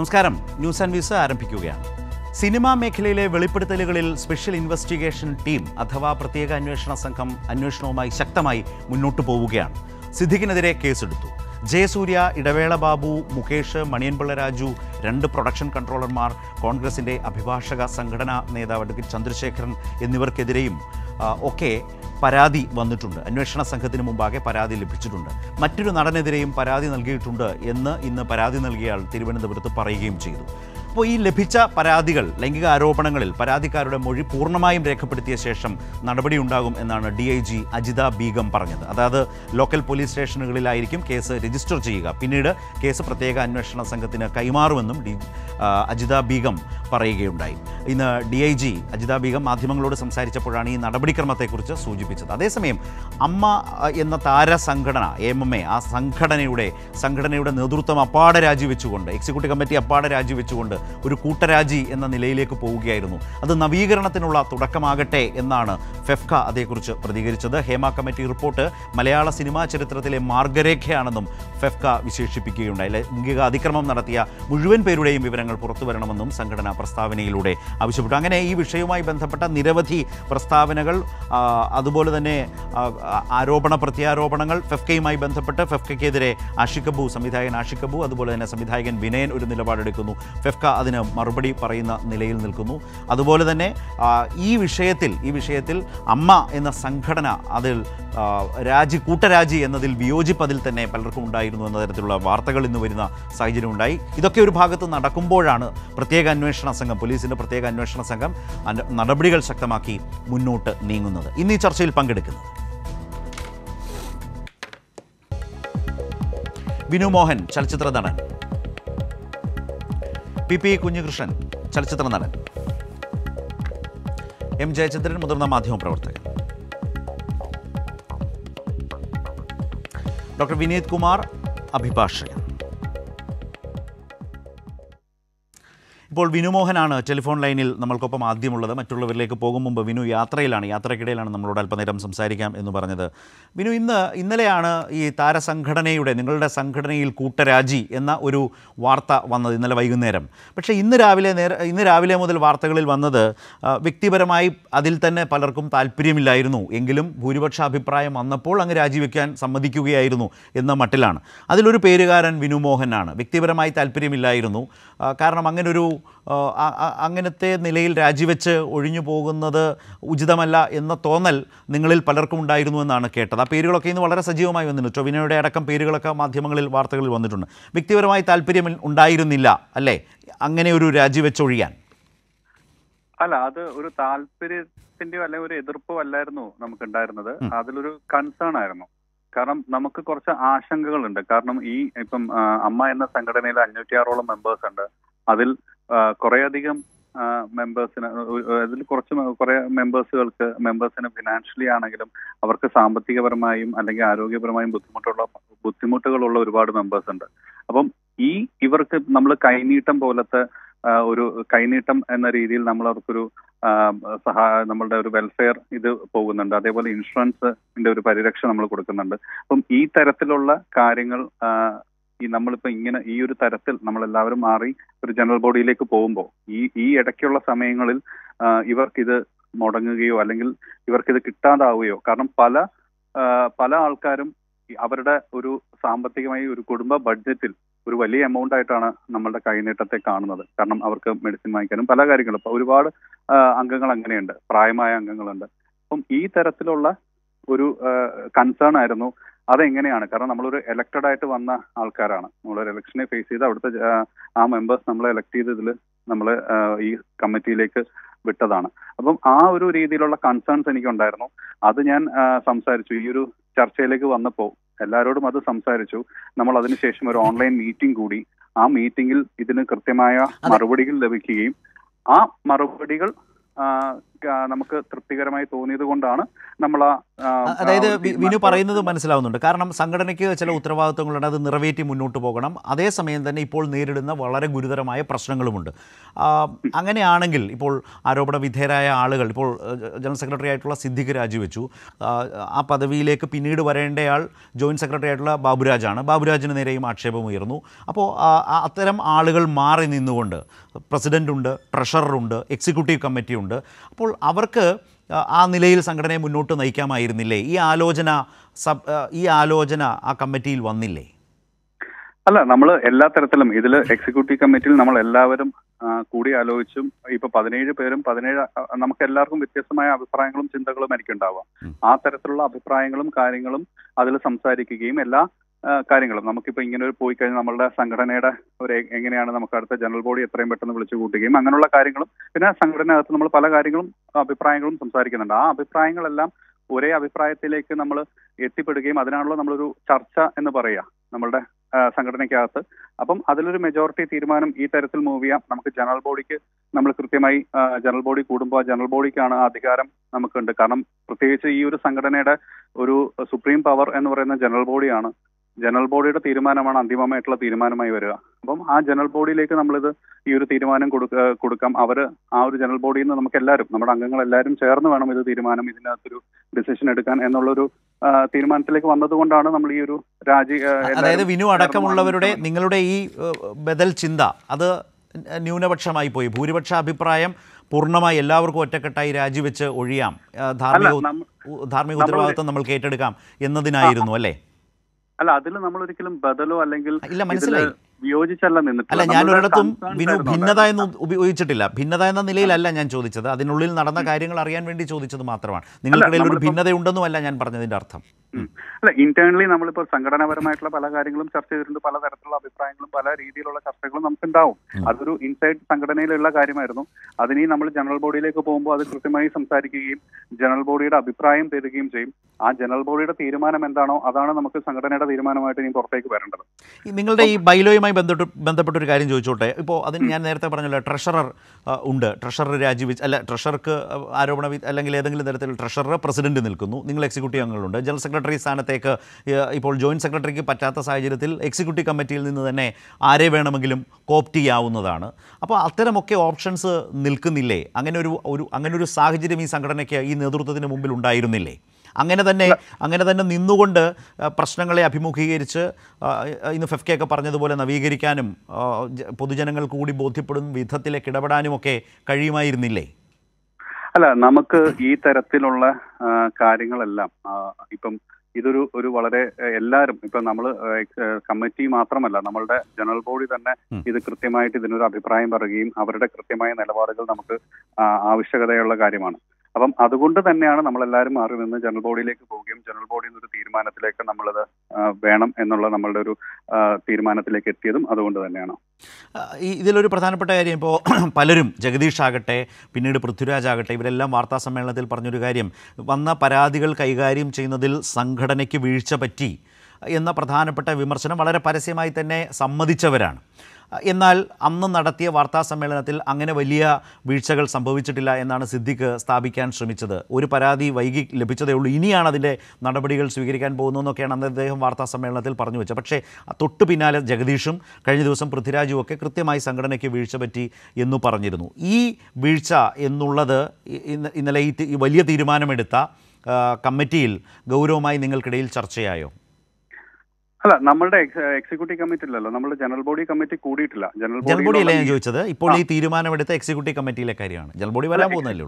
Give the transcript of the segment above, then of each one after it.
നമസ്കാരം news and views ആരംഭിക്കുകയാണ് cinema മേഖലയിലെ വെളിപ്പെടുത്തലുകളിൽ സ്പെഷ്യൽ ഇൻവെസ്റ്റിഗേഷൻ ടീം അഥവാ പ്രത്യേക അന്വേഷണ സംഘം അന്വേഷണവുമായി ശക്തമായി മുന്നോട്ടു പോവുകയാണ് സിദ്ദിഖിനെതിരെ കേസെടുത്തു ജയസൂര്യ ഇടവേള ബാബു മുകേഷ് മണിയൻപിള്ള രാജു രണ്ട് പ്രൊഡക്ഷൻ കൺട്രോളർമാർ കോൺഗ്രസിൻ്റെ അഭിഭാഷക സംഘടനാ നേതാവ് അഡ്വക്കേറ്റ് ചന്ദ്രശേഖരൻ എന്നിവർക്കെതിരെയും ഒക്കെ പരാതി വന്നിട്ടുണ്ട് അന്വേഷണ സംഘത്തിന് മുമ്പാകെ പരാതി ലഭിച്ചിട്ടുണ്ട് മറ്റൊരു നടനെതിരെയും പരാതി നൽകിയിട്ടുണ്ട് എന്ന് ഇന്ന് പരാതി നൽകിയ ആൾ തിരുവനന്തപുരത്ത് പറയുകയും ചെയ്തു അപ്പോൾ ഈ ലഭിച്ച പരാതികൾ ലൈംഗിക ആരോപണങ്ങളിൽ പരാതിക്കാരുടെ മൊഴി പൂർണ്ണമായും രേഖപ്പെടുത്തിയ ശേഷം നടപടി ഉണ്ടാകും എന്നാണ് D I G Ajitha Beegum പറഞ്ഞത് അതായത് ലോക്കൽ പോലീസ് സ്റ്റേഷനുകളിലായിരിക്കും കേസ് രജിസ്റ്റർ ചെയ്യുക പിന്നീട് കേസ് പ്രത്യേക അന്വേഷണ സംഘത്തിന് കൈമാറുമെന്നും ഡി അജിത ബീഗം പറയുകയുണ്ടായി ഇന്ന് D I G Ajitha Beegum മാധ്യമങ്ങളോട് സംസാരിച്ചപ്പോഴാണ് ഈ നടപടിക്രമത്തെക്കുറിച്ച് സൂചിപ്പിച്ചത് അതേസമയം അമ്മ എന്ന താര സംഘടന എം എം എ ആ സംഘടനയുടെ സംഘടനയുടെ നേതൃത്വം അപ്പാടെ രാജിവെച്ചുകൊണ്ട് എക്സിക്യൂട്ടീവ് കമ്മിറ്റി അപ്പാടെ രാജിവെച്ചുകൊണ്ട് ഒരു കൂട്ടരാജി എന്ന നിലയിലേക്ക് പോവുകയായിരുന്നു അത് നവീകരണത്തിനുള്ള തുടക്കമാകട്ടെ എന്നാണ് ഫെഫ്ക അതേക്കുറിച്ച് പ്രതികരിച്ചത് Hema committee report Malayala cinema ചരിത്രത്തിലെ മാർഗരേഖയാണെന്നും ഫെഫ്ക വിശേഷിപ്പിക്കുകയുണ്ടായി ലൈംഗിക അതിക്രമം നടത്തിയ മുഴുവൻ പേരുടെയും വിവരങ്ങൾ പുറത്തുവരണമെന്നും സംഘടന പ്രസ്താവനയിലൂടെ ആവശ്യപ്പെട്ടു അങ്ങനെ ഈ വിഷയവുമായി ബന്ധപ്പെട്ട നിരവധി പ്രസ്താവനകൾ അതുപോലെ തന്നെ ആരോപണ പ്രത്യാരോപണങ്ങൾ ഫെഫ്കയുമായി ബന്ധപ്പെട്ട് ഫെഫ്കയ്ക്കെതിരെ ആഷിഖ് സംവിധായകൻ ആഷിഖ് അതുപോലെ തന്നെ സംവിധായകൻ വിനയൻ ഒരു നിലപാടെടുക്കുന്നു ഫെഫ്ക അതിന് മറുപടി പറയുന്ന നിലയിൽ നിൽക്കുന്നു അതുപോലെ തന്നെ ഈ വിഷയത്തിൽ ഈ വിഷയത്തിൽ അമ്മ എന്ന സംഘടന അതിൽ രാജി കൂട്ടരാജി എന്നതിൽ വിയോജിപ്പ് അതിൽ തന്നെ പലർക്കും ഉണ്ടായിരുന്നു എന്ന തരത്തിലുള്ള വാർത്തകൾ ഇന്ന് വരുന്ന സാഹചര്യം ഉണ്ടായി ഇതൊക്കെ ഒരു ഭാഗത്ത് നടക്കുമ്പോഴാണ് പ്രത്യേക അന്വേഷണ സംഘം പോലീസിൻ്റെ പ്രത്യേക അന്വേഷണ സംഘം നടപടികൾ ശക്തമാക്കി മുന്നോട്ട് നീങ്ങുന്നത് ഇന്ന് ഈ ചർച്ചയിൽ പങ്കെടുക്കുന്നത് ബിനു മോഹൻ ചലച്ചിത്ര നടൻ പി പി കുഞ്ഞികൃഷ്ണൻ ചലച്ചിത്ര നടൻ എം ജയചന്ദ്രൻ മുതിർന്ന പ്രവർത്തകൻ ഡോക്ടർ വിനീത് കുമാർ അഭിഭാഷകൻ ഇപ്പോൾ വിനുമോഹനാണ് ടെലിഫോൺ ലൈനിൽ നമ്മൾക്കൊപ്പം ആദ്യമുള്ളത് മറ്റുള്ളവരിലേക്ക് പോകും മുമ്പ് വിനു യാത്രയിലാണ് യാത്രക്കിടയിലാണ് നമ്മളോട് അല്പനേരം സംസാരിക്കാം എന്ന് പറഞ്ഞത് വിനു ഇന്ന് ഇന്നലെയാണ് ഈ താരസംഘടനയുടെ നിങ്ങളുടെ സംഘടനയിൽ കൂട്ടരാജി എന്ന ഒരു വാർത്ത വന്നത് ഇന്നലെ വൈകുന്നേരം പക്ഷേ ഇന്ന് രാവിലെ നേര ഇന്ന് രാവിലെ മുതൽ വാർത്തകളിൽ വന്നത് വ്യക്തിപരമായി അതിൽ തന്നെ പലർക്കും താല്പര്യമില്ലായിരുന്നു എങ്കിലും ഭൂരിപക്ഷ അഭിപ്രായം വന്നപ്പോൾ അങ്ങ് രാജിവെക്കാൻ സമ്മതിക്കുകയായിരുന്നു എന്ന മട്ടിലാണ് അതിലൊരു പേരുകാരൻ വിനുമോഹനാണ് വ്യക്തിപരമായി താല്പര്യമില്ലായിരുന്നു കാരണം അങ്ങനൊരു അങ്ങനത്തെ നിലയിൽ രാജിവെച്ച് ഒഴിഞ്ഞു പോകുന്നത് ഉചിതമല്ല എന്ന തോന്നൽ നിങ്ങളിൽ പലർക്കും ഉണ്ടായിരുന്നു എന്നാണ് കേട്ടത് ആ പേരുകളൊക്കെ ഇന്ന് വളരെ സജീവമായി വന്നിട്ടുണ്ട് ചൊവിനയുടെ അടക്കം പേരുകളൊക്കെ മാധ്യമങ്ങളിൽ വാർത്തകളിൽ വന്നിട്ടുണ്ട് വ്യക്തിപരമായി താല്പര്യം ഉണ്ടായിരുന്നില്ല അല്ലേ അങ്ങനെ ഒരു രാജിവെച്ചൊഴിയാൻ അല്ല അത് ഒരു താല്പര്യത്തിന്റെയോ അല്ലെങ്കിൽ ഒരു എതിർപ്പോ അല്ലായിരുന്നു നമുക്ക് ഉണ്ടായിരുന്നത് അതിലൊരു കൺസേൺ ആയിരുന്നു കാരണം നമുക്ക് കുറച്ച് ആശങ്കകളുണ്ട് കാരണം ഈ ഇപ്പം അമ്മ എന്ന സംഘടനയിൽ അഞ്ഞൂറ്റിയാറോളം മെമ്പേഴ്സ് ഉണ്ട് അതിൽ കുറേയധികം മെമ്പേഴ്സിന് അതിൽ കുറച്ച് കുറെ മെമ്പേഴ്സുകൾക്ക് മെമ്പേഴ്സിന് ഫിനാൻഷ്യലി ആണെങ്കിലും അവർക്ക് സാമ്പത്തികപരമായും അല്ലെങ്കിൽ ആരോഗ്യപരമായും ബുദ്ധിമുട്ടുള്ള ബുദ്ധിമുട്ടുകളുള്ള ഒരുപാട് മെമ്പേഴ്സ് ഉണ്ട് അപ്പം ഈ ഇവർക്ക് നമ്മൾ കൈനീട്ടം പോലത്തെ ഒരു കൈനീട്ടം എന്ന രീതിയിൽ നമ്മൾ അവർക്കൊരു സഹായ നമ്മളുടെ ഒരു വെൽഫെയർ ഇത് പോകുന്നുണ്ട് അതേപോലെ ഇൻഷുറൻസിന്റെ ഒരു പരിരക്ഷ നമ്മൾ കൊടുക്കുന്നുണ്ട് അപ്പം ഈ തരത്തിലുള്ള കാര്യങ്ങൾ ഈ നമ്മളിപ്പോ ഇങ്ങനെ ഈ ഒരു തരത്തിൽ നമ്മൾ എല്ലാവരും മാറി ഒരു ജനറൽ ബോഡിയിലേക്ക് പോകുമ്പോൾ ഈ ഈ ഇടയ്ക്കുള്ള സമയങ്ങളിൽ ഇവർക്കിത് മുടങ്ങുകയോ അല്ലെങ്കിൽ ഇവർക്കിത് കിട്ടാതാവുകയോ കാരണം പല പല ആൾക്കാരും അവരുടെ ഒരു സാമ്പത്തികമായി ഒരു കുടുംബ ബഡ്ജറ്റിൽ ഒരു വലിയ എമൗണ്ട് ആയിട്ടാണ് നമ്മളുടെ കൈനീട്ടത്തെ കാണുന്നത് കാരണം അവർക്ക് മെഡിസിൻ വാങ്ങിക്കാനും പല കാര്യങ്ങളും ഇപ്പൊ ഒരുപാട് അംഗങ്ങൾ അങ്ങനെയുണ്ട് പ്രായമായ അംഗങ്ങളുണ്ട് അപ്പം ഈ തരത്തിലുള്ള ഒരു കൺസേൺ ആയിരുന്നു അതെങ്ങനെയാണ് കാരണം നമ്മളൊരു എലക്റ്റഡ് ആയിട്ട് വന്ന ആൾക്കാരാണ് നമ്മളൊരു ഇലക്ഷനെ ഫേസ് ചെയ്ത് അവിടുത്തെ ആ മെമ്പേഴ്സ് നമ്മളെ എലക്ട് ചെയ്തതിൽ നമ്മൾ ഈ കമ്മിറ്റിയിലേക്ക് വിട്ടതാണ് അപ്പം ആ ഒരു രീതിയിലുള്ള കൺസേൺസ് എനിക്കുണ്ടായിരുന്നു അത് ഞാൻ സംസാരിച്ചു ഈ ഒരു ചർച്ചയിലേക്ക് വന്നപ്പോൾ എല്ലാവരോടും അത് സംസാരിച്ചു നമ്മൾ അതിനുശേഷം ഒരു ഓൺലൈൻ മീറ്റിംഗ് കൂടി ആ മീറ്റിംഗിൽ ഇതിന് കൃത്യമായ മറുപടികൾ ലഭിക്കുകയും ആ മറുപടികൾ നമുക്ക് തൃപ്തികരമായി തോന്നിയത് കൊണ്ടാണ് നമ്മൾ അതായത് വിനു പറയുന്നത് മനസ്സിലാവുന്നുണ്ട് കാരണം സംഘടനയ്ക്ക് ചില ഉത്തരവാദിത്വങ്ങളുണ്ട് അത് നിറവേറ്റി മുന്നോട്ട് പോകണം അതേസമയം തന്നെ ഇപ്പോൾ നേരിടുന്ന വളരെ ഗുരുതരമായ പ്രശ്നങ്ങളുമുണ്ട് അങ്ങനെയാണെങ്കിൽ ഇപ്പോൾ ആരോപണ വിധേയരായ ആളുകൾ ഇപ്പോൾ ജനറൽ സെക്രട്ടറി ആയിട്ടുള്ള സിദ്ധിഖ് രാജിവെച്ചു ആ പദവിയിലേക്ക് പിന്നീട് വരേണ്ടയാൾ ജോയിൻറ്റ് സെക്രട്ടറി ആയിട്ടുള്ള ബാബുരാജാണ് ബാബുരാജിന് നേരെയും ആക്ഷേപം ഉയർന്നു അപ്പോൾ അത്തരം ആളുകൾ മാറി നിന്നുകൊണ്ട് പ്രസിഡൻ്റുണ്ട് ട്രഷററുണ്ട് എക്സിക്യൂട്ടീവ് കമ്മിറ്റിയുണ്ട് അപ്പോൾ അവർക്ക് ആ നിലയിൽ സംഘടനയെ മുന്നോട്ട് നയിക്കാമായിരുന്നില്ലേ ഈ ആലോചന ഈ ആലോചന ആ കമ്മിറ്റിയിൽ വന്നില്ലേ അല്ല നമ്മൾ എല്ലാ തരത്തിലും ഇതിൽ എക്സിക്യൂട്ടീവ് കമ്മിറ്റിയിൽ നമ്മൾ എല്ലാവരും കൂടി ആലോചിച്ചും ഇപ്പൊ പതിനേഴ് പേരും പതിനേഴ് നമുക്ക് എല്ലാവർക്കും വ്യത്യസ്തമായ അഭിപ്രായങ്ങളും ചിന്തകളും ആയിരിക്കും ആ തരത്തിലുള്ള അഭിപ്രായങ്ങളും കാര്യങ്ങളും അതിൽ സംസാരിക്കുകയും എല്ലാ കാര്യങ്ങളും നമുക്കിപ്പോൾ ഇങ്ങനെ ഒരു പോയി കഴിഞ്ഞാൽ നമ്മളുടെ സംഘടനയുടെ ഒരു എങ്ങനെയാണ് നമുക്ക് അടുത്ത ജനറൽ ബോഡി എത്രയും പെട്ടെന്ന് വിളിച്ചു കൂട്ടുകയും അങ്ങനെയുള്ള കാര്യങ്ങളും പിന്നെ അകത്ത് നമ്മൾ പല കാര്യങ്ങളും അഭിപ്രായങ്ങളും സംസാരിക്കുന്നുണ്ട് ആ അഭിപ്രായങ്ങളെല്ലാം ഒരേ അഭിപ്രായത്തിലേക്ക് നമ്മൾ എത്തിപ്പെടുകയും അതിനാണല്ലോ നമ്മളൊരു ചർച്ച എന്ന് പറയുക നമ്മളുടെ സംഘടനയ്ക്കകത്ത് അപ്പം അതിലൊരു മെജോറിറ്റി തീരുമാനം ഈ തരത്തിൽ മൂവ് ചെയ്യാം നമുക്ക് ജനറൽ ബോഡിക്ക് നമ്മൾ കൃത്യമായി ജനറൽ ബോഡി കൂടുമ്പോൾ ജനറൽ ബോഡിക്കാണ് ആ അധികാരം നമുക്കുണ്ട് കാരണം പ്രത്യേകിച്ച് ഈ ഒരു സംഘടനയുടെ ഒരു സുപ്രീം പവർ എന്ന് പറയുന്ന ജനറൽ ബോഡിയാണ് ജനറൽ ബോഡിയുടെ തീരുമാനമാണ് അന്തിമമായിട്ടുള്ള തീരുമാനമായി വരിക അപ്പം ആ ജനറൽ ബോഡിയിലേക്ക് നമ്മളിത് ഈ ഒരു തീരുമാനം കൊടുക്ക കൊടുക്കാം അവർ ആ ഒരു ജനറൽ ബോഡിയിൽ നിന്ന് നമുക്ക് എല്ലാവരും നമ്മുടെ അംഗങ്ങൾ എല്ലാവരും ചേർന്ന് വേണം ഇത് തീരുമാനം ഇതിനകത്തൊരു ഡിസിഷൻ എടുക്കാൻ എന്നുള്ളൊരു തീരുമാനത്തിലേക്ക് വന്നതുകൊണ്ടാണ് നമ്മൾ ഈ ഒരു രാജി അതായത് വിനു അടക്കമുള്ളവരുടെ നിങ്ങളുടെ ഈ ബദൽ ചിന്ത അത് ന്യൂനപക്ഷമായി പോയി ഭൂരിപക്ഷ അഭിപ്രായം പൂർണ്ണമായി എല്ലാവർക്കും ഒറ്റക്കെട്ടായി രാജിവെച്ച് ഒഴിയാം ധാർമ്മിക ധാർമ്മിക ഉത്തരവാദിത്വം നമ്മൾക്ക് ഏറ്റെടുക്കാം എന്നതിനായിരുന്നു അല്ലേ അല്ല അതിൽ നമ്മൾ ഒരിക്കലും ബദലോ അല്ലെങ്കിൽ ഇല്ല മനസ്സിലായി വിയോജിച്ചല്ല നിന്നിട്ട് അല്ല ഞാൻ ഒരിടത്തും വിനു ഭിന്നത എന്ന് ഉപയോഗിച്ചിട്ടില്ല ഭിന്നത എന്ന നിലയിലല്ല ഞാൻ ചോദിച്ചത് അതിനുള്ളിൽ നടന്ന കാര്യങ്ങൾ അറിയാൻ വേണ്ടി ചോദിച്ചത് മാത്രമാണ് നിങ്ങൾക്കിടയിൽ ഒരു അല്ല ഞാൻ പറഞ്ഞതിൻ്റെ അർത്ഥം അല്ല ഇന്റേണലി നമ്മളിപ്പോ സംഘടനാപരമായിട്ടുള്ള പല കാര്യങ്ങളും ചർച്ച ചെയ്തിട്ടുണ്ട് പല തരത്തിലുള്ള അഭിപ്രായങ്ങളും പല രീതിയിലുള്ള ചർച്ചകളും നമുക്ക് ഉണ്ടാവും അതൊരു ഇൻസൈഡ് സംഘടനയിലുള്ള കാര്യമായിരുന്നു അതിനെ നമ്മൾ ജനറൽ ബോഡിയിലേക്ക് പോകുമ്പോൾ അത് കൃത്യമായി സംസാരിക്കുകയും ജനറൽ ബോഡിയുടെ അഭിപ്രായം തരുകയും ചെയ്യും ആ ജനറൽ ബോഡിയുടെ തീരുമാനം എന്താണോ അതാണ് നമുക്ക് സംഘടനയുടെ തീരുമാനമായിട്ട് ഇനി പുറത്തേക്ക് വരേണ്ടത് നിങ്ങളുടെ ഈ ബൈലോയുമായി ബന്ധപ്പെട്ട ഒരു കാര്യം ചോദിച്ചോട്ടെ ഇപ്പോൾ അതിന് ഞാൻ നേരത്തെ പറഞ്ഞല്ലോ ട്രഷറർ ഉണ്ട് ട്രഷറർ രാജിവെച്ച് അല്ല ട്രഷർക്ക് ആരോപണ അല്ലെങ്കിൽ ഏതെങ്കിലും തരത്തിൽ ട്രഷറർ പ്രസിഡന്റ് നിൽക്കുന്നു നിങ്ങൾ എക്സിക്യൂട്ടീവ് അംഗങ്ങളുണ്ട് ജനറൽ സെക്രട്ടറി സെക്രട്ടറി സ്ഥാനത്തേക്ക് ഇപ്പോൾ ജോയിൻറ്റ് സെക്രട്ടറിക്ക് പറ്റാത്ത സാഹചര്യത്തിൽ എക്സിക്യൂട്ടീവ് കമ്മിറ്റിയിൽ നിന്ന് തന്നെ ആരെ വേണമെങ്കിലും കോപ്റ്റ് ചെയ്യാവുന്നതാണ് അപ്പോൾ അത്തരമൊക്കെ ഓപ്ഷൻസ് നിൽക്കുന്നില്ലേ അങ്ങനെ ഒരു ഒരു അങ്ങനെ ഒരു സാഹചര്യം ഈ സംഘടനയ്ക്ക് ഈ നേതൃത്വത്തിന് മുമ്പിൽ ഉണ്ടായിരുന്നില്ലേ അങ്ങനെ തന്നെ അങ്ങനെ തന്നെ നിന്നുകൊണ്ട് പ്രശ്നങ്ങളെ അഭിമുഖീകരിച്ച് ഇന്ന് ഫെഫ് കെ ഒക്കെ പറഞ്ഞതുപോലെ നവീകരിക്കാനും പൊതുജനങ്ങൾ കൂടി ബോധ്യപ്പെടും വിധത്തിലേക്ക് ഇടപെടാനുമൊക്കെ കഴിയുമായിരുന്നില്ലേ അല്ല നമുക്ക് ഈ തരത്തിലുള്ള കാര്യങ്ങളെല്ലാം ഇപ്പം ഇതൊരു ഒരു വളരെ എല്ലാവരും ഇപ്പൊ നമ്മൾ കമ്മിറ്റി മാത്രമല്ല നമ്മളുടെ ജനറൽ ബോഡി തന്നെ ഇത് കൃത്യമായിട്ട് ഇതിനൊരു അഭിപ്രായം പറയുകയും അവരുടെ കൃത്യമായ നിലപാടുകൾ നമുക്ക് ആവശ്യകതയുള്ള കാര്യമാണ് അപ്പം അതുകൊണ്ട് തന്നെയാണ് നമ്മളെല്ലാവരും മാറി നിന്ന് ജനറൽ ബോഡിയിലേക്ക് പോവുകയും ജനറൽ ബോഡിയിൽ നിന്ന് ഒരു തീരുമാനത്തിലേക്ക് നമ്മളത് വേണം എന്നുള്ള നമ്മളുടെ ഒരു തീരുമാനത്തിലേക്ക് എത്തിയതും അതുകൊണ്ട് തന്നെയാണ് ഇതിലൊരു പ്രധാനപ്പെട്ട കാര്യം ഇപ്പോൾ പലരും ജഗദീഷ് ആകട്ടെ പിന്നീട് പൃഥ്വിരാജ് ആകട്ടെ ഇവരെല്ലാം വാർത്താ സമ്മേളനത്തിൽ പറഞ്ഞൊരു കാര്യം വന്ന പരാതികൾ കൈകാര്യം ചെയ്യുന്നതിൽ സംഘടനയ്ക്ക് വീഴ്ച പറ്റി എന്ന പ്രധാനപ്പെട്ട വിമർശനം വളരെ പരസ്യമായി തന്നെ സമ്മതിച്ചവരാണ് എന്നാൽ അന്ന് നടത്തിയ വാർത്താ സമ്മേളനത്തിൽ അങ്ങനെ വലിയ വീഴ്ചകൾ സംഭവിച്ചിട്ടില്ല എന്നാണ് സിദ്ദിഖ് സ്ഥാപിക്കാൻ ശ്രമിച്ചത് ഒരു പരാതി വൈകി ലഭിച്ചതേ ഉള്ളൂ ഇനിയാണ് അതിൻ്റെ നടപടികൾ സ്വീകരിക്കാൻ പോകുന്നതെന്നൊക്കെയാണ് അന്ന് അദ്ദേഹം വാർത്താ സമ്മേളനത്തിൽ പറഞ്ഞു വെച്ചത് പക്ഷേ തൊട്ടു പിന്നാലെ ജഗദീഷും കഴിഞ്ഞ ദിവസം പൃഥ്വിരാജും ഒക്കെ കൃത്യമായി സംഘടനയ്ക്ക് വീഴ്ച പറ്റി എന്നു പറഞ്ഞിരുന്നു ഈ വീഴ്ച എന്നുള്ളത് ഇന്നലെ ഈ വലിയ തീരുമാനമെടുത്ത കമ്മിറ്റിയിൽ ഗൗരവമായി നിങ്ങൾക്കിടയിൽ ചർച്ചയായോ അല്ല നമ്മളുടെ എക്സിക്യൂട്ടീവ് കമ്മിറ്റി ഇല്ലല്ലോ നമ്മുടെ ജനറൽ ബോഡി കമ്മിറ്റി കൂടിയിട്ടില്ല ജനറൽ ബോഡി അല്ലേ ഞാൻ ചോദിച്ചത് ഇപ്പോൾ ഈ തീരുമാനമെടുത്ത എക്സിക്യൂട്ടീവ് കമ്മിറ്റിയിലെ കാര്യമാണ് ജനറൽ ബോഡി വരാൻ പോകുന്നല്ലേ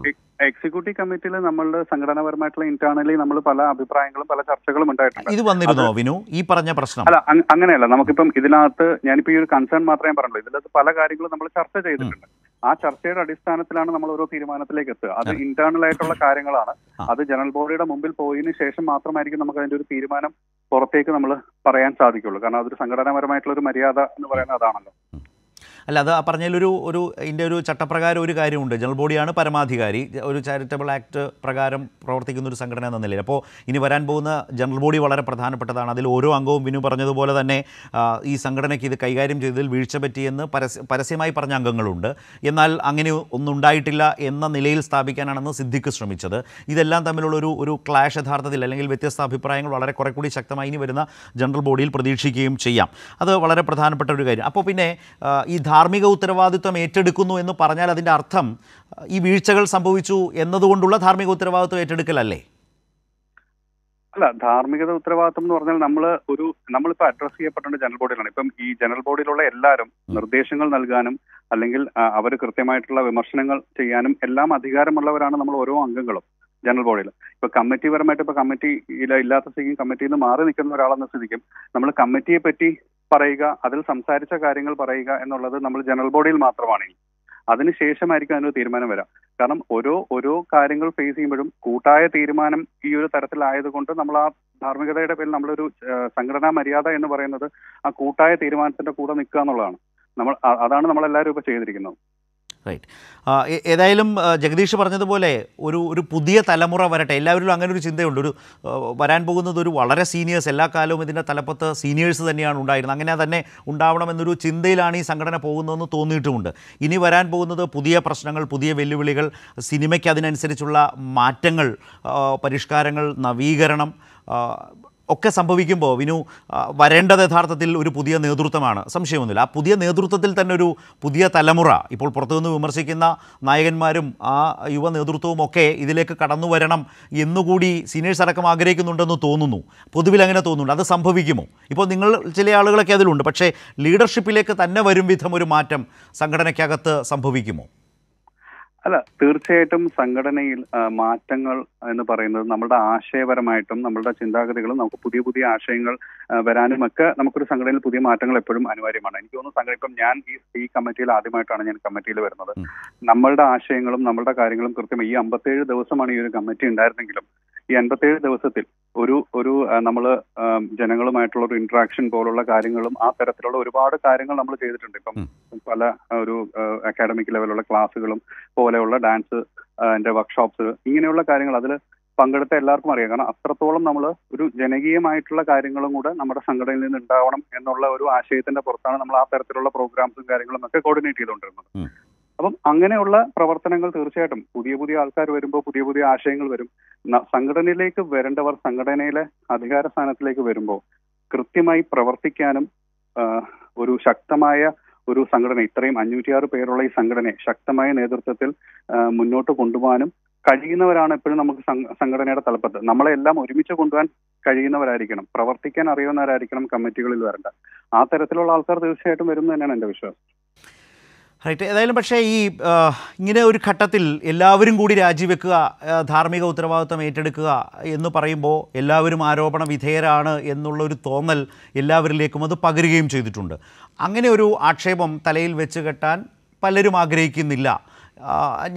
എക്സിക്യൂട്ടീവ് കമ്മിറ്റിയിൽ നമ്മളുടെ സംഘടനാപരമായിട്ടുള്ള ഇന്റർണലി നമ്മൾ പല അഭിപ്രായങ്ങളും പല ചർച്ചകളും ഉണ്ടായിട്ടുണ്ട് ഇത് വന്നിരുന്നോ വിനു ഈ പറഞ്ഞ പ്രശ്നം അല്ല അങ്ങനെയല്ല നമുക്കിപ്പം ഇതിനകത്ത് ഞാനിപ്പോ ഈ ഒരു കൺസേൺ മാത്രമേ പറഞ്ഞുള്ളൂ ഇതിനകത്ത് പല കാര്യങ്ങളും നമ്മൾ ചർച്ച ചെയ്തിട്ടുണ്ട് ആ ചർച്ചയുടെ അടിസ്ഥാനത്തിലാണ് നമ്മൾ ഓരോ തീരുമാനത്തിലേക്ക് എത്തുക അത് ഇന്റേണൽ ആയിട്ടുള്ള കാര്യങ്ങളാണ് അത് ജനറൽ ബോഡിയുടെ മുമ്പിൽ പോയതിനു ശേഷം മാത്രമായിരിക്കും നമുക്ക് അതിന്റെ ഒരു തീരുമാനം പുറത്തേക്ക് നമ്മൾ പറയാൻ സാധിക്കുള്ളൂ കാരണം അതൊരു സംഘടനാപരമായിട്ടുള്ള ഒരു മര്യാദ എന്ന് പറയുന്നത് അതാണല്ലോ അല്ല അത് പറഞ്ഞതിലൊരു ഒരു ഇതിൻ്റെ ഒരു ചട്ടപ്രകാരം ഒരു കാര്യമുണ്ട് ജനറൽ ബോഡിയാണ് പരമാധികാരി ഒരു ചാരിറ്റബിൾ ആക്ട് പ്രകാരം പ്രവർത്തിക്കുന്ന ഒരു സംഘടന എന്ന നിലയിൽ അപ്പോൾ ഇനി വരാൻ പോകുന്ന ജനറൽ ബോഡി വളരെ പ്രധാനപ്പെട്ടതാണ് അതിൽ ഓരോ അംഗവും വിനു പറഞ്ഞതുപോലെ തന്നെ ഈ സംഘടനയ്ക്ക് ഇത് കൈകാര്യം ചെയ്തതിൽ വീഴ്ച പറ്റിയെന്ന് പരസ്യ പരസ്യമായി പറഞ്ഞ അംഗങ്ങളുണ്ട് എന്നാൽ അങ്ങനെ ഒന്നും ഉണ്ടായിട്ടില്ല എന്ന നിലയിൽ സ്ഥാപിക്കാനാണെന്ന് സിദ്ധിക്ക് ശ്രമിച്ചത് ഇതെല്ലാം തമ്മിലുള്ളൊരു ഒരു ക്ലാഷ് യഥാർത്ഥത്തിൽ അല്ലെങ്കിൽ വ്യത്യസ്ത അഭിപ്രായങ്ങൾ വളരെ കുറെ കൂടി ശക്തമായി ഇനി വരുന്ന ജനറൽ ബോഡിയിൽ പ്രതീക്ഷിക്കുകയും ചെയ്യാം അത് വളരെ പ്രധാനപ്പെട്ട ഒരു കാര്യം അപ്പോൾ പിന്നെ ഈ ധാർമ്മിക ഉത്തരവാദിത്വം ഏറ്റെടുക്കുന്നു എന്ന് പറഞ്ഞാൽ അതിൻ്റെ അർത്ഥം ഈ വീഴ്ചകൾ സംഭവിച്ചു എന്നതുകൊണ്ടുള്ള ധാർമ്മിക ഉത്തരവാദിത്വം ഏറ്റെടുക്കലല്ലേ അല്ല ധാർമ്മികത ഉത്തരവാദിത്വം എന്ന് പറഞ്ഞാൽ നമ്മൾ ഒരു നമ്മളിപ്പോൾ അഡ്രസ് ചെയ്യപ്പെടേണ്ട ജനറൽ ബോഡിയിലാണ് ഇപ്പം ഈ ജനറൽ ബോഡിയിലുള്ള എല്ലാവരും നിർദ്ദേശങ്ങൾ നൽകാനും അല്ലെങ്കിൽ അവർ കൃത്യമായിട്ടുള്ള വിമർശനങ്ങൾ ചെയ്യാനും എല്ലാം അധികാരമുള്ളവരാണ് നമ്മൾ ഓരോ അംഗങ്ങളും ജനറൽ ബോഡിയിൽ ഇപ്പൊ കമ്മിറ്റി പരമായിട്ട് ഇപ്പൊ കമ്മിറ്റി ഇല്ലാത്ത സ്ഥിതിക്കും കമ്മിറ്റിയിൽ നിന്ന് മാറി നിൽക്കുന്ന ഒരാളെന്ന സ്ഥിതിക്കും നമ്മൾ കമ്മിറ്റിയെ പറ്റി പറയുക അതിൽ സംസാരിച്ച കാര്യങ്ങൾ പറയുക എന്നുള്ളത് നമ്മൾ ജനറൽ ബോഡിയിൽ മാത്രമാണ് അതിനുശേഷമായിരിക്കും അതിനൊരു തീരുമാനം വരാം കാരണം ഓരോ ഓരോ കാര്യങ്ങൾ ഫേസ് ചെയ്യുമ്പോഴും കൂട്ടായ തീരുമാനം ഈ ഒരു തരത്തിലായതുകൊണ്ട് നമ്മൾ ആ ധാർമ്മികതയുടെ പേരിൽ നമ്മളൊരു സംഘടനാ മര്യാദ എന്ന് പറയുന്നത് ആ കൂട്ടായ തീരുമാനത്തിന്റെ കൂടെ നിൽക്കുക എന്നുള്ളതാണ് നമ്മൾ അതാണ് നമ്മളെല്ലാവരും ഇപ്പൊ ചെയ്തിരിക്കുന്നത് റൈറ്റ് ഏതായാലും ജഗദീഷ് പറഞ്ഞതുപോലെ ഒരു ഒരു പുതിയ തലമുറ വരട്ടെ എല്ലാവരിലും അങ്ങനെ ഒരു ചിന്തയുണ്ട് ഒരു വരാൻ പോകുന്നത് ഒരു വളരെ സീനിയേഴ്സ് എല്ലാ കാലവും ഇതിൻ്റെ തലപ്പത്ത് സീനിയേഴ്സ് തന്നെയാണ് ഉണ്ടായിരുന്നത് അങ്ങനെ തന്നെ ഉണ്ടാവണമെന്നൊരു ചിന്തയിലാണ് ഈ സംഘടന പോകുന്നതെന്ന് തോന്നിയിട്ടുമുണ്ട് ഇനി വരാൻ പോകുന്നത് പുതിയ പ്രശ്നങ്ങൾ പുതിയ വെല്ലുവിളികൾ സിനിമയ്ക്ക് അതിനനുസരിച്ചുള്ള മാറ്റങ്ങൾ പരിഷ്കാരങ്ങൾ നവീകരണം ഒക്കെ സംഭവിക്കുമ്പോൾ വിനു വരേണ്ടത് യഥാർത്ഥത്തിൽ ഒരു പുതിയ നേതൃത്വമാണ് സംശയമൊന്നുമില്ല ആ പുതിയ നേതൃത്വത്തിൽ തന്നെ ഒരു പുതിയ തലമുറ ഇപ്പോൾ പുറത്തുനിന്ന് വിമർശിക്കുന്ന നായകന്മാരും ആ യുവ നേതൃത്വവും ഒക്കെ ഇതിലേക്ക് കടന്നു വരണം എന്നുകൂടി സീനിയേഴ്സ് അടക്കം ആഗ്രഹിക്കുന്നുണ്ടെന്ന് തോന്നുന്നു പൊതുവിൽ അങ്ങനെ തോന്നുന്നുണ്ട് അത് സംഭവിക്കുമോ ഇപ്പോൾ നിങ്ങൾ ചില ആളുകളൊക്കെ അതിലുണ്ട് പക്ഷേ ലീഡർഷിപ്പിലേക്ക് തന്നെ വരും വിധം ഒരു മാറ്റം സംഘടനയ്ക്കകത്ത് സംഭവിക്കുമോ അല്ല തീർച്ചയായിട്ടും സംഘടനയിൽ മാറ്റങ്ങൾ എന്ന് പറയുന്നത് നമ്മുടെ ആശയപരമായിട്ടും നമ്മളുടെ ചിന്താഗതികളും നമുക്ക് പുതിയ പുതിയ ആശയങ്ങൾ വരാനും ഒക്കെ നമുക്കൊരു സംഘടനയിൽ പുതിയ മാറ്റങ്ങൾ എപ്പോഴും അനിവാര്യമാണ് എനിക്ക് തോന്നുന്നു സംഘടന ഇപ്പം ഞാൻ ഈ ഈ കമ്മിറ്റിയിൽ ആദ്യമായിട്ടാണ് ഞാൻ കമ്മിറ്റിയിൽ വരുന്നത് നമ്മളുടെ ആശയങ്ങളും നമ്മളുടെ കാര്യങ്ങളും കൃത്യം ഈ അമ്പത്തേഴ് ദിവസമാണ് ഈ ഒരു കമ്മിറ്റി ഉണ്ടായിരുന്നെങ്കിലും ഈ അൻപത്തേഴ് ദിവസത്തിൽ ഒരു ഒരു നമ്മൾ ജനങ്ങളുമായിട്ടുള്ള ഒരു ഇന്ററാക്ഷൻ പോലുള്ള കാര്യങ്ങളും ആ തരത്തിലുള്ള ഒരുപാട് കാര്യങ്ങൾ നമ്മൾ ചെയ്തിട്ടുണ്ട് ഇപ്പം പല ഒരു അക്കാഡമിക് ലെവലുള്ള ക്ലാസ്സുകളും പോലെയുള്ള ഡാൻസ് എന്റെ വർക്ക്ഷോപ്സ് ഇങ്ങനെയുള്ള കാര്യങ്ങൾ അതിൽ പങ്കെടുത്ത എല്ലാവർക്കും അറിയാം കാരണം അത്രത്തോളം നമ്മൾ ഒരു ജനകീയമായിട്ടുള്ള കാര്യങ്ങളും കൂടെ നമ്മുടെ സംഘടനയിൽ നിന്ന് ഉണ്ടാവണം എന്നുള്ള ഒരു ആശയത്തിന്റെ പുറത്താണ് നമ്മൾ ആ തരത്തിലുള്ള പ്രോഗ്രാംസും കാര്യങ്ങളും ഒക്കെ കോർഡിനേറ്റ് ചെയ്തുകൊണ്ടിരുന്നത് അപ്പം അങ്ങനെയുള്ള പ്രവർത്തനങ്ങൾ തീർച്ചയായിട്ടും പുതിയ പുതിയ ആൾക്കാർ വരുമ്പോൾ പുതിയ പുതിയ ആശയങ്ങൾ വരും സംഘടനയിലേക്ക് വരേണ്ടവർ സംഘടനയിലെ അധികാര സ്ഥാനത്തിലേക്ക് വരുമ്പോൾ കൃത്യമായി പ്രവർത്തിക്കാനും ഒരു ശക്തമായ ഒരു സംഘടന ഇത്രയും ആറ് പേരുള്ള ഈ സംഘടനയെ ശക്തമായ നേതൃത്വത്തിൽ മുന്നോട്ട് കൊണ്ടുപോകാനും കഴിയുന്നവരാണ് എപ്പോഴും നമുക്ക് സംഘടനയുടെ തലപ്പത്ത് നമ്മളെല്ലാം ഒരുമിച്ച് കൊണ്ടുപോകാൻ കഴിയുന്നവരായിരിക്കണം പ്രവർത്തിക്കാൻ അറിയുന്നവരായിരിക്കണം കമ്മിറ്റികളിൽ വരേണ്ട ആ തരത്തിലുള്ള ആൾക്കാർ തീർച്ചയായിട്ടും വരും തന്നെയാണ് എന്റെ വിശ്വാസം റൈറ്റ് ഏതായാലും പക്ഷേ ഈ ഇങ്ങനെ ഒരു ഘട്ടത്തിൽ എല്ലാവരും കൂടി രാജിവെക്കുക ധാർമ്മിക ഉത്തരവാദിത്വം ഏറ്റെടുക്കുക എന്ന് പറയുമ്പോൾ എല്ലാവരും ആരോപണ വിധേയരാണ് എന്നുള്ളൊരു തോന്നൽ എല്ലാവരിലേക്കും അത് പകരുകയും ചെയ്തിട്ടുണ്ട് അങ്ങനെ ഒരു ആക്ഷേപം തലയിൽ വെച്ച് കെട്ടാൻ പലരും ആഗ്രഹിക്കുന്നില്ല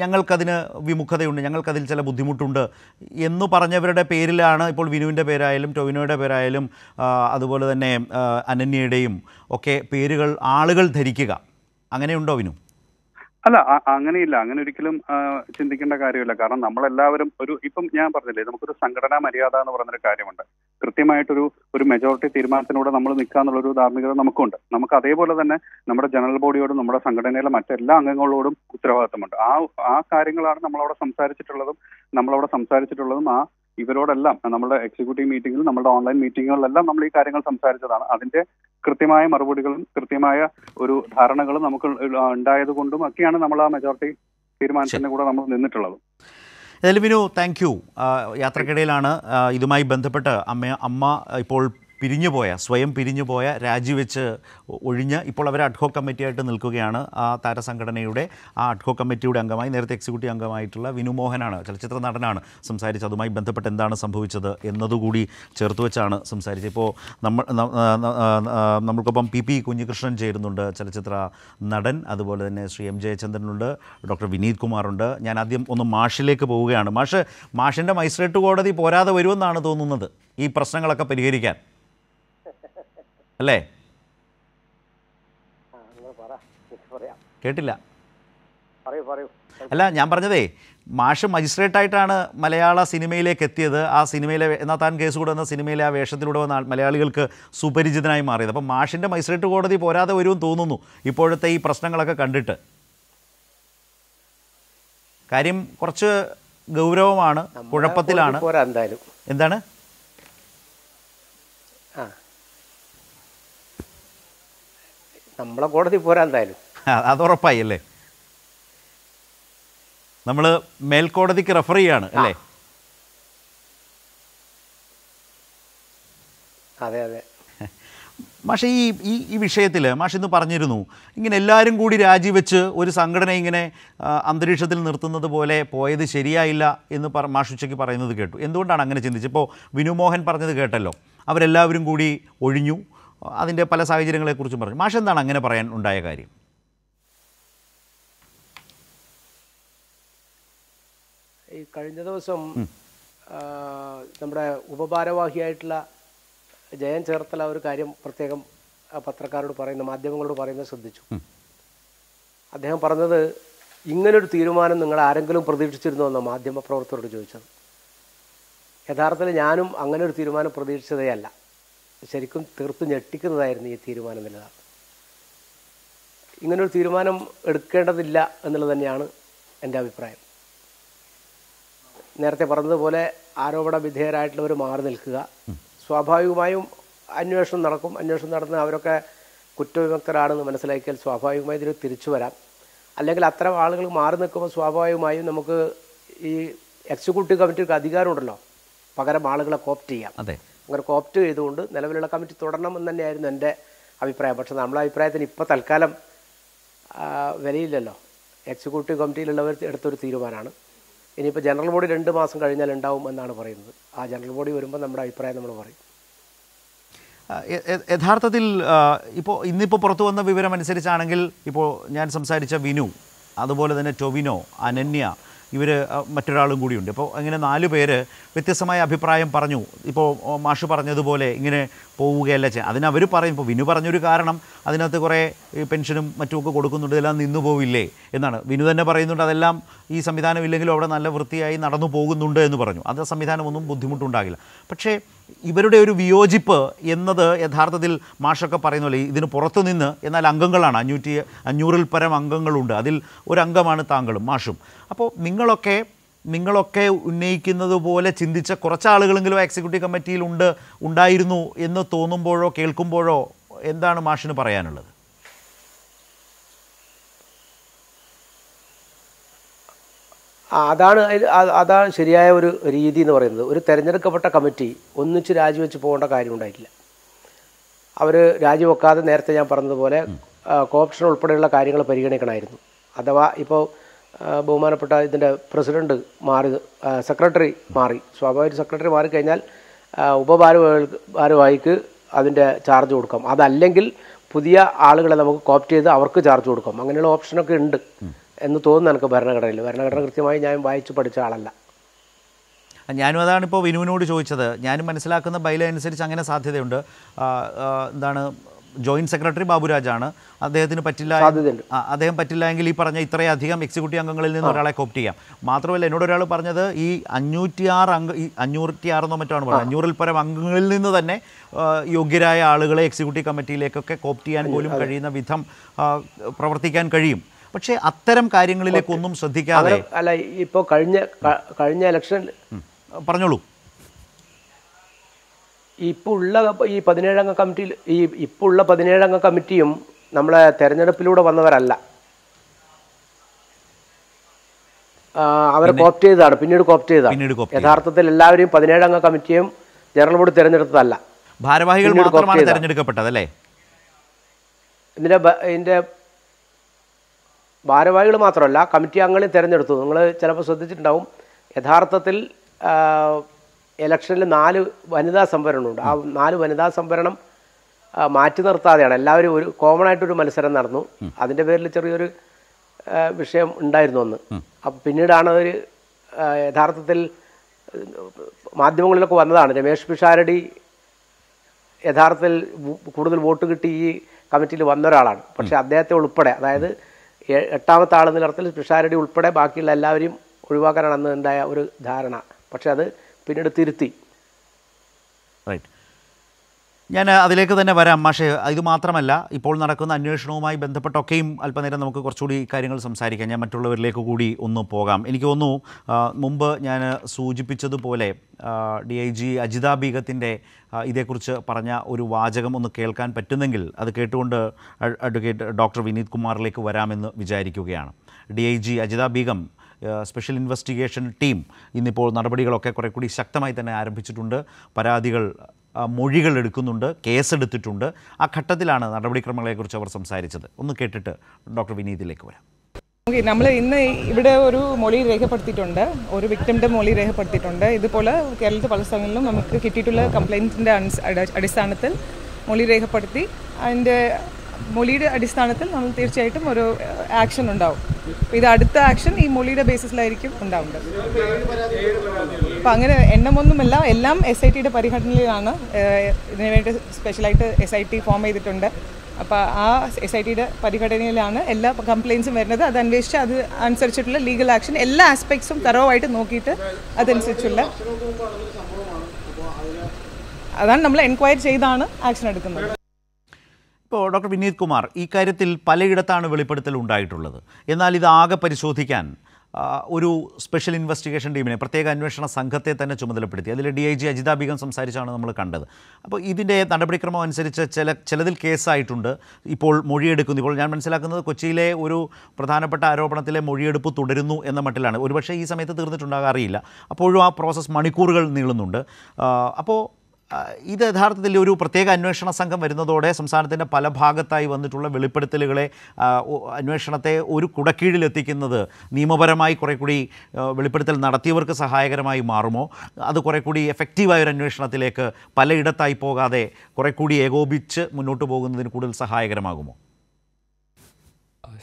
ഞങ്ങൾക്കതിന് വിമുഖതയുണ്ട് ഞങ്ങൾക്കതിൽ ചില ബുദ്ധിമുട്ടുണ്ട് എന്ന് പറഞ്ഞവരുടെ പേരിലാണ് ഇപ്പോൾ വിനുവിൻ്റെ പേരായാലും ടൊവിനോയുടെ പേരായാലും അതുപോലെ തന്നെ അനന്യയുടെയും ഒക്കെ പേരുകൾ ആളുകൾ ധരിക്കുക അങ്ങനെയുണ്ടോ വിനു അല്ല അങ്ങനെയില്ല അങ്ങനെ ഒരിക്കലും ചിന്തിക്കേണ്ട കാര്യമില്ല കാരണം നമ്മളെല്ലാവരും ഒരു ഇപ്പം ഞാൻ പറഞ്ഞില്ലേ നമുക്കൊരു സംഘടനാ മര്യാദ എന്ന് പറഞ്ഞൊരു കാര്യമുണ്ട് കൃത്യമായിട്ടൊരു ഒരു മെജോറിറ്റി തീരുമാനത്തിനോട് നമ്മൾ നിൽക്കുക എന്നുള്ളൊരു ധാർമ്മികത നമുക്കുണ്ട് നമുക്ക് അതേപോലെ തന്നെ നമ്മുടെ ജനറൽ ബോഡിയോടും നമ്മുടെ സംഘടനയിലെ മറ്റെല്ലാ അംഗങ്ങളോടും ഉത്തരവാദിത്തമുണ്ട് ആ ആ കാര്യങ്ങളാണ് നമ്മളവിടെ സംസാരിച്ചിട്ടുള്ളതും നമ്മളവിടെ സംസാരിച്ചിട്ടുള്ളതും ആ ഇവരോടെല്ലാം നമ്മുടെ എക്സിക്യൂട്ടീവ് മീറ്റിംഗിൽ നമ്മുടെ ഓൺലൈൻ മീറ്റിങ്ങുകളിലെല്ലാം നമ്മൾ ഈ കാര്യങ്ങൾ സംസാരിച്ചതാണ് അതിന്റെ കൃത്യമായ മറുപടികളും കൃത്യമായ ഒരു ധാരണകളും നമുക്ക് ഉണ്ടായത് കൊണ്ടും ഒക്കെയാണ് നമ്മൾ ആ മെജോറിറ്റി തീരുമാനത്തിന്റെ കൂടെ നമ്മൾ നിന്നിട്ടുള്ളത് വിനു താങ്ക് യു യാത്രക്കിടയിലാണ് ഇതുമായി ബന്ധപ്പെട്ട് അമ്മ അമ്മ ഇപ്പോൾ പിരിഞ്ഞുപോയ സ്വയം പിരിഞ്ഞുപോയ രാജിവെച്ച് ഒഴിഞ്ഞ് ഇപ്പോൾ അവർ അഡ്ഹോ കമ്മിറ്റിയായിട്ട് നിൽക്കുകയാണ് ആ താരസംഘടനയുടെ ആ അഡ്ഹോ കമ്മിറ്റിയുടെ അംഗമായി നേരത്തെ എക്സിക്യൂട്ടീവ് അംഗമായിട്ടുള്ള വിനു മോഹനാണ് ചലച്ചിത്ര നടനാണ് സംസാരിച്ചത് അതുമായി ബന്ധപ്പെട്ട് എന്താണ് സംഭവിച്ചത് എന്നതുകൂടി ചേർത്ത് വെച്ചാണ് സംസാരിച്ചത് ഇപ്പോൾ നമ്മൾ നമ്മൾക്കൊപ്പം പി പി കുഞ്ഞികൃഷ്ണൻ ചേരുന്നുണ്ട് ചലച്ചിത്ര നടൻ അതുപോലെ തന്നെ ശ്രീ എം ജയചന്ദ്രനുണ്ട് ഡോക്ടർ വിനീത് കുമാറുണ്ട് ഞാൻ ആദ്യം ഒന്ന് മാഷിലേക്ക് പോവുകയാണ് മാഷ് മാഷിൻ്റെ മജിസ്ട്രേറ്റ് കോടതി പോരാതെ വരുമെന്നാണ് തോന്നുന്നത് ഈ പ്രശ്നങ്ങളൊക്കെ പരിഹരിക്കാൻ അല്ലേ കേട്ടില്ല അല്ല ഞാൻ പറഞ്ഞതേ മാഷ് മജിസ്ട്രേറ്റായിട്ടാണ് മലയാള സിനിമയിലേക്ക് എത്തിയത് ആ സിനിമയിലെ എന്നാൽ താൻ കേസ് കൂടുന്ന സിനിമയിലെ ആ വേഷത്തിലൂടെ വന്ന മലയാളികൾക്ക് സുപരിചിതനായി മാറിയത് അപ്പം മാഷിൻ്റെ മജിസ്ട്രേറ്റ് കോടതി പോരാതെ വരുമെന്ന് തോന്നുന്നു ഇപ്പോഴത്തെ ഈ പ്രശ്നങ്ങളൊക്കെ കണ്ടിട്ട് കാര്യം കുറച്ച് ഗൗരവമാണ് കുഴപ്പത്തിലാണ് എന്താണ് നമ്മളെ കോടതി പോരാ എന്തായാലും അത് ഉറപ്പായി അല്ലേ നമ്മൾ മേൽക്കോടതിക്ക് റെഫർ ചെയ്യാണ് അല്ലേ അതെ അതെ മാഷെ ഈ ഈ ഈ വിഷയത്തിൽ മാഷ ഇന്ന് പറഞ്ഞിരുന്നു ഇങ്ങനെ എല്ലാവരും കൂടി രാജിവെച്ച് ഒരു സംഘടന ഇങ്ങനെ അന്തരീക്ഷത്തിൽ നിർത്തുന്നത് പോലെ പോയത് ശരിയായില്ല എന്ന് പറ മാഷുച്ചയ്ക്ക് പറയുന്നത് കേട്ടു എന്തുകൊണ്ടാണ് അങ്ങനെ ചിന്തിച്ചത് ഇപ്പോൾ വിനുമോഹൻ പറഞ്ഞത് കേട്ടല്ലോ അവരെല്ലാവരും കൂടി ഒഴിഞ്ഞു അതിൻ്റെ പല സാഹചര്യങ്ങളെക്കുറിച്ചും പറഞ്ഞു മാഷ് എന്താണ് അങ്ങനെ പറയാൻ ഉണ്ടായ കാര്യം ഈ കഴിഞ്ഞ ദിവസം നമ്മുടെ ഉപഭാരവാഹിയായിട്ടുള്ള ജയൻ ചേർത്തല ഒരു കാര്യം പ്രത്യേകം പത്രക്കാരോട് പറയുന്ന മാധ്യമങ്ങളോട് പറയുന്നത് ശ്രദ്ധിച്ചു അദ്ദേഹം പറഞ്ഞത് ഇങ്ങനൊരു തീരുമാനം നിങ്ങൾ ആരെങ്കിലും പ്രതീക്ഷിച്ചിരുന്നോ എന്ന മാധ്യമ പ്രവർത്തകരോട് ചോദിച്ചത് യഥാർത്ഥത്തിൽ ഞാനും അങ്ങനെ ഒരു തീരുമാനം പ്രതീക്ഷിച്ചതേ അല്ല ശരിക്കും തീർത്ത് ഞെട്ടിക്കുന്നതായിരുന്നു ഈ തീരുമാനം എന്നുള്ളത് ഇങ്ങനൊരു തീരുമാനം എടുക്കേണ്ടതില്ല എന്നുള്ളത് തന്നെയാണ് എൻ്റെ അഭിപ്രായം നേരത്തെ പറഞ്ഞതുപോലെ ആരോപണ വിധേയരായിട്ടുള്ളവർ മാറി നിൽക്കുക സ്വാഭാവികമായും അന്വേഷണം നടക്കും അന്വേഷണം നടന്ന് അവരൊക്കെ കുറ്റവിമുക്തരാണെന്ന് മനസ്സിലാക്കിയാൽ സ്വാഭാവികമായും ഇതിന് തിരിച്ചു വരാം അല്ലെങ്കിൽ അത്തരം ആളുകൾ മാറി നിൽക്കുമ്പോൾ സ്വാഭാവികമായും നമുക്ക് ഈ എക്സിക്യൂട്ടീവ് കമ്മിറ്റിക്ക് അധികാരമുണ്ടല്ലോ പകരം ആളുകളെ കോപ്റ്റ് ചെയ്യാം അങ്ങനെ കോപ്റ്റ് ചെയ്തുകൊണ്ട് നിലവിലുള്ള കമ്മിറ്റി തുടരണം എന്ന് തന്നെയായിരുന്നു എൻ്റെ അഭിപ്രായം പക്ഷേ നമ്മളെ അഭിപ്രായത്തിന് ഇപ്പോൾ തൽക്കാലം വിലയില്ലല്ലോ എക്സിക്യൂട്ടീവ് കമ്മിറ്റിയിലുള്ളവർ എടുത്തൊരു തീരുമാനമാണ് ഇനിയിപ്പോൾ ജനറൽ ബോഡി രണ്ട് മാസം കഴിഞ്ഞാൽ ഉണ്ടാവും എന്നാണ് പറയുന്നത് ആ ജനറൽ ബോഡി വരുമ്പോൾ നമ്മുടെ അഭിപ്രായം നമ്മൾ പറയും യഥാർത്ഥത്തിൽ ഇപ്പോൾ ഇന്നിപ്പോൾ പുറത്തു വന്ന വിവരം അനുസരിച്ചാണെങ്കിൽ ഇപ്പോൾ ഞാൻ സംസാരിച്ച വിനു അതുപോലെ തന്നെ ടൊവിനോ അനന്യ ഇവർ മറ്റൊരാളും കൂടിയുണ്ട് അപ്പോൾ അങ്ങനെ നാല് പേര് വ്യത്യസ്തമായ അഭിപ്രായം പറഞ്ഞു ഇപ്പോൾ മാഷ് പറഞ്ഞതുപോലെ ഇങ്ങനെ പോവുകയല്ല ചെയ്യാം അതിനവർ പറയും ഇപ്പോൾ വിനു പറഞ്ഞൊരു കാരണം അതിനകത്ത് കുറേ പെൻഷനും മറ്റുമൊക്കെ കൊടുക്കുന്നുണ്ട് ഇതെല്ലാം നിന്നു പോവില്ലേ എന്നാണ് വിനു തന്നെ പറയുന്നുണ്ട് അതെല്ലാം ഈ സംവിധാനം ഇല്ലെങ്കിലും അവിടെ നല്ല വൃത്തിയായി നടന്നു പോകുന്നുണ്ട് എന്ന് പറഞ്ഞു അത് സംവിധാനമൊന്നും ബുദ്ധിമുട്ടുണ്ടാകില്ല പക്ഷേ ഇവരുടെ ഒരു വിയോജിപ്പ് എന്നത് യഥാർത്ഥത്തിൽ മാഷൊക്കെ പറയുന്ന പോലെ ഇതിന് പുറത്തുനിന്ന് എന്നാൽ അംഗങ്ങളാണ് അഞ്ഞൂറ്റി അഞ്ഞൂറിൽ പരം അംഗങ്ങളുണ്ട് അതിൽ ഒരു അംഗമാണ് താങ്കളും മാഷും അപ്പോൾ നിങ്ങളൊക്കെ നിങ്ങളൊക്കെ ഉന്നയിക്കുന്നത് പോലെ ചിന്തിച്ച കുറച്ചാളുകളെങ്കിലും എക്സിക്യൂട്ടീവ് കമ്മിറ്റിയിൽ ഉണ്ട് ഉണ്ടായിരുന്നു എന്ന് തോന്നുമ്പോഴോ കേൾക്കുമ്പോഴോ എന്താണ് മാഷിന് പറയാനുള്ളത് അതാണ് അതാണ് ശരിയായ ഒരു രീതി എന്ന് പറയുന്നത് ഒരു തിരഞ്ഞെടുക്കപ്പെട്ട കമ്മിറ്റി ഒന്നിച്ച് രാജിവെച്ച് പോകേണ്ട കാര്യം ഉണ്ടായിട്ടില്ല അവർ രാജിവെക്കാതെ നേരത്തെ ഞാൻ പറഞ്ഞതുപോലെ കോപ്ഷൻ ഉൾപ്പെടെയുള്ള കാര്യങ്ങൾ പരിഗണിക്കണമായിരുന്നു അഥവാ ഇപ്പോൾ ബഹുമാനപ്പെട്ട ഇതിൻ്റെ പ്രസിഡന്റ് മാറി സെക്രട്ടറി മാറി സ്വാഭാവിക സെക്രട്ടറി മാറിക്കഴിഞ്ഞാൽ ഉപഭാരവാഹിക്ക് അതിൻ്റെ ചാർജ് കൊടുക്കാം അതല്ലെങ്കിൽ പുതിയ ആളുകളെ നമുക്ക് കോപ്റ്റ് ചെയ്ത് അവർക്ക് ചാർജ് കൊടുക്കാം അങ്ങനെയുള്ള ഓപ്ഷനൊക്കെ ഉണ്ട് എന്ന് തോന്നുന്നു എനിക്ക് ഭരണഘടനയിൽ ഭരണഘടന കൃത്യമായി ഞാൻ വായിച്ചു പഠിച്ച ആളല്ല ഞാനും അതാണ് ഇപ്പോൾ വിനുവിനോട് ചോദിച്ചത് ഞാനും മനസ്സിലാക്കുന്ന ബൈല അനുസരിച്ച് അങ്ങനെ സാധ്യതയുണ്ട് എന്താണ് ജോയിന്റ് സെക്രട്ടറി ബാബുരാജാണ് അദ്ദേഹത്തിന് പറ്റില്ല അദ്ദേഹം പറ്റില്ല എങ്കിൽ ഈ പറഞ്ഞ ഇത്രയധികം എക്സിക്യൂട്ടീവ് അംഗങ്ങളിൽ നിന്ന് ഒരാളെ കോപ്റ്റ് ചെയ്യാം മാത്രമല്ല എന്നോട് ഒരാൾ പറഞ്ഞത് ഈ അഞ്ഞൂറ്റിയാറ് അംഗ ഈ അഞ്ഞൂറ്റി ആറെന്നോ മറ്റാണ് പറഞ്ഞത് അഞ്ഞൂറിൽ പരം അംഗങ്ങളിൽ നിന്ന് തന്നെ യോഗ്യരായ ആളുകളെ എക്സിക്യൂട്ടീവ് കമ്മിറ്റിയിലേക്കൊക്കെ കോപ്റ്റ് ചെയ്യാൻ പോലും കഴിയുന്ന വിധം പ്രവർത്തിക്കാൻ കഴിയും പക്ഷേ അത്തരം കാര്യങ്ങളിലേക്കൊന്നും ശ്രദ്ധിക്കാതെ അല്ല ഇപ്പോൾ കഴിഞ്ഞ കഴിഞ്ഞ ഇലക്ഷൻ പറഞ്ഞോളൂ ഇപ്പോൾ ഉള്ള ഈ പതിനേഴംഗ കമ്മിറ്റിയിൽ ഈ ഇപ്പോൾ ഉള്ള പതിനേഴംഗ കമ്മിറ്റിയും നമ്മളെ തെരഞ്ഞെടുപ്പിലൂടെ വന്നവരല്ല അവർ കോപ്റ്റ് ചെയ്തതാണ് പിന്നീട് കോപ്റ്റ് ചെയ്തതാണ് യഥാർത്ഥത്തിൽ എല്ലാവരെയും പതിനേഴംഗ കമ്മിറ്റിയും ജനറൽ ബോർഡ് തിരഞ്ഞെടുത്തതല്ല ഭാരവാഹികൾ മാത്രമാണ് തിരഞ്ഞെടുക്കപ്പെട്ടതല്ലേ ഇതിന്റെ ഭാരവാഹികൾ മാത്രമല്ല കമ്മിറ്റി അംഗങ്ങളെ തിരഞ്ഞെടുത്തു നിങ്ങൾ ചിലപ്പോൾ ശ്രദ്ധിച്ചിട്ടുണ്ടാവും യഥാർത്ഥത്തിൽ ഇലക്ഷനിൽ നാല് വനിതാ സംവരണമുണ്ട് ആ നാല് വനിതാ സംവരണം മാറ്റി നിർത്താതെയാണ് എല്ലാവരും ഒരു കോമൺ ആയിട്ടൊരു മത്സരം നടന്നു അതിൻ്റെ പേരിൽ ചെറിയൊരു വിഷയം ഉണ്ടായിരുന്നു അന്ന് അപ്പം പിന്നീടാണ് ഒരു യഥാർത്ഥത്തിൽ മാധ്യമങ്ങളിലൊക്കെ വന്നതാണ് രമേഷ് പിഷാരടി യഥാർത്ഥത്തിൽ കൂടുതൽ വോട്ട് കിട്ടി ഈ കമ്മിറ്റിയിൽ വന്ന ഒരാളാണ് പക്ഷേ അദ്ദേഹത്തെ ഉൾപ്പെടെ അതായത് എട്ടാമത്തെ ആളെന്ന അർത്ഥത്തിൽ പിഷാരടി ഉൾപ്പെടെ ബാക്കിയുള്ള എല്ലാവരെയും ഒഴിവാക്കാനാണെന്ന് ഉണ്ടായ ഒരു ധാരണ പക്ഷെ അത് പിന്നീട് തിരുത്തി റൈറ്റ് ഞാൻ അതിലേക്ക് തന്നെ വരാം പക്ഷേ ഇത് മാത്രമല്ല ഇപ്പോൾ നടക്കുന്ന അന്വേഷണവുമായി ബന്ധപ്പെട്ടൊക്കെയും അല്പനേരം നമുക്ക് കുറച്ചുകൂടി കാര്യങ്ങൾ സംസാരിക്കാം ഞാൻ മറ്റുള്ളവരിലേക്ക് കൂടി ഒന്ന് പോകാം എനിക്ക് തോന്നുന്നു മുമ്പ് ഞാൻ സൂചിപ്പിച്ചതുപോലെ ഡി ഐ ജി അജിത ബീഗത്തിൻ്റെ ഇതേക്കുറിച്ച് പറഞ്ഞ ഒരു വാചകം ഒന്ന് കേൾക്കാൻ പറ്റുന്നെങ്കിൽ അത് കേട്ടുകൊണ്ട് അഡ്വക്കേറ്റ് ഡോക്ടർ വിനീത് കുമാറിലേക്ക് വരാമെന്ന് വിചാരിക്കുകയാണ് D I G Ajitha Beegum special investigation team ഇന്നിപ്പോൾ നടപടികളൊക്കെ കുറെ കൂടി ശക്തമായി തന്നെ ആരംഭിച്ചിട്ടുണ്ട് പരാതികൾ മൊഴികൾ എടുക്കുന്നുണ്ട് കേസെടുത്തിട്ടുണ്ട് ആ ഘട്ടത്തിലാണ് നടപടിക്രമങ്ങളെക്കുറിച്ച് അവർ സംസാരിച്ചത് ഒന്ന് കേട്ടിട്ട് ഡോക്ടർ വിനീതിലേക്ക് വരാം ഓക്കെ നമ്മൾ ഇന്ന് ഇവിടെ ഒരു മൊഴി രേഖപ്പെടുത്തിയിട്ടുണ്ട് ഒരു വിക്ടിമിൻ്റെ മൊഴി രേഖപ്പെടുത്തിയിട്ടുണ്ട് ഇതുപോലെ കേരളത്തിൽ പല സ്ഥലങ്ങളിലും നമുക്ക് കിട്ടിയിട്ടുള്ള കംപ്ലയിൻറ്റിൻ്റെ അടിസ്ഥാനത്തിൽ മൊഴി രേഖപ്പെടുത്തി അതിൻ്റെ മൊഴിയുടെ അടിസ്ഥാനത്തിൽ നമ്മൾ തീർച്ചയായിട്ടും ഒരു ആക്ഷൻ ഉണ്ടാവും ഇത് അടുത്ത ആക്ഷൻ ഈ മൊഴിയുടെ ബേസിസിലായിരിക്കും ഉണ്ടാവുന്നത് അപ്പോൾ അങ്ങനെ എണ്ണമൊന്നുമല്ല എല്ലാം എസ് ഐ ടിയുടെ പരിഘടനയിലാണ് ഇതിനുവേണ്ടി സ്പെഷ്യലായിട്ട് എസ് ഐ ടി ഫോം ചെയ്തിട്ടുണ്ട് അപ്പോൾ ആ എസ് ഐ ടിയുടെ പരിഘടനയിലാണ് എല്ലാ കംപ്ലയിൻസും വരുന്നത് അത് അന്വേഷിച്ച് അത് അനുസരിച്ചിട്ടുള്ള ലീഗൽ ആക്ഷൻ എല്ലാ ആസ്പെക്ട്സും തറവായിട്ട് നോക്കിയിട്ട് അതനുസരിച്ചുള്ള അതാണ് നമ്മൾ എൻക്വയറി ചെയ്താണ് ആക്ഷൻ എടുക്കുന്നത് ഇപ്പോൾ ഡോക്ടർ വിനീത് കുമാർ ഈ കാര്യത്തിൽ പലയിടത്താണ് വെളിപ്പെടുത്തൽ ഉണ്ടായിട്ടുള്ളത് എന്നാൽ ഇത് ആകെ പരിശോധിക്കാൻ ഒരു സ്പെഷ്യൽ ഇൻവെസ്റ്റിഗേഷൻ ടീമിനെ പ്രത്യേക അന്വേഷണ സംഘത്തെ തന്നെ ചുമതലപ്പെടുത്തി അതിൽ D I G Ajitha Beegum സംസാരിച്ചാണ് നമ്മൾ കണ്ടത് അപ്പോൾ ഇതിൻ്റെ നടപടിക്രമം അനുസരിച്ച് ചില ചിലതിൽ കേസായിട്ടുണ്ട് ഇപ്പോൾ മൊഴിയെടുക്കുന്നു ഇപ്പോൾ ഞാൻ മനസ്സിലാക്കുന്നത് കൊച്ചിയിലെ ഒരു പ്രധാനപ്പെട്ട ആരോപണത്തിലെ മൊഴിയെടുപ്പ് തുടരുന്നു എന്ന മട്ടിലാണ് ഒരുപക്ഷേ ഈ സമയത്ത് തീർന്നിട്ടുണ്ടാകാറിയില്ല അപ്പോഴും ആ പ്രോസസ്സ് മണിക്കൂറുകൾ നീളുന്നുണ്ട് അപ്പോൾ ഇത് യഥാർത്ഥത്തിൽ ഒരു പ്രത്യേക അന്വേഷണ സംഘം വരുന്നതോടെ സംസ്ഥാനത്തിൻ്റെ പല ഭാഗത്തായി വന്നിട്ടുള്ള വെളിപ്പെടുത്തലുകളെ അന്വേഷണത്തെ ഒരു കുടക്കീഴിലെത്തിക്കുന്നത് നിയമപരമായി കുറെ കൂടി വെളിപ്പെടുത്തൽ നടത്തിയവർക്ക് സഹായകരമായി മാറുമോ അത് കുറെ കൂടി എഫക്റ്റീവായ ഒരു അന്വേഷണത്തിലേക്ക് പലയിടത്തായി പോകാതെ കുറെ കൂടി ഏകോപിച്ച് മുന്നോട്ട് പോകുന്നതിന് കൂടുതൽ സഹായകരമാകുമോ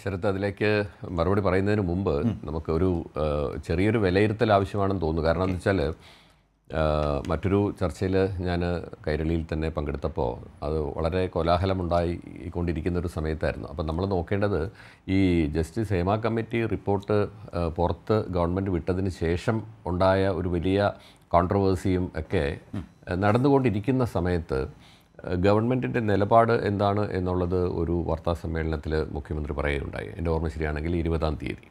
ശരത്ത് അതിലേക്ക് മറുപടി പറയുന്നതിന് മുമ്പ് നമുക്ക് ഒരു ചെറിയൊരു വിലയിരുത്തൽ ആവശ്യമാണെന്ന് തോന്നുന്നു കാരണം എന്താ വെച്ചാൽ മറ്റൊരു ചർച്ചയിൽ ഞാൻ കൈരളിയിൽ തന്നെ പങ്കെടുത്തപ്പോൾ അത് വളരെ കോലാഹലമുണ്ടായിക്കൊണ്ടിരിക്കുന്ന ഒരു സമയത്തായിരുന്നു അപ്പം നമ്മൾ നോക്കേണ്ടത് ഈ ജസ്റ്റിസ് ഹേമ കമ്മിറ്റി റിപ്പോർട്ട് പുറത്ത് ഗവൺമെൻറ് വിട്ടതിന് ശേഷം ഉണ്ടായ ഒരു വലിയ കോൺട്രവേഴ്സിയും ഒക്കെ നടന്നുകൊണ്ടിരിക്കുന്ന സമയത്ത് ഗവൺമെൻറ്റിൻ്റെ നിലപാട് എന്താണ് എന്നുള്ളത് ഒരു വാർത്താ സമ്മേളനത്തിൽ മുഖ്യമന്ത്രി പറയുകയുണ്ടായി എൻ്റെ ഓർമ്മ ശരിയാണെങ്കിൽ ഇരുപതാം തീയതി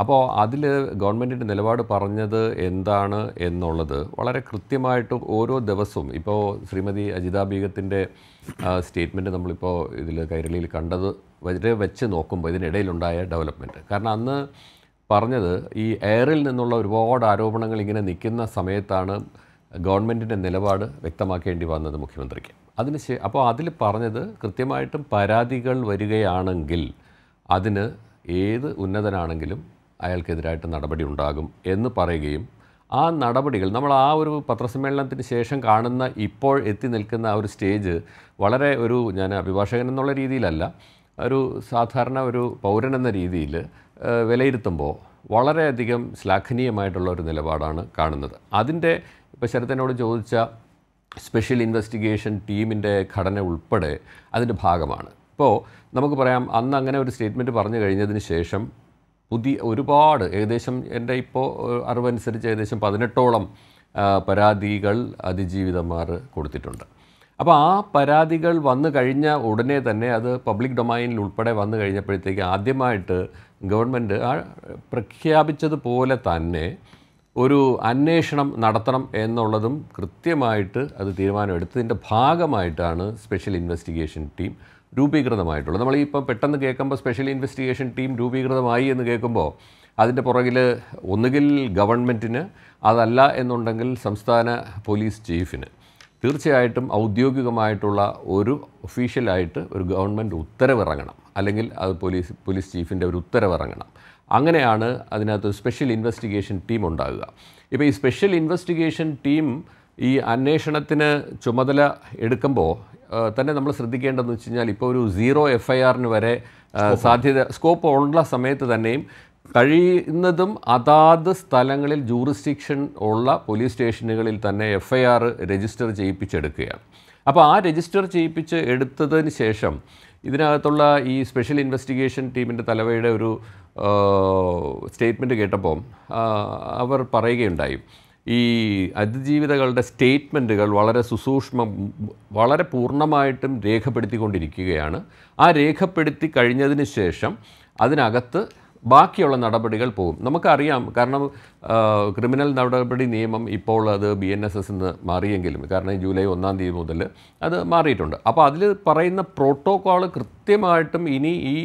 അപ്പോൾ അതിൽ ഗവൺമെൻറ്റിൻ്റെ നിലപാട് പറഞ്ഞത് എന്താണ് എന്നുള്ളത് വളരെ കൃത്യമായിട്ട് ഓരോ ദിവസവും ഇപ്പോൾ ശ്രീമതി അജിതാ ബീഗത്തിൻ്റെ സ്റ്റേറ്റ്മെൻറ്റ് നമ്മളിപ്പോൾ ഇതിൽ കൈരളിയിൽ കണ്ടത് വരെ വെച്ച് നോക്കുമ്പോൾ ഇതിനിടയിലുണ്ടായ ഡെവലപ്മെൻറ്റ് കാരണം അന്ന് പറഞ്ഞത് ഈ എയറിൽ നിന്നുള്ള ഒരുപാട് ആരോപണങ്ങൾ ഇങ്ങനെ നിൽക്കുന്ന സമയത്താണ് ഗവൺമെൻറ്റിൻ്റെ നിലപാട് വ്യക്തമാക്കേണ്ടി വന്നത് മുഖ്യമന്ത്രിക്ക് അതിന് അപ്പോൾ അതിൽ പറഞ്ഞത് കൃത്യമായിട്ടും പരാതികൾ വരികയാണെങ്കിൽ അതിന് ഏത് ഉന്നതനാണെങ്കിലും അയാൾക്കെതിരായിട്ട് നടപടി ഉണ്ടാകും എന്ന് പറയുകയും ആ നടപടികൾ നമ്മൾ ആ ഒരു പത്രസമ്മേളനത്തിന് ശേഷം കാണുന്ന ഇപ്പോൾ എത്തി നിൽക്കുന്ന ആ ഒരു സ്റ്റേജ് വളരെ ഒരു ഞാൻ അഭിഭാഷകൻ എന്നുള്ള രീതിയിലല്ല ഒരു സാധാരണ ഒരു പൗരൻ എന്ന രീതിയിൽ വിലയിരുത്തുമ്പോൾ വളരെയധികം ശ്ലാഘനീയമായിട്ടുള്ള ഒരു നിലപാടാണ് കാണുന്നത് അതിൻ്റെ ഇപ്പോൾ ശരത്തിനോട് ചോദിച്ച സ്പെഷ്യൽ ഇൻവെസ്റ്റിഗേഷൻ ടീമിൻ്റെ ഘടന ഉൾപ്പെടെ അതിൻ്റെ ഭാഗമാണ് ഇപ്പോൾ നമുക്ക് പറയാം അന്ന് അങ്ങനെ ഒരു സ്റ്റേറ്റ്മെൻറ്റ് പറഞ്ഞു കഴിഞ്ഞതിന് ശേഷം പുതിയ ഒരുപാട് ഏകദേശം എൻ്റെ ഇപ്പോൾ അറിവനുസരിച്ച് ഏകദേശം പതിനെട്ടോളം പരാതികൾ അതിജീവിതന്മാർ കൊടുത്തിട്ടുണ്ട് അപ്പോൾ ആ പരാതികൾ വന്നു കഴിഞ്ഞ ഉടനെ തന്നെ അത് പബ്ലിക് ഡൊമൈനിൽ ഉൾപ്പെടെ വന്നു കഴിഞ്ഞപ്പോഴത്തേക്ക് ആദ്യമായിട്ട് ഗവൺമെൻറ് ആ പ്രഖ്യാപിച്ചതുപോലെ തന്നെ ഒരു അന്വേഷണം നടത്തണം എന്നുള്ളതും കൃത്യമായിട്ട് അത് തീരുമാനമെടുത്തതിൻ്റെ ഭാഗമായിട്ടാണ് സ്പെഷ്യൽ ഇൻവെസ്റ്റിഗേഷൻ ടീം രൂപീകൃതമായിട്ടുള്ളത് നമ്മൾ ഇപ്പം പെട്ടെന്ന് കേൾക്കുമ്പോൾ സ്പെഷ്യൽ ഇൻവെസ്റ്റിഗേഷൻ ടീം രൂപീകൃതമായി എന്ന് കേൾക്കുമ്പോൾ അതിൻ്റെ പുറകിൽ ഒന്നുകിൽ ഗവൺമെൻറ്റിന് അതല്ല എന്നുണ്ടെങ്കിൽ സംസ്ഥാന പോലീസ് ചീഫിന് തീർച്ചയായിട്ടും ഔദ്യോഗികമായിട്ടുള്ള ഒരു ഒഫീഷ്യലായിട്ട് ഒരു ഗവൺമെൻറ് ഉത്തരവിറങ്ങണം അല്ലെങ്കിൽ അത് പോലീസ് പോലീസ് ചീഫിൻ്റെ ഒരു ഉത്തരവിറങ്ങണം അങ്ങനെയാണ് അതിനകത്ത് സ്പെഷ്യൽ ഇൻവെസ്റ്റിഗേഷൻ ടീം ഉണ്ടാകുക ഇപ്പോൾ ഈ സ്പെഷ്യൽ ഇൻവെസ്റ്റിഗേഷൻ ടീം ഈ അന്വേഷണത്തിന് ചുമതല എടുക്കുമ്പോൾ തന്നെ നമ്മൾ ശ്രദ്ധിക്കേണ്ടതെന്ന് വെച്ച് കഴിഞ്ഞാൽ ഇപ്പോൾ ഒരു സീറോ എഫ് ഐ ആറിന് വരെ സാധ്യത സ്കോപ്പ് ഉള്ള സമയത്ത് തന്നെയും കഴിയുന്നതും അതാത് സ്ഥലങ്ങളിൽ ജൂറിസ്ഡിക്ഷൻ ഉള്ള പോലീസ് സ്റ്റേഷനുകളിൽ തന്നെ എഫ് ഐ ആർ രജിസ്റ്റർ ചെയ്യിപ്പിച്ചെടുക്കുകയാണ് അപ്പോൾ ആ രജിസ്റ്റർ ചെയ്യിപ്പിച്ച് എടുത്തതിന് ശേഷം ഇതിനകത്തുള്ള ഈ സ്പെഷ്യൽ ഇൻവെസ്റ്റിഗേഷൻ ടീമിൻ്റെ തലവയുടെ ഒരു സ്റ്റേറ്റ്മെൻറ്റ് കേട്ടപ്പോൾ അവർ പറയുകയുണ്ടായി ഈ അതിജീവിതകളുടെ സ്റ്റേറ്റ്മെൻറ്റുകൾ വളരെ സുസൂക്ഷ്മം വളരെ പൂർണ്ണമായിട്ടും രേഖപ്പെടുത്തിക്കൊണ്ടിരിക്കുകയാണ് ആ രേഖപ്പെടുത്തി കഴിഞ്ഞതിന് ശേഷം അതിനകത്ത് ബാക്കിയുള്ള നടപടികൾ പോകും നമുക്കറിയാം കാരണം ക്രിമിനൽ നടപടി നിയമം ഇപ്പോൾ അത് ബി എൻ എസ് എസ് മാറിയെങ്കിലും കാരണം ജൂലൈ ഒന്നാം തീയതി മുതൽ അത് മാറിയിട്ടുണ്ട് അപ്പോൾ അതിൽ പറയുന്ന പ്രോട്ടോക്കോൾ കൃത്യമായിട്ടും ഇനി ഈ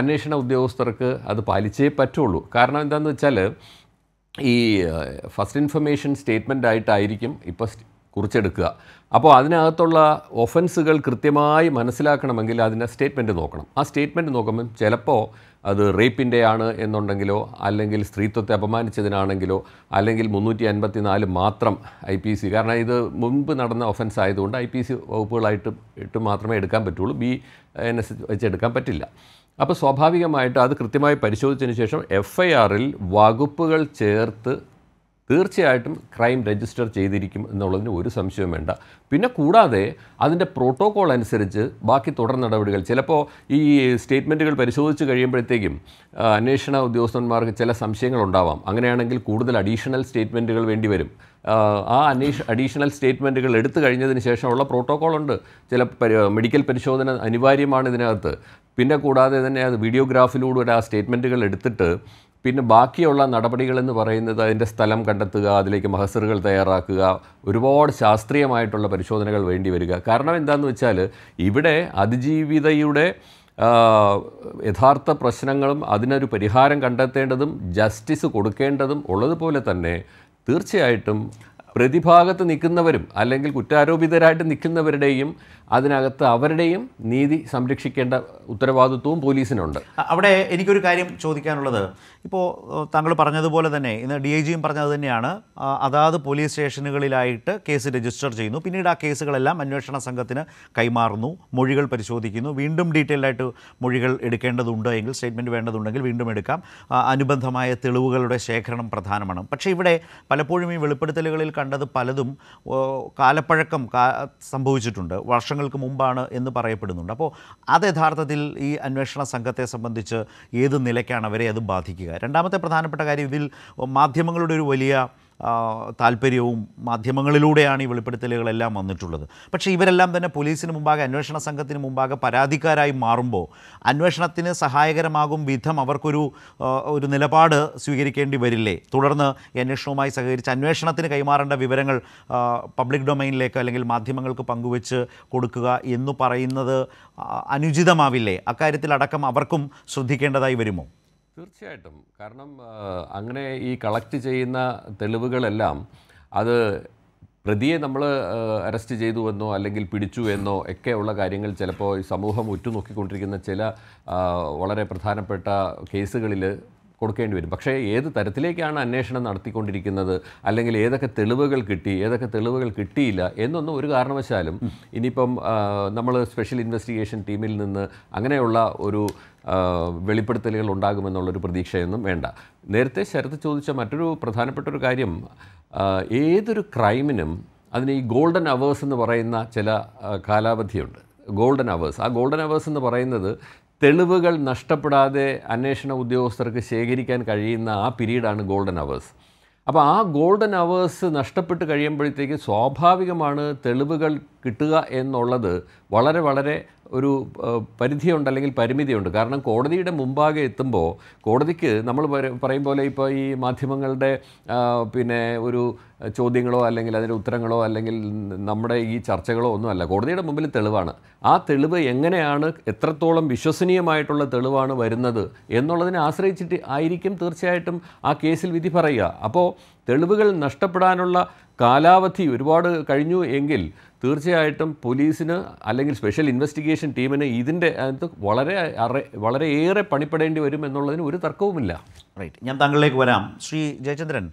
അന്വേഷണ ഉദ്യോഗസ്ഥർക്ക് അത് പാലിച്ചേ പറ്റുള്ളൂ കാരണം എന്താണെന്ന് വെച്ചാൽ ഈ ഫസ്റ്റ് ഇൻഫർമേഷൻ സ്റ്റേറ്റ്മെൻ്റ് ആയിട്ടായിരിക്കും ഇപ്പോൾ കുറിച്ചെടുക്കുക അപ്പോൾ അതിനകത്തുള്ള ഒഫൻസുകൾ കൃത്യമായി മനസ്സിലാക്കണമെങ്കിൽ അതിൻ്റെ സ്റ്റേറ്റ്മെൻറ്റ് നോക്കണം ആ സ്റ്റേറ്റ്മെൻറ്റ് നോക്കുമ്പം ചിലപ്പോൾ അത് റേപ്പിൻ്റെ ആണ് എന്നുണ്ടെങ്കിലോ അല്ലെങ്കിൽ സ്ത്രീത്വത്തെ അപമാനിച്ചതിനാണെങ്കിലോ അല്ലെങ്കിൽ മുന്നൂറ്റി അൻപത്തി നാല് മാത്രം ഐ പി സി കാരണം ഇത് മുൻപ് നടന്ന ഒഫൻസ് ആയതുകൊണ്ട് ഐ പി സി വകുപ്പുകളായിട്ട് ഇട്ട് മാത്രമേ എടുക്കാൻ പറ്റുള്ളൂ ബി എൻ എസ് വെച്ച് എടുക്കാൻ പറ്റില്ല അപ്പോൾ സ്വാഭാവികമായിട്ട് അത് കൃത്യമായി പരിശോധിച്ചതിന് ശേഷം എഫ് ഐ ആറിൽ വകുപ്പുകൾ ചേർത്ത് തീർച്ചയായിട്ടും ക്രൈം രജിസ്റ്റർ ചെയ്തിരിക്കും എന്നുള്ളതിന് ഒരു സംശയവും വേണ്ട പിന്നെ കൂടാതെ അതിൻ്റെ പ്രോട്ടോകോൾ അനുസരിച്ച് ബാക്കി തുടർ നടപടികൾ ചിലപ്പോൾ ഈ സ്റ്റേറ്റ്മെൻറ്റുകൾ പരിശോധിച്ച് കഴിയുമ്പോഴത്തേക്കും അന്വേഷണ ഉദ്യോഗസ്ഥന്മാർക്ക് ചില സംശയങ്ങളുണ്ടാവാം അങ്ങനെയാണെങ്കിൽ കൂടുതൽ അഡീഷണൽ സ്റ്റേറ്റ്മെൻറ്റുകൾ വേണ്ടി വരും ആ അന്വേഷ അഡീഷണൽ സ്റ്റേറ്റ്മെൻറ്റുകൾ എടുത്തു കഴിഞ്ഞതിന് ശേഷമുള്ള ഉണ്ട് ചില മെഡിക്കൽ പരിശോധന അനിവാര്യമാണ് ഇതിനകത്ത് പിന്നെ കൂടാതെ തന്നെ അത് വീഡിയോഗ്രാഫിലൂടെ ആ സ്റ്റേറ്റ്മെൻറ്റുകൾ എടുത്തിട്ട് പിന്നെ ബാക്കിയുള്ള നടപടികളെന്ന് പറയുന്നത് അതിൻ്റെ സ്ഥലം കണ്ടെത്തുക അതിലേക്ക് മഹസറുകൾ തയ്യാറാക്കുക ഒരുപാട് ശാസ്ത്രീയമായിട്ടുള്ള പരിശോധനകൾ വേണ്ടി വരിക കാരണം എന്താണെന്ന് വെച്ചാൽ ഇവിടെ അതിജീവിതയുടെ യഥാർത്ഥ പ്രശ്നങ്ങളും അതിനൊരു പരിഹാരം കണ്ടെത്തേണ്ടതും ജസ്റ്റിസ് കൊടുക്കേണ്ടതും ഉള്ളതുപോലെ തന്നെ തീർച്ചയായിട്ടും പ്രതിഭാഗത്ത് നിൽക്കുന്നവരും അല്ലെങ്കിൽ കുറ്റാരോപിതരായിട്ട് നിൽക്കുന്നവരുടെയും അതിനകത്ത് അവരുടെയും നീതി സംരക്ഷിക്കേണ്ട ഉത്തരവാദിത്വവും പോലീസിനുണ്ട് അവിടെ എനിക്കൊരു കാര്യം ചോദിക്കാനുള്ളത് ഇപ്പോൾ താങ്കൾ പറഞ്ഞതുപോലെ തന്നെ ഇന്ന് ഡി ഐ ജിയും പറഞ്ഞത് തന്നെയാണ് അതാത് പോലീസ് സ്റ്റേഷനുകളിലായിട്ട് കേസ് രജിസ്റ്റർ ചെയ്യുന്നു പിന്നീട് ആ കേസുകളെല്ലാം അന്വേഷണ സംഘത്തിന് കൈമാറുന്നു മൊഴികൾ പരിശോധിക്കുന്നു വീണ്ടും ഡീറ്റെയിൽഡ് ആയിട്ട് മൊഴികൾ എടുക്കേണ്ടതുണ്ട് എങ്കിൽ സ്റ്റേറ്റ്മെൻറ്റ് വേണ്ടതുണ്ടെങ്കിൽ വീണ്ടും എടുക്കാം അനുബന്ധമായ തെളിവുകളുടെ ശേഖരണം പ്രധാനമാണ് പക്ഷേ ഇവിടെ പലപ്പോഴും ഈ വെളിപ്പെടുത്തലുകളിൽ കണ്ടത് പലതും കാലപ്പഴക്കം സംഭവിച്ചിട്ടുണ്ട് വർഷങ്ങൾ വർഷങ്ങൾക്ക് മുമ്പാണ് എന്ന് പറയപ്പെടുന്നുണ്ട് അപ്പോൾ അത് യഥാർത്ഥത്തിൽ ഈ അന്വേഷണ സംഘത്തെ സംബന്ധിച്ച് ഏത് നിലയ്ക്കാണ് അവരെ അത് ബാധിക്കുക രണ്ടാമത്തെ പ്രധാനപ്പെട്ട കാര്യം ഇതിൽ മാധ്യമങ്ങളുടെ ഒരു വലിയ താല്പര്യവും മാധ്യമങ്ങളിലൂടെയാണ് ഈ വെളിപ്പെടുത്തലുകളെല്ലാം വന്നിട്ടുള്ളത് പക്ഷേ ഇവരെല്ലാം തന്നെ പോലീസിന് മുമ്പാകെ അന്വേഷണ സംഘത്തിന് മുമ്പാകെ പരാതിക്കാരായി മാറുമ്പോൾ അന്വേഷണത്തിന് സഹായകരമാകും വിധം അവർക്കൊരു ഒരു നിലപാട് സ്വീകരിക്കേണ്ടി വരില്ലേ തുടർന്ന് അന്വേഷണവുമായി സഹകരിച്ച് അന്വേഷണത്തിന് കൈമാറേണ്ട വിവരങ്ങൾ പബ്ലിക് ഡൊമൈനിലേക്ക് അല്ലെങ്കിൽ മാധ്യമങ്ങൾക്ക് പങ്കുവെച്ച് കൊടുക്കുക എന്ന് പറയുന്നത് അനുചിതമാവില്ലേ അക്കാര്യത്തിലടക്കം അവർക്കും ശ്രദ്ധിക്കേണ്ടതായി വരുമോ തീർച്ചയായിട്ടും കാരണം അങ്ങനെ ഈ കളക്ട് ചെയ്യുന്ന തെളിവുകളെല്ലാം അത് പ്രതിയെ നമ്മൾ അറസ്റ്റ് ചെയ്തു എന്നോ അല്ലെങ്കിൽ പിടിച്ചു എന്നോ ഒക്കെയുള്ള കാര്യങ്ങൾ ചിലപ്പോൾ ഈ സമൂഹം ഉറ്റുനോക്കിക്കൊണ്ടിരിക്കുന്ന ചില വളരെ പ്രധാനപ്പെട്ട കേസുകളിൽ കൊടുക്കേണ്ടി വരും പക്ഷേ ഏത് തരത്തിലേക്കാണ് അന്വേഷണം നടത്തിക്കൊണ്ടിരിക്കുന്നത് അല്ലെങ്കിൽ ഏതൊക്കെ തെളിവുകൾ കിട്ടി ഏതൊക്കെ തെളിവുകൾ കിട്ടിയില്ല എന്നൊന്നും ഒരു കാരണവശാലും ഇനിയിപ്പം നമ്മൾ സ്പെഷ്യൽ ഇൻവെസ്റ്റിഗേഷൻ ടീമിൽ നിന്ന് അങ്ങനെയുള്ള ഒരു വെളിപ്പെടുത്തലുകൾ ഉണ്ടാകുമെന്നുള്ളൊരു പ്രതീക്ഷയൊന്നും വേണ്ട നേരത്തെ ശരത് ചോദിച്ച മറ്റൊരു പ്രധാനപ്പെട്ട ഒരു കാര്യം ഏതൊരു ക്രൈമിനും അതിന് ഈ ഗോൾഡൻ അവേഴ്സ് എന്ന് പറയുന്ന ചില കാലാവധിയുണ്ട് ഗോൾഡൻ അവേഴ്സ് ആ ഗോൾഡൻ അവേഴ്സ് എന്ന് പറയുന്നത് തെളിവുകൾ നഷ്ടപ്പെടാതെ അന്വേഷണ ഉദ്യോഗസ്ഥർക്ക് ശേഖരിക്കാൻ കഴിയുന്ന ആ പീരീഡാണ് ഗോൾഡൻ അവേഴ്സ് അപ്പോൾ ആ ഗോൾഡൻ അവേഴ്സ് നഷ്ടപ്പെട്ട് കഴിയുമ്പോഴത്തേക്ക് സ്വാഭാവികമാണ് തെളിവുകൾ കിട്ടുക എന്നുള്ളത് വളരെ വളരെ ഒരു പരിധിയുണ്ട് അല്ലെങ്കിൽ പരിമിതിയുണ്ട് കാരണം കോടതിയുടെ മുമ്പാകെ എത്തുമ്പോൾ കോടതിക്ക് നമ്മൾ പറയും പോലെ ഇപ്പോൾ ഈ മാധ്യമങ്ങളുടെ പിന്നെ ഒരു ചോദ്യങ്ങളോ അല്ലെങ്കിൽ അതിൻ്റെ ഉത്തരങ്ങളോ അല്ലെങ്കിൽ നമ്മുടെ ഈ ചർച്ചകളോ ഒന്നുമല്ല കോടതിയുടെ മുമ്പിൽ തെളിവാണ് ആ തെളിവ് എങ്ങനെയാണ് എത്രത്തോളം വിശ്വസനീയമായിട്ടുള്ള തെളിവാണ് വരുന്നത് എന്നുള്ളതിനെ ആശ്രയിച്ചിട്ട് ആയിരിക്കും തീർച്ചയായിട്ടും ആ കേസിൽ വിധി പറയുക അപ്പോൾ തെളിവുകൾ നഷ്ടപ്പെടാനുള്ള കാലാവധി ഒരുപാട് കഴിഞ്ഞു എങ്കിൽ തീർച്ചയായിട്ടും പോലീസിന് അല്ലെങ്കിൽ സ്പെഷ്യൽ ഇൻവെസ്റ്റിഗേഷൻ ടീമിന് ഇതിൻ്റെ അകത്ത് വളരെ വളരെയേറെ പണിപ്പെടേണ്ടി വരും എന്നുള്ളതിന് ഒരു തർക്കവുമില്ല റൈറ്റ് ഞാൻ താങ്കളിലേക്ക് വരാം ശ്രീ ജയചന്ദ്രൻ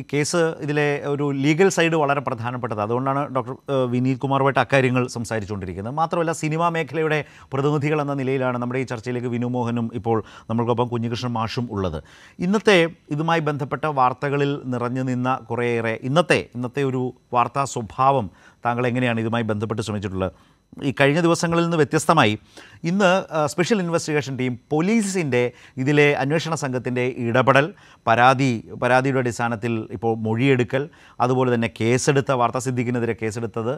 ഈ കേസ് ഇതിലെ ഒരു ലീഗൽ സൈഡ് വളരെ പ്രധാനപ്പെട്ടത് അതുകൊണ്ടാണ് ഡോക്ടർ വിനീത് കുമാറുമായിട്ട് അക്കാര്യങ്ങൾ സംസാരിച്ചുകൊണ്ടിരിക്കുന്നത് മാത്രമല്ല സിനിമാ മേഖലയുടെ പ്രതിനിധികൾ എന്ന നിലയിലാണ് നമ്മുടെ ഈ ചർച്ചയിലേക്ക് വിനു മോഹനും ഇപ്പോൾ നമ്മൾക്കൊപ്പം കുഞ്ഞികൃഷ്ണൻ മാഷും ഉള്ളത് ഇന്നത്തെ ഇതുമായി ബന്ധപ്പെട്ട വാർത്തകളിൽ നിറഞ്ഞു നിന്ന കുറേയേറെ ഇന്നത്തെ ഇന്നത്തെ ഒരു വാർത്താ സ്വഭാവം താങ്കൾ എങ്ങനെയാണ് ഇതുമായി ബന്ധപ്പെട്ട് ശ്രമിച്ചിട്ടുള്ളത് ഈ കഴിഞ്ഞ ദിവസങ്ങളിൽ നിന്ന് വ്യത്യസ്തമായി ഇന്ന് സ്പെഷ്യൽ ഇൻവെസ്റ്റിഗേഷൻ ടീം പോലീസിൻ്റെ ഇതിലെ അന്വേഷണ സംഘത്തിൻ്റെ ഇടപെടൽ പരാതി പരാതിയുടെ അടിസ്ഥാനത്തിൽ ഇപ്പോൾ മൊഴിയെടുക്കൽ അതുപോലെ തന്നെ കേസെടുത്ത വാർത്താ സിദ്ദിഖിനെതിരെ കേസെടുത്തത്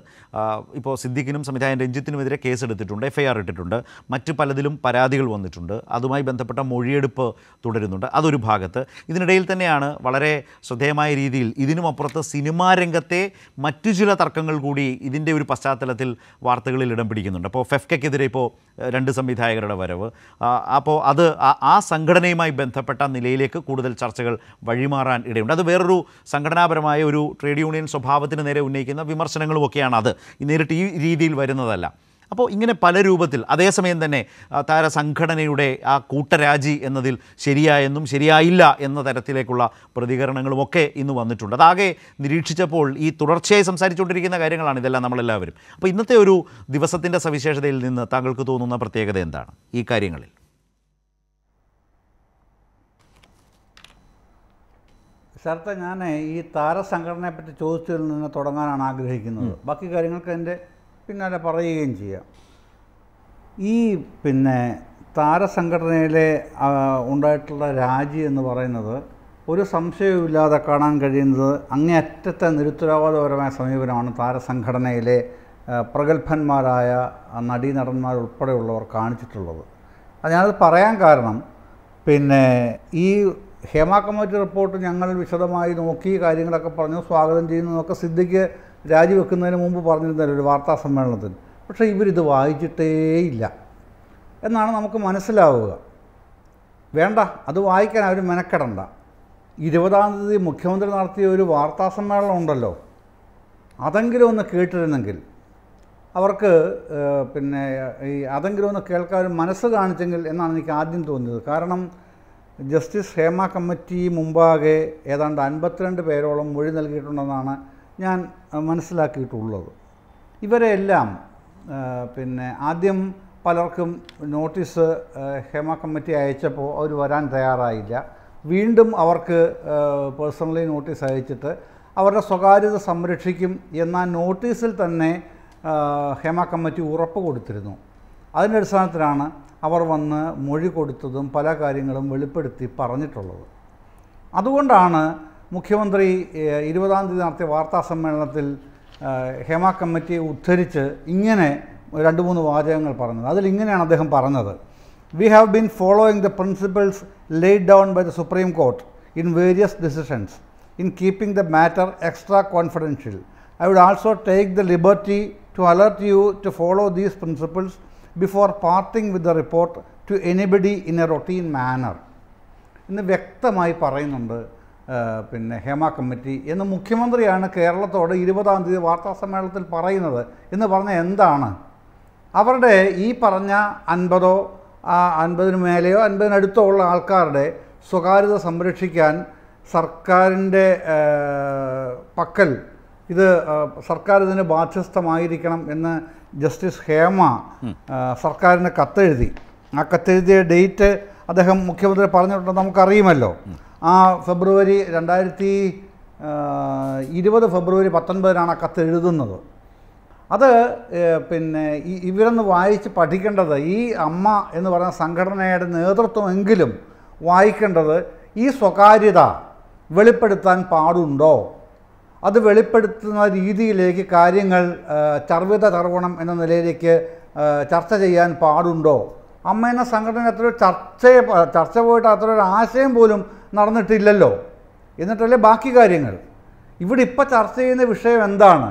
ഇപ്പോൾ സിദ്ദിഖിനും സംവിധായകൻ രഞ്ജിത്തിനുമെതിരെ കേസെടുത്തിട്ടുണ്ട് എഫ് ഐ ആർ ഇട്ടിട്ടുണ്ട് മറ്റു പലതിലും പരാതികൾ വന്നിട്ടുണ്ട് അതുമായി ബന്ധപ്പെട്ട മൊഴിയെടുപ്പ് തുടരുന്നുണ്ട് അതൊരു ഭാഗത്ത് ഇതിനിടയിൽ തന്നെയാണ് വളരെ ശ്രദ്ധേയമായ രീതിയിൽ ഇതിനുമപ്പുറത്ത് സിനിമാ രംഗത്തെ മറ്റു ചില തർക്കങ്ങൾ കൂടി ഇതിൻ്റെ ഒരു പശ്ചാത്തലത്തിൽ വാർത്തകളിൽ ഇടം പിടിക്കുന്നുണ്ട് അപ്പോൾ ഫെഫ്കയ്ക്കെതിരെ ഇപ്പോൾ രണ്ട് സംവിധായകരുടെ വരവ് അപ്പോൾ അത് ആ സംഘടനയുമായി ബന്ധപ്പെട്ട നിലയിലേക്ക് കൂടുതൽ ചർച്ചകൾ വഴിമാറാൻ ഇടയുണ്ട് അത് വേറൊരു സംഘടനാപരമായ ഒരു ട്രേഡ് യൂണിയൻ സ്വഭാവത്തിന് നേരെ ഉന്നയിക്കുന്ന വിമർശനങ്ങളുമൊക്കെയാണ് അത് നേരിട്ട് ഈ രീതിയിൽ വരുന്നതല്ല അപ്പോൾ ഇങ്ങനെ പല രൂപത്തിൽ അതേസമയം തന്നെ താരസംഘടനയുടെ ആ കൂട്ടരാജി എന്നതിൽ ശരിയായെന്നും ശരിയായില്ല എന്ന തരത്തിലേക്കുള്ള പ്രതികരണങ്ങളുമൊക്കെ ഇന്ന് വന്നിട്ടുണ്ട് അതാകെ നിരീക്ഷിച്ചപ്പോൾ ഈ തുടർച്ചയായി സംസാരിച്ചുകൊണ്ടിരിക്കുന്ന കാര്യങ്ങളാണ് ഇതെല്ലാം നമ്മളെല്ലാവരും അപ്പോൾ ഇന്നത്തെ ഒരു ദിവസത്തിൻ്റെ സവിശേഷതയിൽ നിന്ന് താങ്കൾക്ക് തോന്നുന്ന പ്രത്യേകത എന്താണ് ഈ കാര്യങ്ങളിൽ സ്ഥലത്ത് ഞാൻ ഈ താരസംഘടനയെപ്പറ്റി ചോദിച്ചതിൽ നിന്ന് തുടങ്ങാനാണ് ആഗ്രഹിക്കുന്നത് ബാക്കി കാര്യങ്ങൾക്ക് എൻ്റെ പിന്നാലെ പറയുകയും ചെയ്യാം ഈ പിന്നെ താരസംഘടനയിലെ ഉണ്ടായിട്ടുള്ള രാജി എന്ന് പറയുന്നത് ഒരു സംശയവുമില്ലാതെ കാണാൻ കഴിയുന്നത് അങ്ങേയറ്റത്തെ നിരുത്തരവാദപരമായ സമീപനമാണ് താരസംഘടനയിലെ പ്രഗത്ഭന്മാരായ നടീനടന്മാരുൾപ്പെടെയുള്ളവർ കാണിച്ചിട്ടുള്ളത് അത് ഞാനത് പറയാൻ കാരണം പിന്നെ ഈ ഹേമ കമ്മിറ്റി റിപ്പോർട്ട് ഞങ്ങൾ വിശദമായി നോക്കി കാര്യങ്ങളൊക്കെ പറഞ്ഞു സ്വാഗതം ചെയ്യുന്നതൊക്കെ സിദ്ധിക്ക് രാജിവെക്കുന്നതിന് മുമ്പ് പറഞ്ഞിരുന്നല്ലോ ഒരു വാർത്താ സമ്മേളനത്തിൽ പക്ഷേ ഇവരിത് വായിച്ചിട്ടേയില്ല എന്നാണ് നമുക്ക് മനസ്സിലാവുക വേണ്ട അത് വായിക്കാൻ അവർ മെനക്കെടണ്ട ഇരുപതാം തീയതി മുഖ്യമന്ത്രി നടത്തിയ ഒരു വാർത്താ സമ്മേളനം ഉണ്ടല്ലോ അതെങ്കിലും ഒന്ന് കേട്ടിരുന്നെങ്കിൽ അവർക്ക് പിന്നെ ഈ അതെങ്കിലും ഒന്ന് കേൾക്കാൻ മനസ്സ് കാണിച്ചെങ്കിൽ എന്നാണ് എനിക്ക് ആദ്യം തോന്നിയത് കാരണം ജസ്റ്റിസ് ഹേമ കമ്മിറ്റി മുമ്പാകെ ഏതാണ്ട് അൻപത്തിരണ്ട് പേരോളം മൊഴി നൽകിയിട്ടുണ്ടെന്നാണ് ഞാൻ മനസ്സിലാക്കിയിട്ടുള്ളത് ഇവരെല്ലാം പിന്നെ ആദ്യം പലർക്കും നോട്ടീസ് ഹേമ കമ്മിറ്റി അയച്ചപ്പോൾ അവർ വരാൻ തയ്യാറായില്ല വീണ്ടും അവർക്ക് പേഴ്സണലി നോട്ടീസ് അയച്ചിട്ട് അവരുടെ സ്വകാര്യത സംരക്ഷിക്കും എന്ന നോട്ടീസിൽ തന്നെ ഹേമ കമ്മിറ്റി ഉറപ്പ് കൊടുത്തിരുന്നു അതിൻ്റെ അടിസ്ഥാനത്തിലാണ് അവർ വന്ന് മൊഴി കൊടുത്തതും പല കാര്യങ്ങളും വെളിപ്പെടുത്തി പറഞ്ഞിട്ടുള്ളത് അതുകൊണ്ടാണ് മുഖ്യമന്ത്രി ഇരുപതാം തീയതി നടത്തിയ വാർത്താ സമ്മേളനത്തിൽ ഹേമ കമ്മിറ്റിയെ ഉദ്ധരിച്ച് ഇങ്ങനെ രണ്ട് മൂന്ന് വാചകങ്ങൾ പറഞ്ഞത് അതിലിങ്ങനെയാണ് അദ്ദേഹം പറഞ്ഞത് we have been following the principles laid down by the supreme court in various decisions in keeping the matter extra confidential I would also take the liberty to alert you to follow these principles before parting with the report to anybody in a routine manner എന്ന് വ്യക്തമായി പറയുന്നുണ്ട് പിന്നെ Hema committee എന്ന് മുഖ്യമന്ത്രിയാണ് കേരളത്തോട് ഇരുപതാം തീയതി വാർത്താ സമ്മേളനത്തിൽ പറയുന്നത് എന്ന് പറഞ്ഞ എന്താണ് അവരുടെ ഈ പറഞ്ഞ അൻപതോ അൻപതിന് മേലെയോ അൻപതിനടുത്തോ ഉള്ള ആൾക്കാരുടെ സ്വകാര്യത സംരക്ഷിക്കാൻ സർക്കാരിൻ്റെ പക്കൽ ഇത് സർക്കാർ ഇതിന് ബാധ്യസ്ഥമായിരിക്കണം എന്ന് ജസ്റ്റിസ് ഹേമ സർക്കാരിന് കത്തെഴുതി ആ കത്തെഴുതിയ ഡേറ്റ് അദ്ദേഹം മുഖ്യമന്ത്രി പറഞ്ഞിട്ടുണ്ടെന്ന് നമുക്കറിയുമല്ലോ ആ ഫെബ്രുവരി രണ്ടായിരത്തി ഇരുപത് ഫെബ്രുവരി പത്തൊൻപതിനാണ് ആ കത്ത് എഴുതുന്നത് അത് പിന്നെ ഇവരൊന്ന് വായിച്ച് പഠിക്കേണ്ടത് ഈ അമ്മ എന്ന് പറയുന്ന സംഘടനയുടെ നേതൃത്വമെങ്കിലും വായിക്കേണ്ടത് ഈ സ്വകാര്യത വെളിപ്പെടുത്താൻ പാടുണ്ടോ അത് വെളിപ്പെടുത്തുന്ന രീതിയിലേക്ക് കാര്യങ്ങൾ ചർവിത തറവണം എന്ന നിലയിലേക്ക് ചർച്ച ചെയ്യാൻ പാടുണ്ടോ അമ്മ എന്ന സംഘടന അത്ര ചർച്ചയെ ചർച്ച പോയിട്ട് അത്രയൊരു ആശയം പോലും നടന്നിട്ടില്ലല്ലോ എന്നിട്ടല്ലേ ബാക്കി കാര്യങ്ങൾ ഇവിടെ ഇപ്പോൾ ചർച്ച ചെയ്യുന്ന വിഷയം എന്താണ്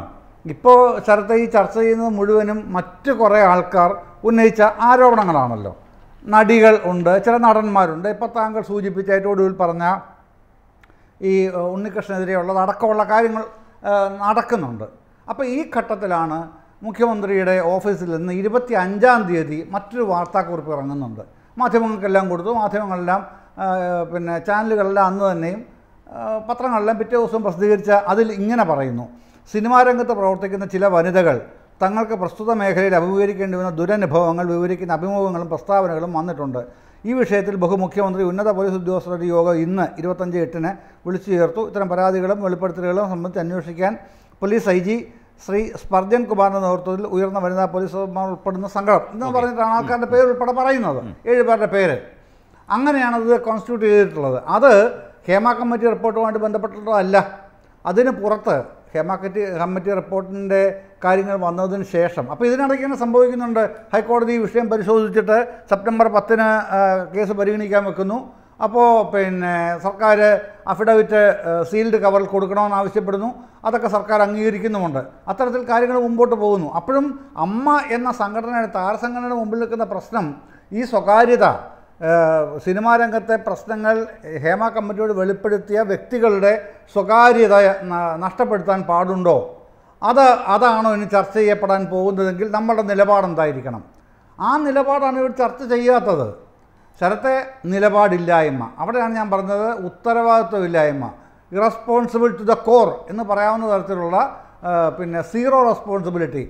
ഇപ്പോൾ ചർച്ച ഈ ചർച്ച ചെയ്യുന്നത് മുഴുവനും മറ്റ് കുറേ ആൾക്കാർ ഉന്നയിച്ച ആരോപണങ്ങളാണല്ലോ നടികൾ ഉണ്ട് ചില നടന്മാരുണ്ട് ഇപ്പോൾ താങ്കൾ ഏറ്റവും ഒടുവിൽ പറഞ്ഞ ഈ ഉണ്ണികൃഷ്ണനെതിരെയുള്ളത് അടക്കമുള്ള കാര്യങ്ങൾ നടക്കുന്നുണ്ട് അപ്പോൾ ഈ ഘട്ടത്തിലാണ് മുഖ്യമന്ത്രിയുടെ ഓഫീസിൽ നിന്ന് ഇരുപത്തി അഞ്ചാം തീയതി മറ്റൊരു വാർത്താക്കുറിപ്പ് ഇറങ്ങുന്നുണ്ട് മാധ്യമങ്ങൾക്കെല്ലാം കൊടുത്തു മാധ്യമങ്ങളെല്ലാം പിന്നെ ചാനലുകളെല്ലാം അന്ന് തന്നെയും പത്രങ്ങളിലും പിറ്റേ ദിവസം പ്രസിദ്ധീകരിച്ച അതിൽ ഇങ്ങനെ പറയുന്നു സിനിമാ രംഗത്ത് പ്രവർത്തിക്കുന്ന ചില വനിതകൾ തങ്ങൾക്ക് പ്രസ്തുത മേഖലയിൽ അഭിമുഖീകരിക്കേണ്ടി വന്ന ദുരനുഭവങ്ങൾ വിവരിക്കുന്ന അഭിമുഖങ്ങളും പ്രസ്താവനകളും വന്നിട്ടുണ്ട് ഈ വിഷയത്തിൽ ബഹുമുഖ്യമന്ത്രി ഉന്നത പോലീസ് ഉദ്യോഗസ്ഥരുടെ യോഗം ഇന്ന് ഇരുപത്തഞ്ച് എട്ടിന് വിളിച്ചു ചേർത്തു ഇത്തരം പരാതികളും വെളിപ്പെടുത്തലുകളും സംബന്ധിച്ച് അന്വേഷിക്കാൻ police I G Shri Spurgeon കുമാറിൻ്റെ നേതൃത്വത്തിൽ ഉയർന്ന വനിതാ പോലീസർമാർ ഉൾപ്പെടുന്ന സംഘം എന്ന് പറഞ്ഞിട്ടാണ് ആൾക്കാരുടെ പേര് ഉൾപ്പെടെ പറയുന്നത് ഏഴ് പേരുടെ പേര് അങ്ങനെയാണ് അത് കോൺസ്റ്റിറ്റ്യൂട്ട് ചെയ്തിട്ടുള്ളത് അത് ഹേമ കമ്മിറ്റി റിപ്പോർട്ടുമായിട്ട് ബന്ധപ്പെട്ടിട്ടുള്ളതല്ല അതിന് പുറത്ത് ഹേമ കമ്മിറ്റി കമ്മിറ്റി റിപ്പോർട്ടിൻ്റെ കാര്യങ്ങൾ വന്നതിന് ശേഷം അപ്പോൾ ഇതിനിടയ്ക്ക് തന്നെ സംഭവിക്കുന്നുണ്ട് ഹൈക്കോടതി ഈ വിഷയം പരിശോധിച്ചിട്ട് സെപ്റ്റംബർ പത്തിന് കേസ് പരിഗണിക്കാൻ വെക്കുന്നു അപ്പോൾ പിന്നെ സർക്കാർ അഫിഡവിറ്റ് സീൽഡ് കവറിൽ കൊടുക്കണമെന്ന് ആവശ്യപ്പെടുന്നു അതൊക്കെ സർക്കാർ അംഗീകരിക്കുന്നുമുണ്ട് അത്തരത്തിൽ കാര്യങ്ങൾ മുമ്പോട്ട് പോകുന്നു അപ്പോഴും അമ്മ എന്ന സംഘടനയുടെ താരസംഘടനയുടെ മുമ്പിൽ നിൽക്കുന്ന പ്രശ്നം ഈ സ്വകാര്യത സിനിമാ രംഗത്തെ പ്രശ്നങ്ങൾ ഹേമ കമ്മിറ്റിയോട് വെളിപ്പെടുത്തിയ വ്യക്തികളുടെ സ്വകാര്യത നഷ്ടപ്പെടുത്താൻ പാടുണ്ടോ അത് അതാണോ ഇനി ചർച്ച ചെയ്യപ്പെടാൻ പോകുന്നതെങ്കിൽ നമ്മുടെ നിലപാടെന്തായിരിക്കണം ആ നിലപാടാണ് ഇവർ ചർച്ച ചെയ്യാത്തത് ശരത്തെ നിലപാടില്ലായ്മ അവിടെയാണ് ഞാൻ പറഞ്ഞത് ഉത്തരവാദിത്വമില്ലായ്മ ഇറസ്പോൺസിബിൾ ടു ദ കോർ എന്ന് പറയാവുന്ന തരത്തിലുള്ള പിന്നെ സീറോ റെസ്പോൺസിബിലിറ്റി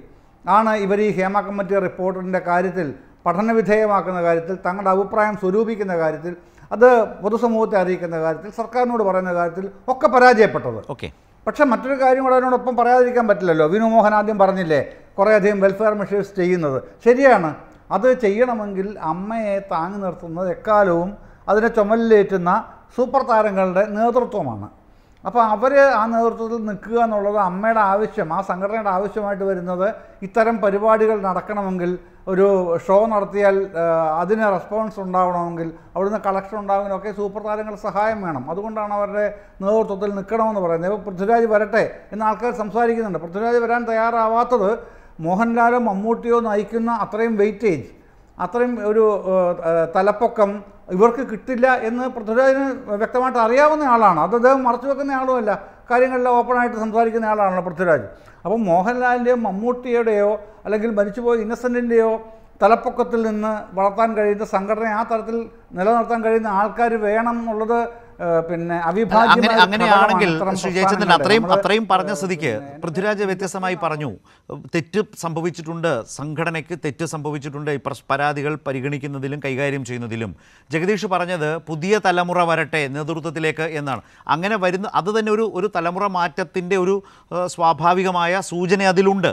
ആണ് ഇവർ ഈ ഹേമ കമ്മിറ്റി റിപ്പോർട്ടിൻ്റെ കാര്യത്തിൽ പഠനവിധേയമാക്കുന്ന കാര്യത്തിൽ തങ്ങളുടെ അഭിപ്രായം സ്വരൂപിക്കുന്ന കാര്യത്തിൽ അത് പൊതുസമൂഹത്തെ അറിയിക്കുന്ന കാര്യത്തിൽ സർക്കാരിനോട് പറയുന്ന കാര്യത്തിൽ ഒക്കെ പരാജയപ്പെട്ടത് ഓക്കെ പക്ഷേ മറ്റൊരു കാര്യം കൂടെ അതിനോടൊപ്പം പറയാതിരിക്കാൻ പറ്റില്ലല്ലോ വിനു മോഹൻ ആദ്യം പറഞ്ഞില്ലേ കുറേയധികം വെൽഫെയർ മെഷേഴ്സ് ചെയ്യുന്നത് ശരിയാണ് അത് ചെയ്യണമെങ്കിൽ അമ്മയെ താങ്ങി നിർത്തുന്നത് എക്കാലവും അതിനെ ചുമലിലേറ്റുന്ന സൂപ്പർ താരങ്ങളുടെ നേതൃത്വമാണ് അപ്പോൾ അവർ ആ നേതൃത്വത്തിൽ നിൽക്കുക എന്നുള്ളത് അമ്മയുടെ ആവശ്യം ആ സംഘടനയുടെ ആവശ്യമായിട്ട് വരുന്നത് ഇത്തരം പരിപാടികൾ നടക്കണമെങ്കിൽ ഒരു ഷോ നടത്തിയാൽ അതിന് റെസ്പോൺസ് ഉണ്ടാവണമെങ്കിൽ അവിടുന്ന് കളക്ഷൻ ഉണ്ടാകുന്നതിനൊക്കെ സൂപ്പർ താരങ്ങൾ സഹായം വേണം അതുകൊണ്ടാണ് അവരുടെ നേതൃത്വത്തിൽ നിൽക്കണമെന്ന് പറയുന്നത് ഇപ്പോൾ പൃഥ്വിരാജ് വരട്ടെ എന്ന് ആൾക്കാർ സംസാരിക്കുന്നുണ്ട് പൃഥ്വിരാജ് വരാൻ തയ്യാറാവാത്തത് മോഹൻലാലോ മമ്മൂട്ടിയോ നയിക്കുന്ന അത്രയും വെയിറ്റേജ് അത്രയും ഒരു തലപ്പൊക്കം ഇവർക്ക് കിട്ടില്ല എന്ന് പൃഥ്വിരാജിന് വ്യക്തമായിട്ട് അറിയാവുന്ന ആളാണ് അത് അദ്ദേഹം മറച്ചു വെക്കുന്ന ആളുമല്ല കാര്യങ്ങളിലെ ഓപ്പണായിട്ട് സംസാരിക്കുന്ന ആളാണല്ലോ പൃഥ്വിരാജ് അപ്പം മോഹൻലാലിൻ്റെയോ മമ്മൂട്ടിയുടെയോ അല്ലെങ്കിൽ മരിച്ചുപോയ ഇന്നസെൻറ്റിൻ്റെയോ തലപ്പൊക്കത്തിൽ നിന്ന് വളർത്താൻ കഴിയുന്ന സംഘടന ആ തരത്തിൽ നിലനിർത്താൻ കഴിയുന്ന ആൾക്കാർ വേണം എന്നുള്ളത് പിന്നെ അവിഭാഗ്യം അങ്ങനെയാണെങ്കിൽ ശ്രീ ജയചന്ദ്രൻ അത്രയും അത്രയും പറഞ്ഞ സ്ഥിതിക്ക് പൃഥ്വിരാജ് വ്യത്യസ്തമായി പറഞ്ഞു തെറ്റ് സംഭവിച്ചിട്ടുണ്ട് സംഘടനയ്ക്ക് തെറ്റ് സംഭവിച്ചിട്ടുണ്ട് ഈ പരാതികൾ പരിഗണിക്കുന്നതിലും കൈകാര്യം ചെയ്യുന്നതിലും ജഗദീഷ് പറഞ്ഞത് പുതിയ തലമുറ വരട്ടെ നേതൃത്വത്തിലേക്ക് എന്നാണ് അങ്ങനെ വരുന്ന അത് തന്നെ ഒരു ഒരു തലമുറ മാറ്റത്തിൻ്റെ ഒരു സ്വാഭാവികമായ സൂചന അതിലുണ്ട്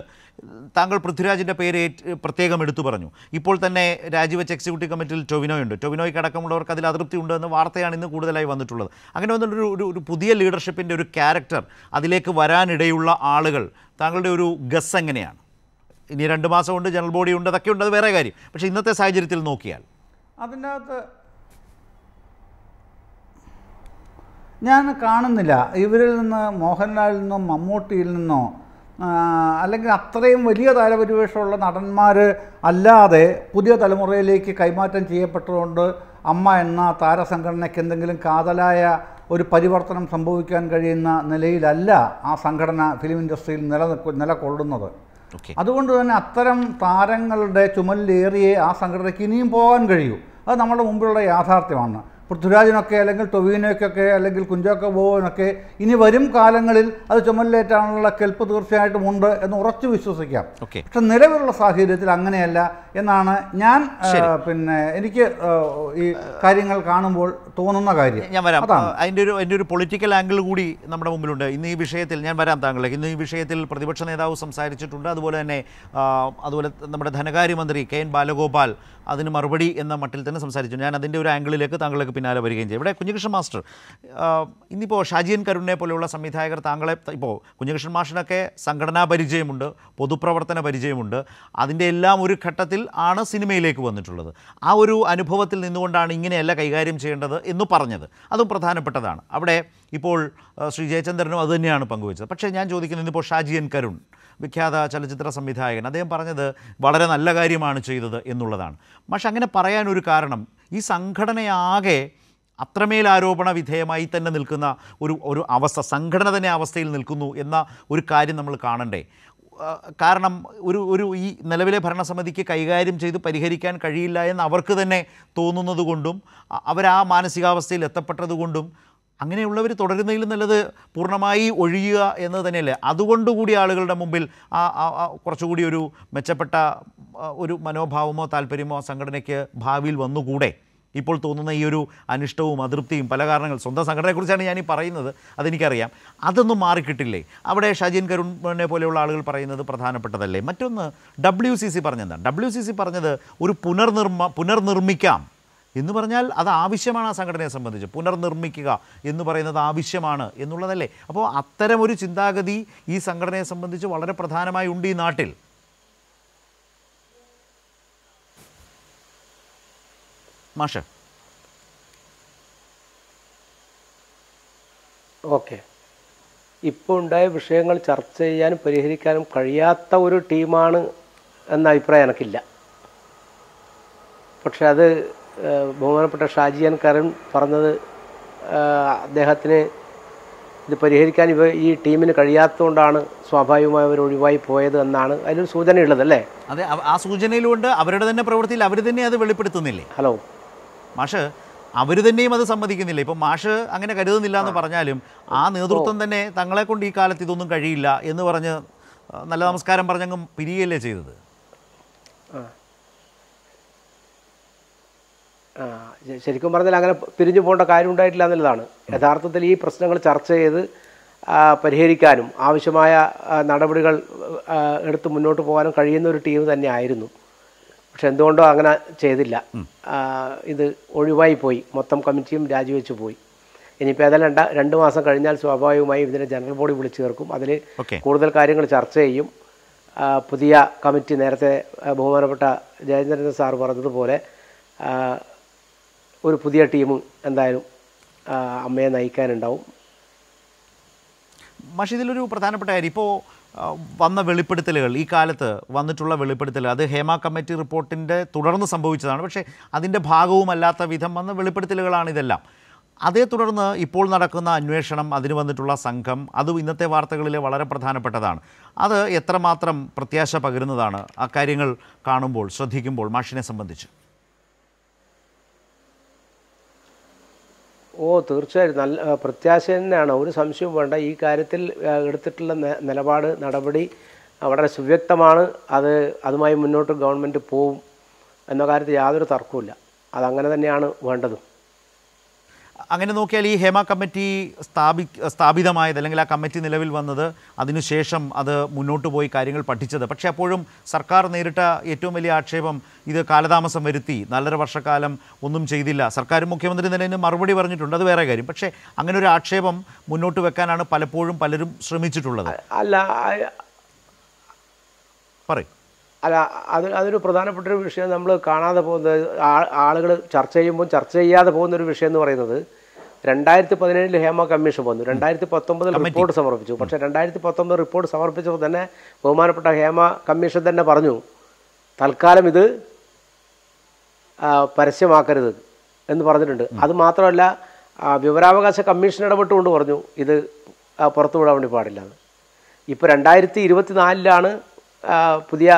താങ്കൾ പൃഥ്വിരാജിൻ്റെ പേര് പ്രത്യേകം എടുത്തു പറഞ്ഞു ഇപ്പോൾ തന്നെ രാജിവെച്ച എക്സിക്യൂട്ടീവ് കമ്മിറ്റിയിൽ ഉണ്ട് ടൊവിനോയ്ക്ക് അടക്കമുള്ളവർക്ക് അതിൽ അതൃപ്തി ഉണ്ടെന്ന വാർത്തയാണ് ഇന്ന് കൂടുതലായി വന്നിട്ടുള്ളത് അങ്ങനെ വന്നിട്ടൊരു ഒരു ഒരു പുതിയ ലീഡർഷിപ്പിൻ്റെ ഒരു ക്യാരക്ടർ അതിലേക്ക് വരാനിടയുള്ള ആളുകൾ താങ്കളുടെ ഒരു ഗസ് എങ്ങനെയാണ് ഇനി രണ്ട് മാസം കൊണ്ട് ജനറൽ ബോഡി ഉണ്ട് അതൊക്കെ ഉണ്ട് അത് വേറെ കാര്യം പക്ഷേ ഇന്നത്തെ സാഹചര്യത്തിൽ നോക്കിയാൽ അതിനകത്ത് ഞാൻ കാണുന്നില്ല ഇവരിൽ നിന്ന് മോഹൻലാലിൽ നിന്നോ മമ്മൂട്ടിയിൽ നിന്നോ അല്ലെങ്കിൽ അത്രയും വലിയ താരപരിവേഷമുള്ള നടന്മാർ അല്ലാതെ പുതിയ തലമുറയിലേക്ക് കൈമാറ്റം ചെയ്യപ്പെട്ടതുകൊണ്ട് അമ്മ എന്ന താരസംഘടനയ്ക്ക് എന്തെങ്കിലും കാതലായ ഒരു പരിവർത്തനം സംഭവിക്കാൻ കഴിയുന്ന നിലയിലല്ല ആ സംഘടന ഫിലിം ഇൻഡസ്ട്രിയിൽ നിലനിൽക്കു നിലകൊള്ളുന്നത് അതുകൊണ്ട് തന്നെ അത്തരം താരങ്ങളുടെ ചുമലിലേറിയേ ആ സംഘടനയ്ക്ക് ഇനിയും പോകാൻ കഴിയൂ അത് നമ്മുടെ മുമ്പിലുള്ള യാഥാർത്ഥ്യമാണ് പൃഥ്വിരാജിനൊക്കെ അല്ലെങ്കിൽ ടൊവീനോയ്ക്കൊക്കെ അല്ലെങ്കിൽ കുഞ്ചാക്കോ ബോവനൊക്കെ ഇനി വരും കാലങ്ങളിൽ അത് ചുമലിലേറ്റാനുള്ള കെൽപ്പ് തീർച്ചയായിട്ടും ഉണ്ട് എന്ന് ഉറച്ചു വിശ്വസിക്കാം പക്ഷെ നിലവിലുള്ള സാഹചര്യത്തിൽ അങ്ങനെയല്ല എന്നാണ് ഞാൻ പിന്നെ എനിക്ക് ഈ കാര്യങ്ങൾ കാണുമ്പോൾ തോന്നുന്ന കാര്യം ഞാൻ വരാം അതിൻ്റെ ഒരു എൻ്റെ ഒരു പൊളിറ്റിക്കൽ ആംഗിൾ കൂടി നമ്മുടെ മുമ്പിലുണ്ട് ഇന്ന് ഈ വിഷയത്തിൽ ഞാൻ വരാം താങ്കളെ ഇന്ന് ഈ വിഷയത്തിൽ പ്രതിപക്ഷ നേതാവ് സംസാരിച്ചിട്ടുണ്ട് അതുപോലെ തന്നെ അതുപോലെ നമ്മുടെ ധനകാര്യമന്ത്രി കെ എൻ ബാലഗോപാൽ അതിന് മറുപടി എന്ന മട്ടിൽ തന്നെ സംസാരിച്ചു ഞാൻ അതിൻ്റെ ഒരു ആംഗിളിലേക്ക് താങ്കളേക്ക് പിന്നാലെ വരികയും ചെയ്യും ഇവിടെ കുഞ്ഞികൃഷ്ണൻ മാസ്റ്റർ ഇന്നിപ്പോൾ ഷാജിയൻ കരുണിനെ പോലെയുള്ള സംവിധായകർ താങ്കളെ ഇപ്പോൾ കുഞ്ഞികൃഷ്ണൻ മാഷിനൊക്കെ സംഘടനാ പരിചയമുണ്ട് പൊതുപ്രവർത്തന പരിചയമുണ്ട് അതിൻ്റെ എല്ലാം ഒരു ഘട്ടത്തിൽ ആണ് സിനിമയിലേക്ക് വന്നിട്ടുള്ളത് ആ ഒരു അനുഭവത്തിൽ നിന്നുകൊണ്ടാണ് ഇങ്ങനെയല്ല കൈകാര്യം ചെയ്യേണ്ടത് എന്ന് പറഞ്ഞത് അതും പ്രധാനപ്പെട്ടതാണ് അവിടെ ഇപ്പോൾ ശ്രീ ജയചന്ദ്രനും അതുതന്നെയാണ് പങ്കുവച്ചത് പക്ഷേ ഞാൻ ചോദിക്കുന്നത് ഇന്നിപ്പോൾ ഷാജിയൻ കരുൺ വിഖ്യാത ചലച്ചിത്ര സംവിധായകൻ അദ്ദേഹം പറഞ്ഞത് വളരെ നല്ല കാര്യമാണ് ചെയ്തത് എന്നുള്ളതാണ് പക്ഷെ അങ്ങനെ പറയാനൊരു കാരണം ഈ സംഘടനയാകെ അത്രമേൽ ആരോപണ വിധേയമായി തന്നെ നിൽക്കുന്ന ഒരു ഒരു അവസ്ഥ സംഘടന തന്നെ അവസ്ഥയിൽ നിൽക്കുന്നു എന്ന ഒരു കാര്യം നമ്മൾ കാണണ്ടേ കാരണം ഒരു ഒരു ഈ നിലവിലെ ഭരണസമിതിക്ക് കൈകാര്യം ചെയ്ത് പരിഹരിക്കാൻ കഴിയില്ല എന്ന് അവർക്ക് തന്നെ തോന്നുന്നത് കൊണ്ടും അവർ ആ മാനസികാവസ്ഥയിൽ എത്തപ്പെട്ടതുകൊണ്ടും അങ്ങനെയുള്ളവർ തുടരുന്നതിൽ നല്ലത് പൂർണ്ണമായി ഒഴിയുക എന്നത് തന്നെയല്ലേ അതുകൊണ്ടുകൂടി ആളുകളുടെ മുമ്പിൽ ആ കുറച്ചുകൂടി ഒരു മെച്ചപ്പെട്ട ഒരു മനോഭാവമോ താല്പര്യമോ സംഘടനയ്ക്ക് ഭാവിയിൽ വന്നുകൂടെ ഇപ്പോൾ തോന്നുന്ന ഈ ഒരു അനിഷ്ടവും അതൃപ്തിയും പല കാരണങ്ങൾ സ്വന്തം സംഘടനയെക്കുറിച്ചാണ് ഞാൻ ഈ പറയുന്നത് അതെനിക്കറിയാം അതൊന്നും മാറിക്കിട്ടില്ലേ അവിടെ ഷജീൻ കരുണനെ പോലെയുള്ള ആളുകൾ പറയുന്നത് പ്രധാനപ്പെട്ടതല്ലേ മറ്റൊന്ന് ഡബ്ല്യു സി സി പറഞ്ഞെന്താണ് ഡബ്ല്യു സി സി പറഞ്ഞത് ഒരു പുനർനിർമ്മ പുനർനിർമ്മിക്കാം എന്ന് പറഞ്ഞാൽ അത് ആവശ്യമാണ് ആ സംഘടനയെ സംബന്ധിച്ച് പുനർനിർമ്മിക്കുക എന്ന് പറയുന്നത് ആവശ്യമാണ് എന്നുള്ളതല്ലേ അപ്പോൾ അത്തരമൊരു ചിന്താഗതി ഈ സംഘടനയെ സംബന്ധിച്ച് വളരെ പ്രധാനമായി ഉണ്ട് ഈ നാട്ടിൽ മാഷ ഓക്കെ ഇപ്പോൾ ഉണ്ടായ വിഷയങ്ങൾ ചർച്ച ചെയ്യാനും പരിഹരിക്കാനും കഴിയാത്ത ഒരു ടീമാണ് എന്ന അഭിപ്രായം എനിക്കില്ല പക്ഷെ അത് ബഹുമാനപ്പെട്ട ഷാജിയൻ കരൺ പറഞ്ഞത് അദ്ദേഹത്തിന് ഇത് പരിഹരിക്കാൻ ഇവ ഈ ടീമിന് കഴിയാത്തതുകൊണ്ടാണ് സ്വാഭാവികമായി അവർ ഒഴിവായി പോയത് എന്നാണ് അതിനൊരു സൂചനയുള്ളത് അല്ലേ അതെ ആ സൂചനയിലുണ്ട് അവരുടെ തന്നെ പ്രവൃത്തിയിൽ അവർ തന്നെ അത് വെളിപ്പെടുത്തുന്നില്ലേ ഹലോ മാഷ് അവർ തന്നെയും അത് സമ്മതിക്കുന്നില്ല ഇപ്പം മാഷ് അങ്ങനെ കരുതുന്നില്ല എന്ന് പറഞ്ഞാലും ആ നേതൃത്വം തന്നെ തങ്ങളെ കൊണ്ട് ഈ കാലത്ത് ഇതൊന്നും കഴിയില്ല എന്ന് പറഞ്ഞ് നല്ല നമസ്കാരം പറഞ്ഞങ്ങ് പിരിയല്ലേ ചെയ്തത് ആ ശരിക്കും പറഞ്ഞാൽ അങ്ങനെ പിരിഞ്ഞു പോകേണ്ട കാര്യം ഉണ്ടായിട്ടില്ല എന്നുള്ളതാണ് യഥാർത്ഥത്തിൽ ഈ പ്രശ്നങ്ങൾ ചർച്ച ചെയ്ത് പരിഹരിക്കാനും ആവശ്യമായ നടപടികൾ എടുത്ത് മുന്നോട്ട് പോകാനും കഴിയുന്ന ഒരു ടീം തന്നെ ആയിരുന്നു പക്ഷെ എന്തുകൊണ്ടോ അങ്ങനെ ചെയ്തില്ല ഇത് ഒഴിവായി പോയി മൊത്തം കമ്മിറ്റിയും രാജിവെച്ച് പോയി ഇനിയിപ്പോൾ ഏതാ രണ്ട രണ്ട് മാസം കഴിഞ്ഞാൽ സ്വാഭാവികമായും ഇതിനെ ജനറൽ ബോഡി വിളിച്ചു ചേർക്കും അതിൽ കൂടുതൽ കാര്യങ്ങൾ ചർച്ച ചെയ്യും പുതിയ കമ്മിറ്റി നേരത്തെ ബഹുമാനപ്പെട്ട ജയചന്ദ്രൻ സാർ പറഞ്ഞതുപോലെ ഒരു പുതിയ ടീം എന്തായാലും അമ്മയെ നയിക്കാനുണ്ടാവും മഷീദിലൊരു പ്രധാനപ്പെട്ട കാര്യം ഇപ്പോൾ വന്ന വെളിപ്പെടുത്തലുകൾ ഈ കാലത്ത് വന്നിട്ടുള്ള വെളിപ്പെടുത്തലുകൾ അത് ഹേമ കമ്മിറ്റി റിപ്പോർട്ടിൻ്റെ തുടർന്ന് സംഭവിച്ചതാണ് പക്ഷേ അതിൻ്റെ ഭാഗവുമല്ലാത്ത വിധം വന്ന വെളിപ്പെടുത്തലുകളാണ് ഇതെല്ലാം അതേ തുടർന്ന് ഇപ്പോൾ നടക്കുന്ന അന്വേഷണം അതിന് വന്നിട്ടുള്ള സംഘം അതും ഇന്നത്തെ വാർത്തകളിൽ വളരെ പ്രധാനപ്പെട്ടതാണ് അത് എത്രമാത്രം പ്രത്യാശ പകരുന്നതാണ് ആ കാര്യങ്ങൾ കാണുമ്പോൾ ശ്രദ്ധിക്കുമ്പോൾ മാഷിനെ സംബന്ധിച്ച് ഓ തീർച്ചയായിട്ടും നല്ല പ്രത്യാശ തന്നെയാണ് ഒരു സംശയവും വേണ്ട ഈ കാര്യത്തിൽ എടുത്തിട്ടുള്ള നിലപാട് നടപടി വളരെ സുവ്യക്തമാണ് അത് അതുമായി മുന്നോട്ട് ഗവൺമെൻറ് പോവും എന്ന കാര്യത്തിൽ യാതൊരു തർക്കവുമില്ല അതങ്ങനെ തന്നെയാണ് വേണ്ടതും അങ്ങനെ നോക്കിയാൽ ഈ ഹേമ കമ്മിറ്റി സ്ഥാപി സ്ഥാപിതമായത് അല്ലെങ്കിൽ ആ കമ്മിറ്റി നിലവിൽ വന്നത് അതിനുശേഷം അത് മുന്നോട്ട് പോയി കാര്യങ്ങൾ പഠിച്ചത് പക്ഷേ അപ്പോഴും സർക്കാർ നേരിട്ട ഏറ്റവും വലിയ ആക്ഷേപം ഇത് കാലതാമസം വരുത്തി നാലര വർഷക്കാലം ഒന്നും ചെയ്തില്ല സർക്കാരും മുഖ്യമന്ത്രി നിലയിൽ മറുപടി പറഞ്ഞിട്ടുണ്ട് അത് വേറെ കാര്യം പക്ഷേ അങ്ങനെ ഒരു ആക്ഷേപം മുന്നോട്ട് വെക്കാനാണ് പലപ്പോഴും പലരും ശ്രമിച്ചിട്ടുള്ളത് അല്ല പറയും അല്ല അത് അതൊരു പ്രധാനപ്പെട്ട ഒരു വിഷയം നമ്മൾ കാണാതെ പോകുന്നത് ആളുകൾ ചർച്ച ചെയ്യുമ്പോൾ ചർച്ച ചെയ്യാതെ പോകുന്ന ഒരു വിഷയം എന്ന് പറയുന്നത് രണ്ടായിരത്തി പതിനേഴിൽ ഹേമ കമ്മീഷൻ വന്നു രണ്ടായിരത്തി പത്തൊമ്പതിൽ റിപ്പോർട്ട് സമർപ്പിച്ചു പക്ഷേ രണ്ടായിരത്തി പത്തൊമ്പത് റിപ്പോർട്ട് സമർപ്പിച്ചപ്പോൾ തന്നെ ബഹുമാനപ്പെട്ട ഹേമ കമ്മീഷൻ തന്നെ പറഞ്ഞു തൽക്കാലം ഇത് പരസ്യമാക്കരുത് എന്ന് പറഞ്ഞിട്ടുണ്ട് അത് മാത്രമല്ല വിവരാവകാശ കമ്മീഷൻ ഇടപെട്ടുകൊണ്ട് പറഞ്ഞു ഇത് പുറത്തുവിടാൻ വേണ്ടി പാടില്ല ഇപ്പോൾ രണ്ടായിരത്തി ഇരുപത്തിനാലിലാണ് പുതിയ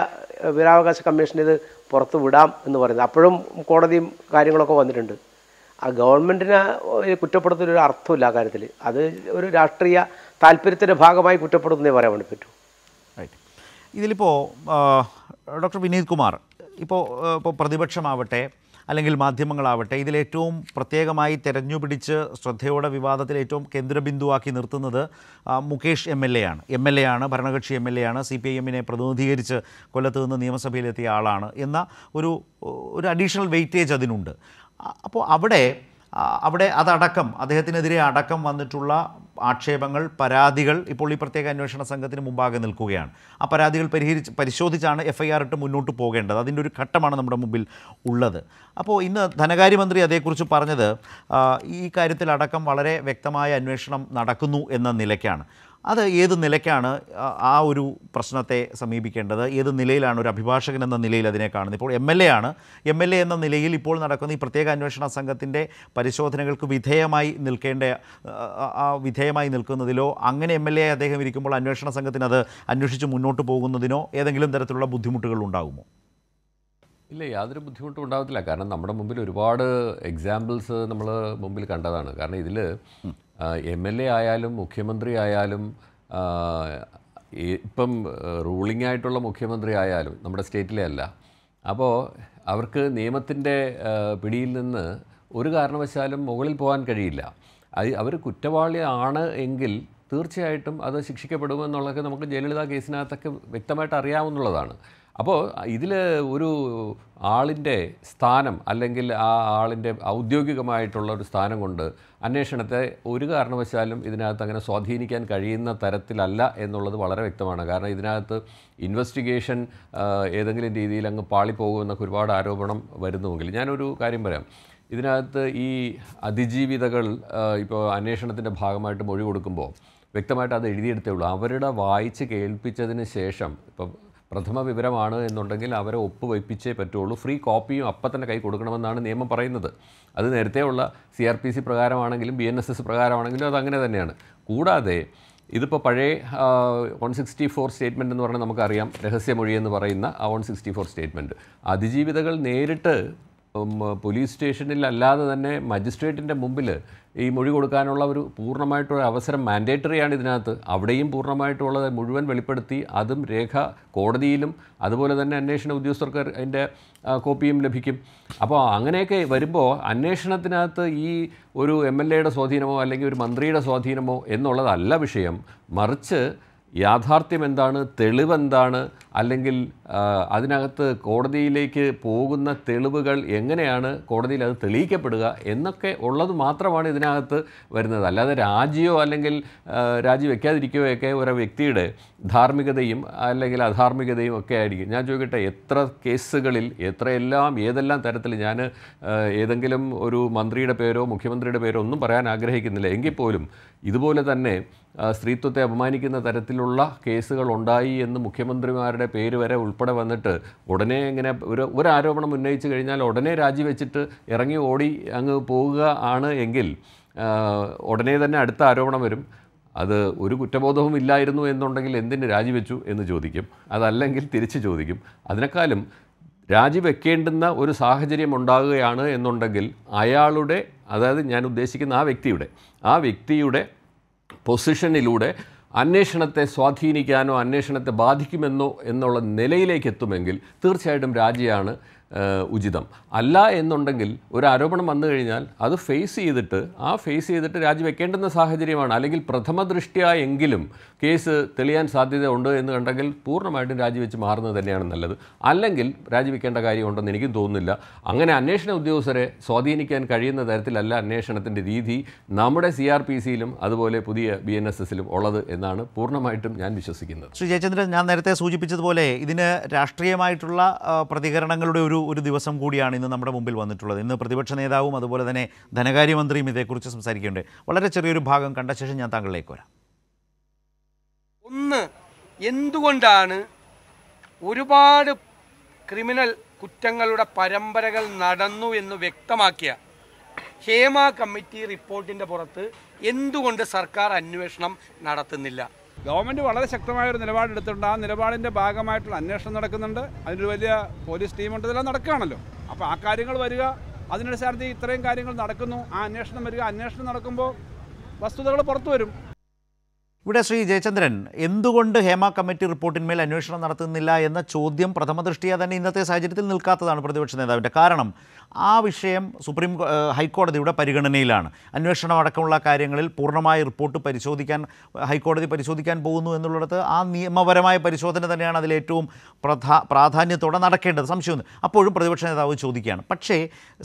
വിവരാവകാശ കമ്മീഷൻ ഇത് പുറത്തുവിടാം എന്ന് പറയുന്നത് അപ്പോഴും കോടതിയും കാര്യങ്ങളൊക്കെ വന്നിട്ടുണ്ട് ആ ഗവൺമെൻറ്റിനെ കുറ്റപ്പെടുത്തുന്നൊരു അർത്ഥമില്ല ആ കാര്യത്തിൽ അത് ഒരു രാഷ്ട്രീയ താല്പര്യത്തിൻ്റെ ഭാഗമായി കുറ്റപ്പെടുത്തുന്നേ പറയാൻ വേണ്ടി പറ്റൂ ഇതിലിപ്പോൾ ഡോക്ടർ വിനീത് കുമാർ ഇപ്പോൾ ഇപ്പോൾ പ്രതിപക്ഷമാവട്ടെ അല്ലെങ്കിൽ മാധ്യമങ്ങളാവട്ടെ ഇതിലേറ്റവും പ്രത്യേകമായി തെരഞ്ഞുപിടിച്ച് ശ്രദ്ധയോടെ വിവാദത്തിൽ ഏറ്റവും കേന്ദ്രബിന്ദുവാക്കി നിർത്തുന്നത് മുകേഷ് എം എൽ എ ആണ് എം എൽ എ ആണ് ഭരണകക്ഷി എം എൽ എ ആണ് സി പി ഐ എമ്മിനെ പ്രതിനിധീകരിച്ച് കൊല്ലത്ത് നിന്ന് നിയമസഭയിലെത്തിയ ആളാണ് എന്ന ഒരു ഒരു അഡീഷണൽ വെയിറ്റേജ് അതിനുണ്ട് അപ്പോൾ അവിടെ അവിടെ അതടക്കം അദ്ദേഹത്തിനെതിരെ അടക്കം വന്നിട്ടുള്ള ആക്ഷേപങ്ങൾ പരാതികൾ ഇപ്പോൾ ഈ പ്രത്യേക അന്വേഷണ സംഘത്തിന് മുമ്പാകെ നിൽക്കുകയാണ് ആ പരാതികൾ പരിഹരിച്ച് പരിശോധിച്ചാണ് എഫ് ഐ ആർ ഇട്ട് മുന്നോട്ട് പോകേണ്ടത് അതിൻ്റെ ഒരു ഘട്ടമാണ് നമ്മുടെ മുമ്പിൽ ഉള്ളത് അപ്പോൾ ഇന്ന് ധനകാര്യമന്ത്രി അതേക്കുറിച്ച് പറഞ്ഞത് ഈ കാര്യത്തിൽ അടക്കം വളരെ വ്യക്തമായ അന്വേഷണം നടക്കുന്നു എന്ന നിലയ്ക്കാണ് അത് ഏത് നിലയ്ക്കാണ് ആ ഒരു പ്രശ്നത്തെ സമീപിക്കേണ്ടത് ഏത് നിലയിലാണ് ഒരു അഭിഭാഷകൻ എന്ന നിലയിൽ അതിനെ കാണുന്നത് ഇപ്പോൾ എം എൽ എ ആണ് എം എൽ എ എന്ന നിലയിൽ ഇപ്പോൾ നടക്കുന്ന ഈ പ്രത്യേക അന്വേഷണ സംഘത്തിൻ്റെ പരിശോധനകൾക്ക് വിധേയമായി നിൽക്കേണ്ട ആ വിധേയമായി നിൽക്കുന്നതിലോ അങ്ങനെ എം എൽ എ അദ്ദേഹം ഇരിക്കുമ്പോൾ അന്വേഷണ സംഘത്തിന് അത് അന്വേഷിച്ച് മുന്നോട്ട് പോകുന്നതിനോ ഏതെങ്കിലും തരത്തിലുള്ള ബുദ്ധിമുട്ടുകൾ ഉണ്ടാകുമോ ഇല്ല യാതൊരു ബുദ്ധിമുട്ടും ഉണ്ടാകത്തില്ല കാരണം നമ്മുടെ മുമ്പിൽ ഒരുപാട് എക്സാമ്പിൾസ് നമ്മൾ മുമ്പിൽ കണ്ടതാണ് കാരണം ഇതിൽ എം എൽ എ ആയാലും മുഖ്യമന്ത്രി ആയാലും ഇപ്പം റൂളിംഗ് ആയിട്ടുള്ള മുഖ്യമന്ത്രി ആയാലും നമ്മുടെ സ്റ്റേറ്റിലെ അല്ല അപ്പോൾ അവർക്ക് നിയമത്തിൻ്റെ പിടിയിൽ നിന്ന് ഒരു കാരണവശാലും മുകളിൽ പോകാൻ കഴിയില്ല അവർ കുറ്റവാളി ആണ് എങ്കിൽ തീർച്ചയായിട്ടും അത് ശിക്ഷിക്കപ്പെടുമെന്നുള്ളതൊക്കെ നമുക്ക് ജയലളിത കേസിനകത്തൊക്കെ വ്യക്തമായിട്ട് അറിയാവുന്നുള്ളതാണ് അപ്പോൾ ഇതിൽ ഒരു ആളിൻ്റെ സ്ഥാനം അല്ലെങ്കിൽ ആ ആളിൻ്റെ ഔദ്യോഗികമായിട്ടുള്ള ഒരു സ്ഥാനം കൊണ്ട് അന്വേഷണത്തെ ഒരു കാരണവശാലും ഇതിനകത്ത് അങ്ങനെ സ്വാധീനിക്കാൻ കഴിയുന്ന തരത്തിലല്ല എന്നുള്ളത് വളരെ വ്യക്തമാണ് കാരണം ഇതിനകത്ത് ഇൻവെസ്റ്റിഗേഷൻ ഏതെങ്കിലും രീതിയിൽ അങ്ങ് പാളിപ്പോകുമെന്നൊക്കെ ഒരുപാട് ആരോപണം വരുന്നുവെങ്കിൽ ഞാനൊരു കാര്യം പറയാം ഇതിനകത്ത് ഈ അതിജീവിതകൾ ഇപ്പോൾ അന്വേഷണത്തിൻ്റെ ഭാഗമായിട്ട് മൊഴി കൊടുക്കുമ്പോൾ വ്യക്തമായിട്ട് അത് എഴുതിയെടുത്തേ ഉള്ളൂ അവരുടെ വായിച്ച് കേൾപ്പിച്ചതിന് ശേഷം ഇപ്പം പ്രഥമ വിവരമാണ് എന്നുണ്ടെങ്കിൽ അവരെ ഒപ്പുവയ്പ്പിച്ചേ പറ്റുള്ളൂ ഫ്രീ കോപ്പിയും അപ്പം തന്നെ കൈ കൊടുക്കണമെന്നാണ് നിയമം പറയുന്നത് അത് നേരത്തെയുള്ള സി ആർ പി സി പ്രകാരമാണെങ്കിലും ബി എൻ എസ് എസ് പ്രകാരമാണെങ്കിലും അത് അങ്ങനെ തന്നെയാണ് കൂടാതെ ഇതിപ്പോൾ പഴയ വൺ സിക്സ്റ്റി ഫോർ സ്റ്റേറ്റ്മെൻ്റ് എന്ന് പറഞ്ഞാൽ നമുക്കറിയാം രഹസ്യമൊഴി എന്ന് പറയുന്ന ആ വൺ സിക്സ്റ്റി ഫോർ സ്റ്റേറ്റ്മെൻറ്റ് അതിജീവിതകൾ നേരിട്ട് പോലീസ് സ്റ്റേഷനിൽ അല്ലാതെ തന്നെ മജിസ്ട്രേറ്റിൻ്റെ മുമ്പിൽ ഈ മൊഴി കൊടുക്കാനുള്ള ഒരു പൂർണ്ണമായിട്ടുള്ള അവസരം മാൻഡേറ്ററിയാണ് ഇതിനകത്ത് അവിടെയും പൂർണ്ണമായിട്ടുള്ളത് മുഴുവൻ വെളിപ്പെടുത്തി അതും രേഖ കോടതിയിലും അതുപോലെ തന്നെ അന്വേഷണ ഉദ്യോഗസ്ഥർക്ക് അതിൻ്റെ കോപ്പിയും ലഭിക്കും അപ്പോൾ അങ്ങനെയൊക്കെ വരുമ്പോൾ അന്വേഷണത്തിനകത്ത് ഈ ഒരു എം എൽ എയുടെ സ്വാധീനമോ അല്ലെങ്കിൽ ഒരു മന്ത്രിയുടെ സ്വാധീനമോ എന്നുള്ളതല്ല വിഷയം മറിച്ച് യാഥാർത്ഥ്യം എന്താണ് തെളിവെന്താണ് അല്ലെങ്കിൽ അതിനകത്ത് കോടതിയിലേക്ക് പോകുന്ന തെളിവുകൾ എങ്ങനെയാണ് കോടതിയിൽ അത് തെളിയിക്കപ്പെടുക എന്നൊക്കെ ഉള്ളത് മാത്രമാണ് ഇതിനകത്ത് വരുന്നത് അല്ലാതെ രാജിയോ അല്ലെങ്കിൽ രാജി വയ്ക്കാതിരിക്കുകയൊക്കെ ഒരു വ്യക്തിയുടെ ധാർമ്മികതയും അല്ലെങ്കിൽ അധാർമികതയും ഒക്കെ ആയിരിക്കും ഞാൻ ചോദിക്കട്ടെ എത്ര കേസുകളിൽ എത്രയെല്ലാം ഏതെല്ലാം തരത്തിൽ ഞാൻ ഏതെങ്കിലും ഒരു മന്ത്രിയുടെ പേരോ മുഖ്യമന്ത്രിയുടെ പേരോ ഒന്നും പറയാൻ ആഗ്രഹിക്കുന്നില്ല എങ്കിൽ പോലും ഇതുപോലെ തന്നെ സ്ത്രീത്വത്തെ അപമാനിക്കുന്ന തരത്തിലുള്ള കേസുകൾ ഉണ്ടായി എന്ന് മുഖ്യമന്ത്രിമാരുടെ നേതാക്കന്മാരുടെ പേര് വരെ ഉൾപ്പെടെ വന്നിട്ട് ഉടനെ ഇങ്ങനെ ഒരു ഒരു ആരോപണം ഉന്നയിച്ചു കഴിഞ്ഞാൽ ഉടനെ രാജിവെച്ചിട്ട് ഇറങ്ങി ഓടി അങ്ങ് പോവുക ആണ് എങ്കിൽ ഉടനെ തന്നെ അടുത്ത ആരോപണം വരും അത് ഒരു കുറ്റബോധവും ഇല്ലായിരുന്നു എന്നുണ്ടെങ്കിൽ എന്തിന് രാജിവെച്ചു എന്ന് ചോദിക്കും അതല്ലെങ്കിൽ തിരിച്ച് ചോദിക്കും അതിനേക്കാളും രാജിവെക്കേണ്ടുന്ന ഒരു സാഹചര്യം ഉണ്ടാകുകയാണ് എന്നുണ്ടെങ്കിൽ അയാളുടെ അതായത് ഞാൻ ഉദ്ദേശിക്കുന്ന ആ വ്യക്തിയുടെ ആ വ്യക്തിയുടെ പൊസിഷനിലൂടെ അന്വേഷണത്തെ സ്വാധീനിക്കാനോ അന്വേഷണത്തെ ബാധിക്കുമെന്നോ എന്നുള്ള നിലയിലേക്ക് എത്തുമെങ്കിൽ തീർച്ചയായിട്ടും രാജിയാണ് ഉചിതം അല്ല എന്നുണ്ടെങ്കിൽ ഒരു ആരോപണം വന്നു കഴിഞ്ഞാൽ അത് ഫേസ് ചെയ്തിട്ട് ആ ഫേസ് ചെയ്തിട്ട് രാജിവെക്കേണ്ടുന്ന സാഹചര്യമാണ് അല്ലെങ്കിൽ പ്രഥമ ദൃഷ്ടിയായെങ്കിലും കേസ് തെളിയാൻ സാധ്യത ഉണ്ട് എന്ന് കണ്ടെങ്കിൽ പൂർണ്ണമായിട്ടും രാജിവെച്ച് മാറുന്നത് തന്നെയാണ് നല്ലത് അല്ലെങ്കിൽ രാജിവെക്കേണ്ട കാര്യമുണ്ടെന്ന് എനിക്കും തോന്നുന്നില്ല അങ്ങനെ അന്വേഷണ ഉദ്യോഗസ്ഥരെ സ്വാധീനിക്കാൻ കഴിയുന്ന തരത്തിലല്ല അന്വേഷണത്തിൻ്റെ രീതി നമ്മുടെ സി ആർ പി സിയിലും അതുപോലെ പുതിയ ബി എൻ എസ് എസിലും ഉള്ളത് എന്നാണ് പൂർണ്ണമായിട്ടും ഞാൻ വിശ്വസിക്കുന്നത് ശ്രീ ജയചന്ദ്രൻ ഞാൻ നേരത്തെ സൂചിപ്പിച്ചതുപോലെ ഇതിന് രാഷ്ട്രീയമായിട്ടുള്ള പ്രതികരണങ്ങളുടെ ഒരു ഒരു ദിവസം കൂടിയാണ് ഇന്ന് നമ്മുടെ മുമ്പിൽ വന്നിട്ടുള്ളത് ഇന്ന് പ്രതിപക്ഷ നേതാവും അതുപോലെ തന്നെ ധനകാര്യമന്ത്രിയും ഇതേക്കുറിച്ച് സംസാരിക്കുന്നുണ്ട് വളരെ ചെറിയൊരു ഭാഗം കണ്ട ശേഷം ഞാൻ താങ്കളിലേക്ക് വരാം ഒന്ന് എന്തുകൊണ്ടാണ് ഒരുപാട് ക്രിമിനൽ കുറ്റങ്ങളുടെ പരമ്പരകൾ നടന്നു എന്ന് വ്യക്തമാക്കിയ ഹേമ കമ്മിറ്റി റിപ്പോർട്ടിൻ്റെ പുറത്ത് എന്തുകൊണ്ട് സർക്കാർ അന്വേഷണം നടത്തുന്നില്ല ഗവൺമെൻറ് വളരെ ശക്തമായ ഒരു നിലപാടെടുത്തിട്ടുണ്ട് ആ നിലപാടിൻ്റെ ഭാഗമായിട്ടുള്ള അന്വേഷണം നടക്കുന്നുണ്ട് അതിനൊരു വലിയ പോലീസ് ടീമുണ്ട് ഇതെല്ലാം നടക്കുകയാണല്ലോ അപ്പോൾ ആ കാര്യങ്ങൾ വരിക അതിനനുസരിച്ച് ഇത്രയും കാര്യങ്ങൾ നടക്കുന്നു ആ അന്വേഷണം വരിക അന്വേഷണം നടക്കുമ്പോൾ വസ്തുതകൾ പുറത്തു വരും ഇവിടെ ശ്രീ ജയചന്ദ്രൻ എന്തുകൊണ്ട് ഹേമ കമ്മിറ്റി റിപ്പോർട്ടിന്മേൽ അന്വേഷണം നടത്തുന്നില്ല എന്ന ചോദ്യം ദൃഷ്ടിയാ തന്നെ ഇന്നത്തെ സാഹചര്യത്തിൽ നിൽക്കാത്തതാണ് പ്രതിപക്ഷ നേതാവിൻ്റെ കാരണം ആ വിഷയം സുപ്രീം ഹൈക്കോടതിയുടെ പരിഗണനയിലാണ് അന്വേഷണം അടക്കമുള്ള കാര്യങ്ങളിൽ പൂർണ്ണമായ റിപ്പോർട്ട് പരിശോധിക്കാൻ ഹൈക്കോടതി പരിശോധിക്കാൻ പോകുന്നു എന്നുള്ളിടത്ത് ആ നിയമപരമായ പരിശോധന തന്നെയാണ് അതിലേറ്റവും പ്രധാ പ്രാധാന്യത്തോടെ നടക്കേണ്ടത് സംശയമൊന്നും അപ്പോഴും പ്രതിപക്ഷ നേതാവ് ചോദിക്കുകയാണ് പക്ഷേ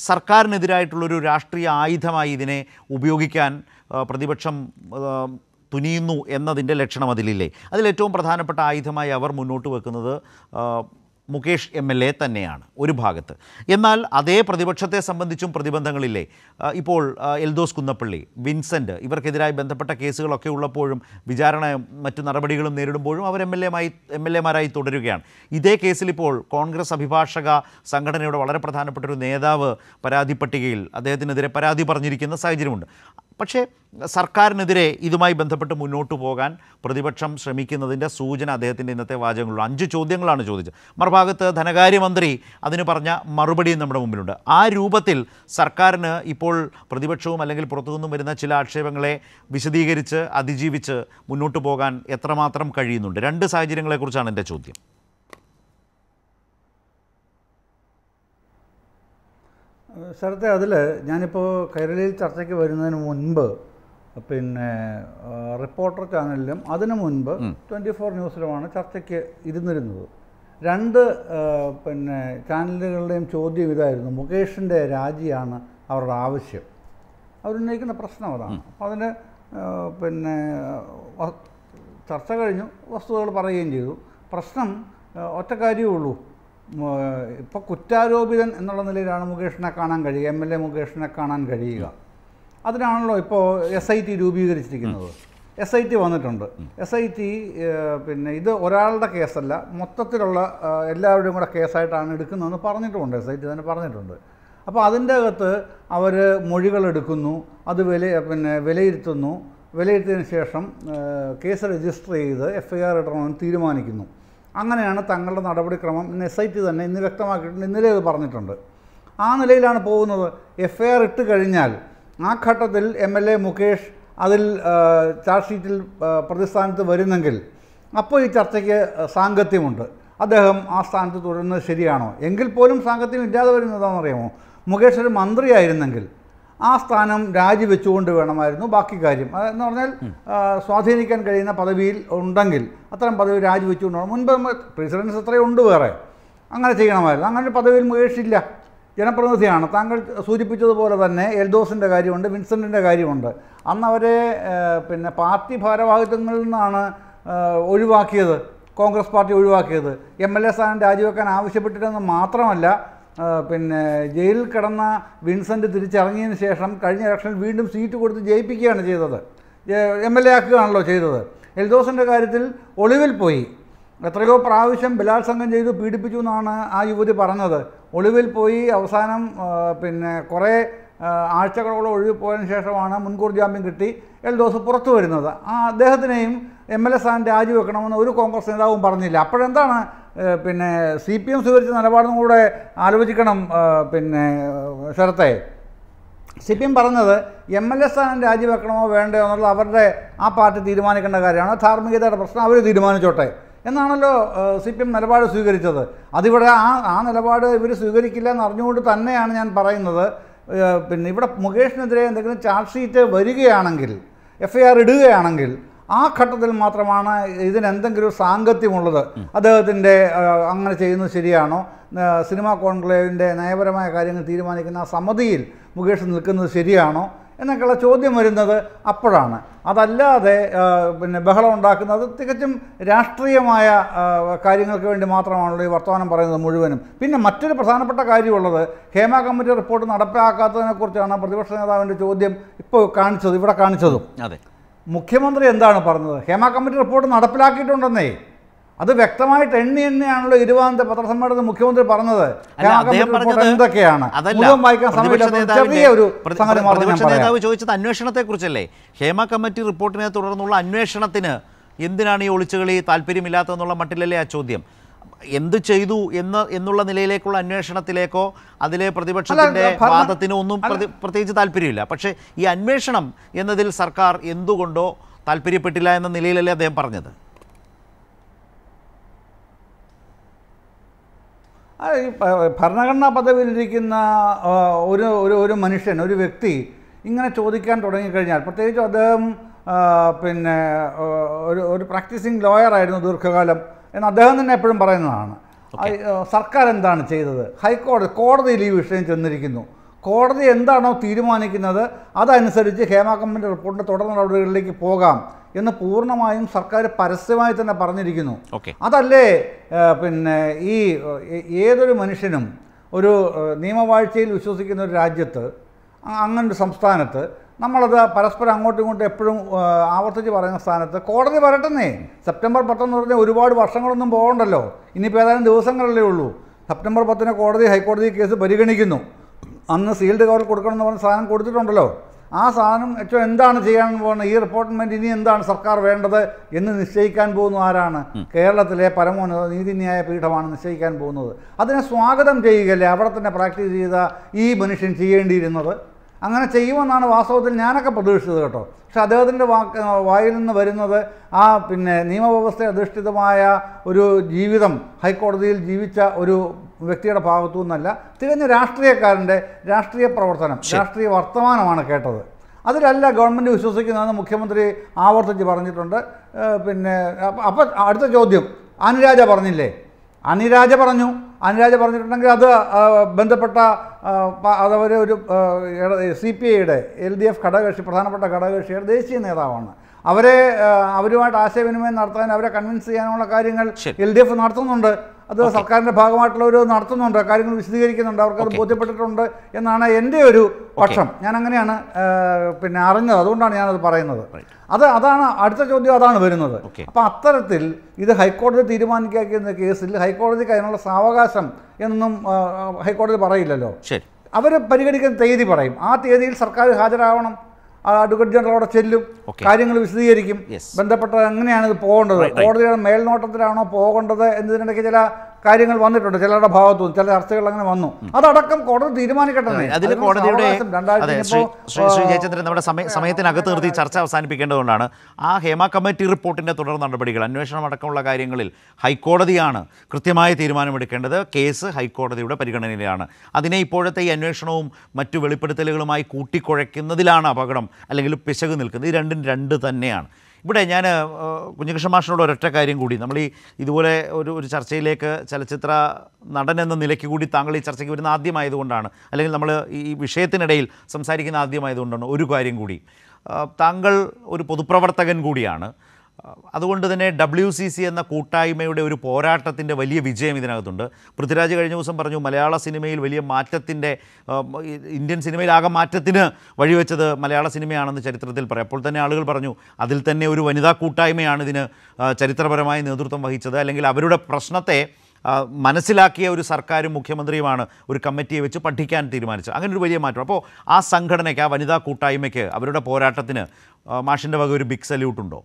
സർക്കാരിനെതിരായിട്ടുള്ളൊരു രാഷ്ട്രീയ ആയുധമായി ഇതിനെ ഉപയോഗിക്കാൻ പ്രതിപക്ഷം തുനിയുന്നു എന്നതിൻ്റെ ലക്ഷണം അതിലില്ലേ അതിലേറ്റവും പ്രധാനപ്പെട്ട ആയുധമായി അവർ മുന്നോട്ട് വെക്കുന്നത് മുകേഷ് എം എൽ എ തന്നെയാണ് ഒരു ഭാഗത്ത് എന്നാൽ അതേ പ്രതിപക്ഷത്തെ സംബന്ധിച്ചും പ്രതിബന്ധങ്ങളില്ലേ ഇപ്പോൾ എൽദോസ് കുന്നപ്പള്ളി വിൻസെൻ്റ് ഇവർക്കെതിരായി ബന്ധപ്പെട്ട കേസുകളൊക്കെ ഉള്ളപ്പോഴും വിചാരണ മറ്റു നടപടികളും നേരിടുമ്പോഴും അവർ എം എൽ എമായി എം എൽ എമാരായി തുടരുകയാണ് ഇതേ കേസിലിപ്പോൾ കോൺഗ്രസ് അഭിഭാഷക സംഘടനയുടെ വളരെ പ്രധാനപ്പെട്ട ഒരു നേതാവ് പരാതി പട്ടികയിൽ അദ്ദേഹത്തിനെതിരെ പരാതി പറഞ്ഞിരിക്കുന്ന സാഹചര്യമുണ്ട് പക്ഷേ സർക്കാരിനെതിരെ ഇതുമായി ബന്ധപ്പെട്ട് മുന്നോട്ട് പോകാൻ പ്രതിപക്ഷം ശ്രമിക്കുന്നതിൻ്റെ സൂചന അദ്ദേഹത്തിൻ്റെ ഇന്നത്തെ വാചകങ്ങളുള്ള അഞ്ച് ചോദ്യങ്ങളാണ് ചോദിച്ചത് മറുഭാഗത്ത് ധനകാര്യമന്ത്രി അതിന് പറഞ്ഞ മറുപടിയും നമ്മുടെ മുമ്പിലുണ്ട് ആ രൂപത്തിൽ സർക്കാരിന് ഇപ്പോൾ പ്രതിപക്ഷവും അല്ലെങ്കിൽ പുറത്തുനിന്നും വരുന്ന ചില ആക്ഷേപങ്ങളെ വിശദീകരിച്ച് അതിജീവിച്ച് മുന്നോട്ട് പോകാൻ എത്രമാത്രം കഴിയുന്നുണ്ട് രണ്ട് സാഹചര്യങ്ങളെക്കുറിച്ചാണ് എൻ്റെ ചോദ്യം സ്ഥലത്തെ അതിൽ ഞാനിപ്പോൾ കേരളയിൽ ചർച്ചയ്ക്ക് വരുന്നതിന് മുൻപ് പിന്നെ റിപ്പോർട്ടർ ചാനലിലും അതിനു മുൻപ് ട്വൻറ്റി ഫോർ ന്യൂസിലുമാണ് ചർച്ചയ്ക്ക് ഇരുന്നിരുന്നത് രണ്ട് പിന്നെ ചാനലുകളുടെയും ചോദ്യം ഇതായിരുന്നു മുകേഷിൻ്റെ രാജിയാണ് അവരുടെ ആവശ്യം അവരുന്നയിക്കുന്ന പ്രശ്നം അതാണ് അപ്പോൾ അതിന് പിന്നെ ചർച്ച കഴിഞ്ഞു വസ്തുതകൾ പറയുകയും ചെയ്തു പ്രശ്നം ഒറ്റ ഉള്ളൂ ഇപ്പോൾ കുറ്റാരോപിതൻ എന്നുള്ള നിലയിലാണ് മുകേഷിനെ കാണാൻ കഴിയുക എം എൽ എ മുകേഷിനെ കാണാൻ കഴിയുക അതിനാണല്ലോ ഇപ്പോൾ എസ് ഐ ടി രൂപീകരിച്ചിരിക്കുന്നത് എസ് ഐ ടി വന്നിട്ടുണ്ട് എസ് ഐ ടി പിന്നെ ഇത് ഒരാളുടെ കേസല്ല മൊത്തത്തിലുള്ള എല്ലാവരുടെയും കൂടെ കേസായിട്ടാണ് എടുക്കുന്നതെന്ന് പറഞ്ഞിട്ടുമുണ്ട് എസ് ഐ ടി തന്നെ പറഞ്ഞിട്ടുണ്ട് അപ്പോൾ അതിൻ്റെ അകത്ത് അവർ മൊഴികളെടുക്കുന്നു അത് വില പിന്നെ വിലയിരുത്തുന്നു വിലയിരുത്തിയതിന് ശേഷം കേസ് രജിസ്റ്റർ ചെയ്ത് എഫ് ഐ ആർ ഇടണമെന്ന് തീരുമാനിക്കുന്നു അങ്ങനെയാണ് തങ്ങളുടെ നടപടിക്രമം ടി തന്നെ ഇന്ന് വ്യക്തമാക്കിയിട്ടുണ്ട് ഇന്നലെ അത് പറഞ്ഞിട്ടുണ്ട് ആ നിലയിലാണ് പോകുന്നത് എഫ് ഐ ആർ ഇട്ട് കഴിഞ്ഞാൽ ആ ഘട്ടത്തിൽ എം എൽ എ മുകേഷ് അതിൽ ചാർജ് ഷീറ്റിൽ പ്രതിസ്ഥാനത്ത് വരുന്നെങ്കിൽ അപ്പോൾ ഈ ചർച്ചയ്ക്ക് സാങ്കത്യമുണ്ട് അദ്ദേഹം ആ സ്ഥാനത്ത് തുടരുന്നത് ശരിയാണോ എങ്കിൽ പോലും സാങ്കത്യം ഇല്ലാതെ വരുന്നതാണെന്നറിയാമോ മുകേഷ് ഒരു മന്ത്രിയായിരുന്നെങ്കിൽ ആ സ്ഥാനം രാജിവെച്ചുകൊണ്ട് വേണമായിരുന്നു ബാക്കി കാര്യം എന്ന് പറഞ്ഞാൽ സ്വാധീനിക്കാൻ കഴിയുന്ന പദവിയിൽ ഉണ്ടെങ്കിൽ അത്തരം പദവി രാജിവെച്ചുകൊണ്ട് വേണം മുൻപ് നമ്മൾ പ്രസിഡൻസ് അത്രയും ഉണ്ട് വേറെ അങ്ങനെ ചെയ്യണമായിരുന്നു അങ്ങനെ ഒരു പദവിയിൽ മുകേഷില്ല ജനപ്രതിനിധിയാണ് താങ്കൾ സൂചിപ്പിച്ചതുപോലെ തന്നെ എൽദോസിൻ്റെ കാര്യമുണ്ട് വിൻസെൻറ്റിൻ്റെ കാര്യമുണ്ട് അന്ന് അവരെ പിന്നെ പാർട്ടി ഭാരവാഹിത്വങ്ങളിൽ നിന്നാണ് ഒഴിവാക്കിയത് കോൺഗ്രസ് പാർട്ടി ഒഴിവാക്കിയത് എം എൽ എ സ്ഥാനം രാജിവെക്കാൻ ആവശ്യപ്പെട്ടിട്ടെന്ന് മാത്രമല്ല പിന്നെ ജയിലിൽ കിടന്ന വിൻസെൻ്റ് തിരിച്ചിറങ്ങിയതിന് ശേഷം കഴിഞ്ഞ ഇലക്ഷനിൽ വീണ്ടും സീറ്റ് കൊടുത്ത് ജയിപ്പിക്കുകയാണ് ചെയ്തത് എം എൽ എ ആക്കുകയാണല്ലോ ചെയ്തത് എൽദോസിൻ്റെ കാര്യത്തിൽ ഒളിവിൽ പോയി എത്രയോ പ്രാവശ്യം ബലാത്സംഗം ചെയ്തു പീഡിപ്പിച്ചു എന്നാണ് ആ യുവതി പറഞ്ഞത് ഒളിവിൽ പോയി അവസാനം പിന്നെ കുറേ ആഴ്ചകളോളം ഒഴിവ് പോയതിന് ശേഷമാണ് മുൻകൂർ ജാമ്യം കിട്ടി എൽദോസ് പുറത്തു വരുന്നത് ആ അദ്ദേഹത്തിനെയും എം എൽ എ സ്ഥാനം രാജിവെക്കണമെന്ന് ഒരു കോൺഗ്രസ് നേതാവും പറഞ്ഞില്ല അപ്പോഴെന്താണ് പിന്നെ സി പി എം സ്വീകരിച്ച നിലപാടും കൂടെ ആലോചിക്കണം പിന്നെ ശരത്തെ സി പി എം പറഞ്ഞത് എം എൽ എ സ്ഥാനം രാജിവെക്കണമോ വേണ്ടയോ എന്നുള്ളത് അവരുടെ ആ പാർട്ടി തീരുമാനിക്കേണ്ട കാര്യമാണ് ധാർമ്മികതയുടെ പ്രശ്നം അവർ തീരുമാനിച്ചോട്ടെ എന്നാണല്ലോ സി പി എം നിലപാട് സ്വീകരിച്ചത് അതിവിടെ ആ ആ നിലപാട് ഇവർ സ്വീകരിക്കില്ല എന്ന് അറിഞ്ഞുകൊണ്ട് തന്നെയാണ് ഞാൻ പറയുന്നത് പിന്നെ ഇവിടെ മുകേഷിനെതിരെ എന്തെങ്കിലും ചാർജ് ഷീറ്റ് വരികയാണെങ്കിൽ എഫ് ഐ ആർ ഇടുകയാണെങ്കിൽ ആ ഘട്ടത്തിൽ മാത്രമാണ് ഇതിനെന്തെങ്കിലും സാങ്കത്യമുള്ളത് അദ്ദേഹത്തിൻ്റെ അങ്ങനെ ചെയ്യുന്നത് ശരിയാണോ സിനിമാ കോൺക്ലേവിൻ്റെ നയപരമായ കാര്യങ്ങൾ തീരുമാനിക്കുന്ന ആ സമിതിയിൽ മുകേഷ് നിൽക്കുന്നത് ശരിയാണോ എന്നൊക്കെയുള്ള ചോദ്യം വരുന്നത് അപ്പോഴാണ് അതല്ലാതെ പിന്നെ ബഹളം ഉണ്ടാക്കുന്നത് തികച്ചും രാഷ്ട്രീയമായ കാര്യങ്ങൾക്ക് വേണ്ടി മാത്രമാണല്ലോ ഈ വർത്തമാനം പറയുന്നത് മുഴുവനും പിന്നെ മറ്റൊരു പ്രധാനപ്പെട്ട കാര്യമുള്ളത് ഹേമ കമ്മിറ്റി റിപ്പോർട്ട് നടപ്പാക്കാത്തതിനെക്കുറിച്ചാണ് പ്രതിപക്ഷ നേതാവിൻ്റെ ചോദ്യം ഇപ്പോൾ കാണിച്ചത് ഇവിടെ കാണിച്ചതും അതെ മുഖ്യമന്ത്രി എന്താണ് പറഞ്ഞത് ഹേമ കമ്മിറ്റി റിപ്പോർട്ട് നടപ്പിലാക്കിയിട്ടുണ്ടെന്നേ അത് വ്യക്തമായിട്ട് എണ്ണി എണ്ണിയാണല്ലോ ഇരുപതാമത്തെ പത്രസമ്മേളനത്തിൽ മുഖ്യമന്ത്രി പറഞ്ഞത് എന്തൊക്കെയാണ് നേതാവ് ചോദിച്ചത് അന്വേഷണത്തെ കുറിച്ചല്ലേ ഹേമ കമ്മിറ്റി റിപ്പോർട്ടിനെ തുടർന്നുള്ള അന്വേഷണത്തിന് എന്തിനാണ് ഈ ഒളിച്ചുകളി താല്പര്യമില്ലാത്തതെന്നുള്ള മട്ടിലല്ലേ ആ ചോദ്യം എന്ത് ചെയ്തു എന്ന് എന്നുള്ള നിലയിലേക്കുള്ള അന്വേഷണത്തിലേക്കോ അതിലെ പ്രതിപക്ഷത്തിന്റെ വാദത്തിനോ ഒന്നും പ്രത്യേകിച്ച് താല്പര്യമില്ല പക്ഷേ ഈ അന്വേഷണം എന്നതിൽ സർക്കാർ എന്തുകൊണ്ടോ താല്പര്യപ്പെട്ടില്ല എന്ന നിലയിലല്ലേ അദ്ദേഹം പറഞ്ഞത് ഭരണഘടനാ പദവിയിലിരിക്കുന്ന ഒരു ഒരു ഒരു മനുഷ്യൻ ഒരു വ്യക്തി ഇങ്ങനെ ചോദിക്കാൻ തുടങ്ങിക്കഴിഞ്ഞാൽ പ്രത്യേകിച്ച് അദ്ദേഹം പിന്നെ ഒരു ഒരു പ്രാക്ടീസിങ് ലോയറായിരുന്നു ദീർഘകാലം എന്ന് അദ്ദേഹം തന്നെ എപ്പോഴും പറയുന്നതാണ് സർക്കാർ എന്താണ് ചെയ്തത് ഹൈക്കോടതി കോടതിയിൽ ഈ വിഷയം ചെന്നിരിക്കുന്നു കോടതി എന്താണോ തീരുമാനിക്കുന്നത് അതനുസരിച്ച് ഹേമ റിപ്പോർട്ട് റിപ്പോർട്ടിൻ്റെ തുടർ നടപടികളിലേക്ക് പോകാം എന്ന് പൂർണ്ണമായും സർക്കാർ പരസ്യമായി തന്നെ പറഞ്ഞിരിക്കുന്നു അതല്ലേ പിന്നെ ഈ ഏതൊരു മനുഷ്യനും ഒരു നിയമവാഴ്ചയിൽ വിശ്വസിക്കുന്ന ഒരു രാജ്യത്ത് അങ്ങനൊരു സംസ്ഥാനത്ത് നമ്മളത് പരസ്പരം അങ്ങോട്ടും ഇങ്ങോട്ടും എപ്പോഴും ആവർത്തിച്ച് പറയുന്ന സ്ഥാനത്ത് കോടതി വരട്ടെന്നേ സെപ്റ്റംബർ പത്തെന്ന് പറഞ്ഞാൽ ഒരുപാട് വർഷങ്ങളൊന്നും പോകണ്ടല്ലോ ഇനിയിപ്പോൾ ഏതാനും ദിവസങ്ങളല്ലേ ഉള്ളൂ സെപ്റ്റംബർ പത്തിന് കോടതി ഹൈക്കോടതി കേസ് പരിഗണിക്കുന്നു അന്ന് സീൽഡ് കവർ കൊടുക്കണമെന്ന് പറഞ്ഞ സാധനം കൊടുത്തിട്ടുണ്ടല്ലോ ആ സാധനം ഏറ്റവും എന്താണ് ചെയ്യാൻ പോകുന്നത് ഈ റിപ്പോർട്ട്മെൻറ്റ് ഇനി എന്താണ് സർക്കാർ വേണ്ടത് എന്ന് നിശ്ചയിക്കാൻ പോകുന്നു ആരാണ് കേരളത്തിലെ പരമോന്നത നീതിന്യായ പീഠമാണ് നിശ്ചയിക്കാൻ പോകുന്നത് അതിനെ സ്വാഗതം ചെയ്യുകയല്ലേ അവിടെ തന്നെ പ്രാക്ടീസ് ചെയ്ത ഈ മനുഷ്യൻ ചെയ്യേണ്ടിയിരുന്നത് അങ്ങനെ ചെയ്യുമെന്നാണ് വാസ്തവത്തിൽ ഞാനൊക്കെ പ്രതീക്ഷിച്ചത് കേട്ടോ പക്ഷെ അദ്ദേഹത്തിൻ്റെ വാക്ക് വായിൽ നിന്ന് വരുന്നത് ആ പിന്നെ നിയമവ്യവസ്ഥ അധിഷ്ഠിതമായ ഒരു ജീവിതം ഹൈക്കോടതിയിൽ ജീവിച്ച ഒരു വ്യക്തിയുടെ ഭാഗത്തു നിന്നല്ല തികഞ്ഞ രാഷ്ട്രീയക്കാരൻ്റെ രാഷ്ട്രീയ പ്രവർത്തനം രാഷ്ട്രീയ വർത്തമാനമാണ് കേട്ടത് അതിലല്ല ഗവൺമെൻറ് വിശ്വസിക്കുന്നതെന്ന് മുഖ്യമന്ത്രി ആവർത്തിച്ച് പറഞ്ഞിട്ടുണ്ട് പിന്നെ അപ്പം അടുത്ത ചോദ്യം അനുരാജ പറഞ്ഞില്ലേ അനിരാജ പറഞ്ഞു അനിരാജ പറഞ്ഞിട്ടുണ്ടെങ്കിൽ അത് ബന്ധപ്പെട്ട അതവരെ ഒരു സി പി ഐയുടെ എൽ ഡി എഫ് ഘടകകക്ഷി പ്രധാനപ്പെട്ട ഘടകകക്ഷിയുടെ ദേശീയ നേതാവാണ് അവരെ അവരുമായിട്ട് ആശയവിനിമയം നടത്താൻ അവരെ കൺവിൻസ് ചെയ്യാനുള്ള കാര്യങ്ങൾ എൽ ഡി എഫ് നടത്തുന്നുണ്ട് അത് സർക്കാരിൻ്റെ ഭാഗമായിട്ടുള്ളവർ നടത്തുന്നുണ്ട് കാര്യങ്ങൾ വിശദീകരിക്കുന്നുണ്ട് അത് ബോധ്യപ്പെട്ടിട്ടുണ്ട് എന്നാണ് എൻ്റെ ഒരു പക്ഷം ഞാൻ അങ്ങനെയാണ് പിന്നെ അറിഞ്ഞത് അതുകൊണ്ടാണ് ഞാനത് പറയുന്നത് അത് അതാണ് അടുത്ത ചോദ്യം അതാണ് വരുന്നത് അപ്പൊ അത്തരത്തിൽ ഇത് ഹൈക്കോടതി തീരുമാനിക്കുന്ന കേസിൽ ഹൈക്കോടതിക്ക് അതിനുള്ള സാവകാശം എന്നൊന്നും ഹൈക്കോടതി പറയില്ലല്ലോ അവർ പരിഗണിക്കുന്ന തീയതി പറയും ആ തീയതിയിൽ സർക്കാർ ഹാജരാവണം അഡ്വക്കേറ്റ് ജനറൽ അവിടെ ചെല്ലും കാര്യങ്ങൾ വിശദീകരിക്കും ബന്ധപ്പെട്ട എങ്ങനെയാണ് ഇത് പോകേണ്ടത് കോടതിയുടെ മേൽനോട്ടത്തിലാണോ പോകേണ്ടത് എന്നതിനിടയ്ക്ക് ചില കാര്യങ്ങൾ വന്നിട്ടുണ്ട് ചിലരുടെ ഭാഗത്തു നിന്ന് ചില ചർച്ചകൾ അങ്ങനെ വന്നു അതടക്കം കോടതി തീരുമാനിക്കട്ടെ അതിൽ കോടതിയുടെ ശ്രീ ജയചന്ദ്രൻ നമ്മുടെ സമയത്തിനകത്ത് നിർത്തി ചർച്ച അവസാനിപ്പിക്കേണ്ടതുകൊണ്ടാണ് ആ ഹേമ കമ്മിറ്റി റിപ്പോർട്ടിൻ്റെ തുടർ നടപടികൾ അന്വേഷണം അടക്കമുള്ള കാര്യങ്ങളിൽ ഹൈക്കോടതിയാണ് കൃത്യമായ തീരുമാനമെടുക്കേണ്ടത് കേസ് ഹൈക്കോടതിയുടെ പരിഗണനയിലാണ് അതിനെ ഇപ്പോഴത്തെ ഈ അന്വേഷണവും മറ്റു വെളിപ്പെടുത്തലുകളുമായി കൂട്ടിക്കുഴയ്ക്കുന്നതിലാണ് അപകടം അല്ലെങ്കിൽ പിശക് നിൽക്കുന്നത് ഈ രണ്ടും രണ്ട് തന്നെയാണ് ഇവിടെ ഞാൻ കുഞ്ഞികൃഷ്ണ മാഷിനോട് ഒരൊറ്റ കാര്യം കൂടി നമ്മൾ ഈ ഇതുപോലെ ഒരു ഒരു ചർച്ചയിലേക്ക് ചലച്ചിത്ര നടൻ എന്ന നിലയ്ക്ക് കൂടി താങ്കൾ ഈ ചർച്ചയ്ക്ക് വരുന്ന ആദ്യമായതുകൊണ്ടാണ് അല്ലെങ്കിൽ നമ്മൾ ഈ വിഷയത്തിനിടയിൽ സംസാരിക്കുന്ന ആദ്യമായതുകൊണ്ടാണ് ഒരു കാര്യം കൂടി താങ്കൾ ഒരു പൊതുപ്രവർത്തകൻ കൂടിയാണ് അതുകൊണ്ട് തന്നെ ഡബ്ല്യു സി സി എന്ന കൂട്ടായ്മയുടെ ഒരു പോരാട്ടത്തിൻ്റെ വലിയ വിജയം ഇതിനകത്തുണ്ട് പൃഥ്വിരാജ് കഴിഞ്ഞ ദിവസം പറഞ്ഞു മലയാള സിനിമയിൽ വലിയ മാറ്റത്തിൻ്റെ ഇന്ത്യൻ സിനിമയിലാകെ മാറ്റത്തിന് വഴിവെച്ചത് മലയാള സിനിമയാണെന്ന് ചരിത്രത്തിൽ പറയാം അപ്പോൾ തന്നെ ആളുകൾ പറഞ്ഞു അതിൽ തന്നെ ഒരു വനിതാ കൂട്ടായ്മയാണ് ഇതിന് ചരിത്രപരമായി നേതൃത്വം വഹിച്ചത് അല്ലെങ്കിൽ അവരുടെ പ്രശ്നത്തെ മനസ്സിലാക്കിയ ഒരു സർക്കാരും മുഖ്യമന്ത്രിയുമാണ് ഒരു കമ്മിറ്റിയെ വെച്ച് പഠിക്കാൻ തീരുമാനിച്ചത് അങ്ങനെ ഒരു വലിയ മാറ്റം അപ്പോൾ ആ സംഘടനയ്ക്ക് ആ വനിതാ കൂട്ടായ്മയ്ക്ക് അവരുടെ പോരാട്ടത്തിന് മാഷിൻ്റെ വക ഒരു ബിഗ് സല്യൂട്ടുണ്ടോ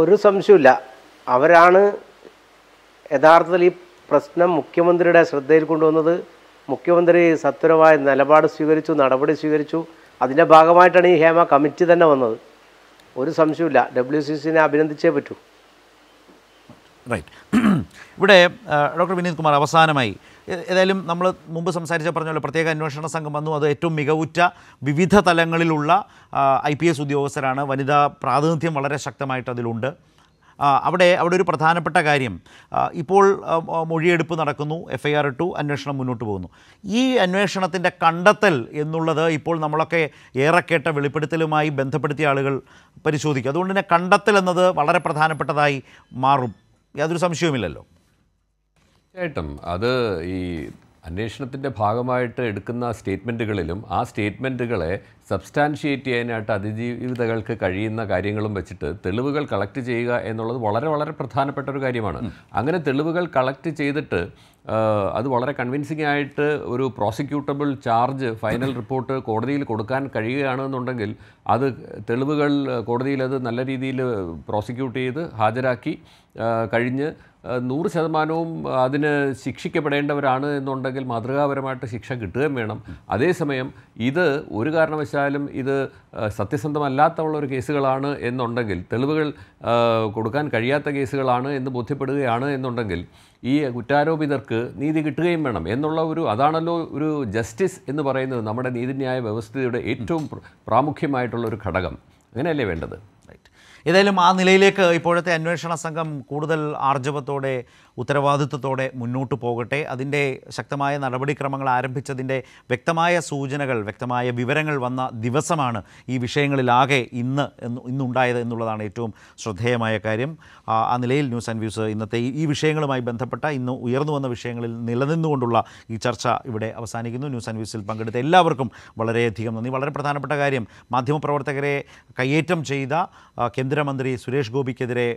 ഒരു സംശയമില്ല അവരാണ് യഥാർത്ഥത്തിൽ ഈ പ്രശ്നം മുഖ്യമന്ത്രിയുടെ ശ്രദ്ധയിൽ കൊണ്ടുവന്നത് മുഖ്യമന്ത്രി സത്വരമായ നിലപാട് സ്വീകരിച്ചു നടപടി സ്വീകരിച്ചു അതിൻ്റെ ഭാഗമായിട്ടാണ് ഈ ഹേമ കമ്മിറ്റി തന്നെ വന്നത് ഒരു സംശയമില്ല ഡബ്ല്യു സി സിനെ അഭിനന്ദിച്ചേ പറ്റൂ റൈറ്റ് ഇവിടെ ഡോക്ടർ വിനീത് കുമാർ അവസാനമായി ഏതായാലും നമ്മൾ മുമ്പ് സംസാരിച്ച പറഞ്ഞല്ലോ പ്രത്യേക അന്വേഷണ സംഘം വന്നു അത് ഏറ്റവും മികവുറ്റ വിവിധ തലങ്ങളിലുള്ള ഐ പി എസ് ഉദ്യോഗസ്ഥരാണ് വനിതാ പ്രാതിനിധ്യം വളരെ ശക്തമായിട്ട് അതിലുണ്ട് അവിടെ അവിടെ ഒരു പ്രധാനപ്പെട്ട കാര്യം ഇപ്പോൾ മൊഴിയെടുപ്പ് നടക്കുന്നു എഫ് ഐ ആർ ഇട്ടു അന്വേഷണം മുന്നോട്ട് പോകുന്നു ഈ അന്വേഷണത്തിൻ്റെ കണ്ടെത്തൽ എന്നുള്ളത് ഇപ്പോൾ നമ്മളൊക്കെ ഏറെ കേട്ട വെളിപ്പെടുത്തലുമായി ബന്ധപ്പെടുത്തിയ ആളുകൾ പരിശോധിക്കും അതുകൊണ്ട് തന്നെ കണ്ടെത്തൽ എന്നത് വളരെ പ്രധാനപ്പെട്ടതായി മാറും യാതൊരു സംശയവുമില്ലല്ലോ തീർച്ചയായിട്ടും അത് ഈ അന്വേഷണത്തിൻ്റെ ഭാഗമായിട്ട് എടുക്കുന്ന സ്റ്റേറ്റ്മെൻറ്റുകളിലും ആ സ്റ്റേറ്റ്മെൻറ്റുകളെ സബ്സ്റ്റാൻഷിയേറ്റ് ചെയ്യാനായിട്ട് അതിജീവിതകൾക്ക് കഴിയുന്ന കാര്യങ്ങളും വെച്ചിട്ട് തെളിവുകൾ കളക്ട് ചെയ്യുക എന്നുള്ളത് വളരെ വളരെ പ്രധാനപ്പെട്ട ഒരു കാര്യമാണ് അങ്ങനെ തെളിവുകൾ കളക്ട് ചെയ്തിട്ട് അത് വളരെ കൺവിൻസിംഗ് ആയിട്ട് ഒരു പ്രോസിക്യൂട്ടബിൾ ചാർജ് ഫൈനൽ റിപ്പോർട്ട് കോടതിയിൽ കൊടുക്കാൻ കഴിയുകയാണെന്നുണ്ടെങ്കിൽ അത് തെളിവുകൾ കോടതിയിൽ അത് നല്ല രീതിയിൽ പ്രോസിക്യൂട്ട് ചെയ്ത് ഹാജരാക്കി കഴിഞ്ഞ് നൂറ് ശതമാനവും അതിന് ശിക്ഷിക്കപ്പെടേണ്ടവരാണ് എന്നുണ്ടെങ്കിൽ മാതൃകാപരമായിട്ട് ശിക്ഷ കിട്ടുകയും വേണം അതേസമയം ഇത് ഒരു കാരണവശാലും ഇത് സത്യസന്ധമല്ലാത്തുള്ള ഒരു കേസുകളാണ് എന്നുണ്ടെങ്കിൽ തെളിവുകൾ കൊടുക്കാൻ കഴിയാത്ത കേസുകളാണ് എന്ന് ബോധ്യപ്പെടുകയാണ് എന്നുണ്ടെങ്കിൽ ഈ കുറ്റാരോപിതർക്ക് നീതി കിട്ടുകയും വേണം എന്നുള്ള ഒരു അതാണല്ലോ ഒരു ജസ്റ്റിസ് എന്ന് പറയുന്നത് നമ്മുടെ നീതിന്യായ വ്യവസ്ഥയുടെ ഏറ്റവും പ്രാമുഖ്യമായിട്ടുള്ള ഒരു ഘടകം അങ്ങനെയല്ലേ വേണ്ടത് ഏതായാലും ആ നിലയിലേക്ക് ഇപ്പോഴത്തെ അന്വേഷണ സംഘം കൂടുതൽ ആർജവത്തോടെ ഉത്തരവാദിത്വത്തോടെ മുന്നോട്ട് പോകട്ടെ അതിൻ്റെ ശക്തമായ നടപടിക്രമങ്ങൾ ആരംഭിച്ചതിൻ്റെ വ്യക്തമായ സൂചനകൾ വ്യക്തമായ വിവരങ്ങൾ വന്ന ദിവസമാണ് ഈ വിഷയങ്ങളിലാകെ ഇന്ന് ഇന്നുണ്ടായത് എന്നുള്ളതാണ് ഏറ്റവും ശ്രദ്ധേയമായ കാര്യം ആ നിലയിൽ ന്യൂസ് ആൻഡ് വ്യൂസ് ഇന്നത്തെ ഈ വിഷയങ്ങളുമായി ബന്ധപ്പെട്ട ഇന്ന് ഉയർന്നു വന്ന വിഷയങ്ങളിൽ നിലനിന്നുകൊണ്ടുള്ള ഈ ചർച്ച ഇവിടെ അവസാനിക്കുന്നു ന്യൂസ് ആൻഡ് വ്യൂസിൽ പങ്കെടുത്ത എല്ലാവർക്കും വളരെയധികം നന്ദി വളരെ പ്രധാനപ്പെട്ട കാര്യം മാധ്യമപ്രവർത്തകരെ കയ്യേറ്റം ചെയ്ത കേന്ദ്രമന്ത്രി സുരേഷ് ഗോപിക്കെതിരെ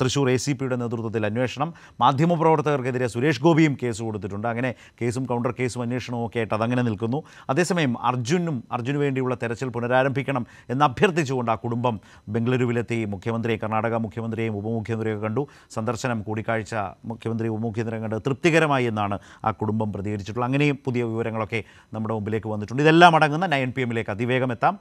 തൃശൂർ എ സി പിയുടെ നേതൃത്വത്തിൽ അന്വേഷണം മാധ്യമപ്രവർത്തകർക്കെതിരെ സുരേഷ് ഗോപിയും കേസ് കൊടുത്തിട്ടുണ്ട് അങ്ങനെ കേസും കൗണ്ടർ കേസും അന്വേഷണവും ഒക്കെ ആയിട്ട് അതങ്ങനെ നിൽക്കുന്നു അതേസമയം അർജുനും അർജുന് വേണ്ടിയുള്ള തെരച്ചിൽ പുനരാരംഭിക്കണം എന്ന് അഭ്യർത്ഥിച്ചുകൊണ്ട് ആ കുടുംബം ബംഗളൂരുവിലെത്തി മുഖ്യമന്ത്രിയെ കർണാടക മുഖ്യമന്ത്രിയെയും ഉപമുഖ്യമന്ത്രിയൊക്കെ കണ്ടു സന്ദർശനം കൂടിക്കാഴ്ച മുഖ്യമന്ത്രി ഉപമുഖ്യമന്ത്രിയും കണ്ട് തൃപ്തികരമായി എന്നാണ് ആ കുടുംബം പ്രതികരിച്ചിട്ടുള്ളത് അങ്ങനെയും പുതിയ വിവരങ്ങളൊക്കെ നമ്മുടെ മുമ്പിലേക്ക് വന്നിട്ടുണ്ട് ഇതെല്ലാം അടങ്ങുന്ന നയൻ പി എമ്മിലേക്ക് അതിവേഗം എത്താം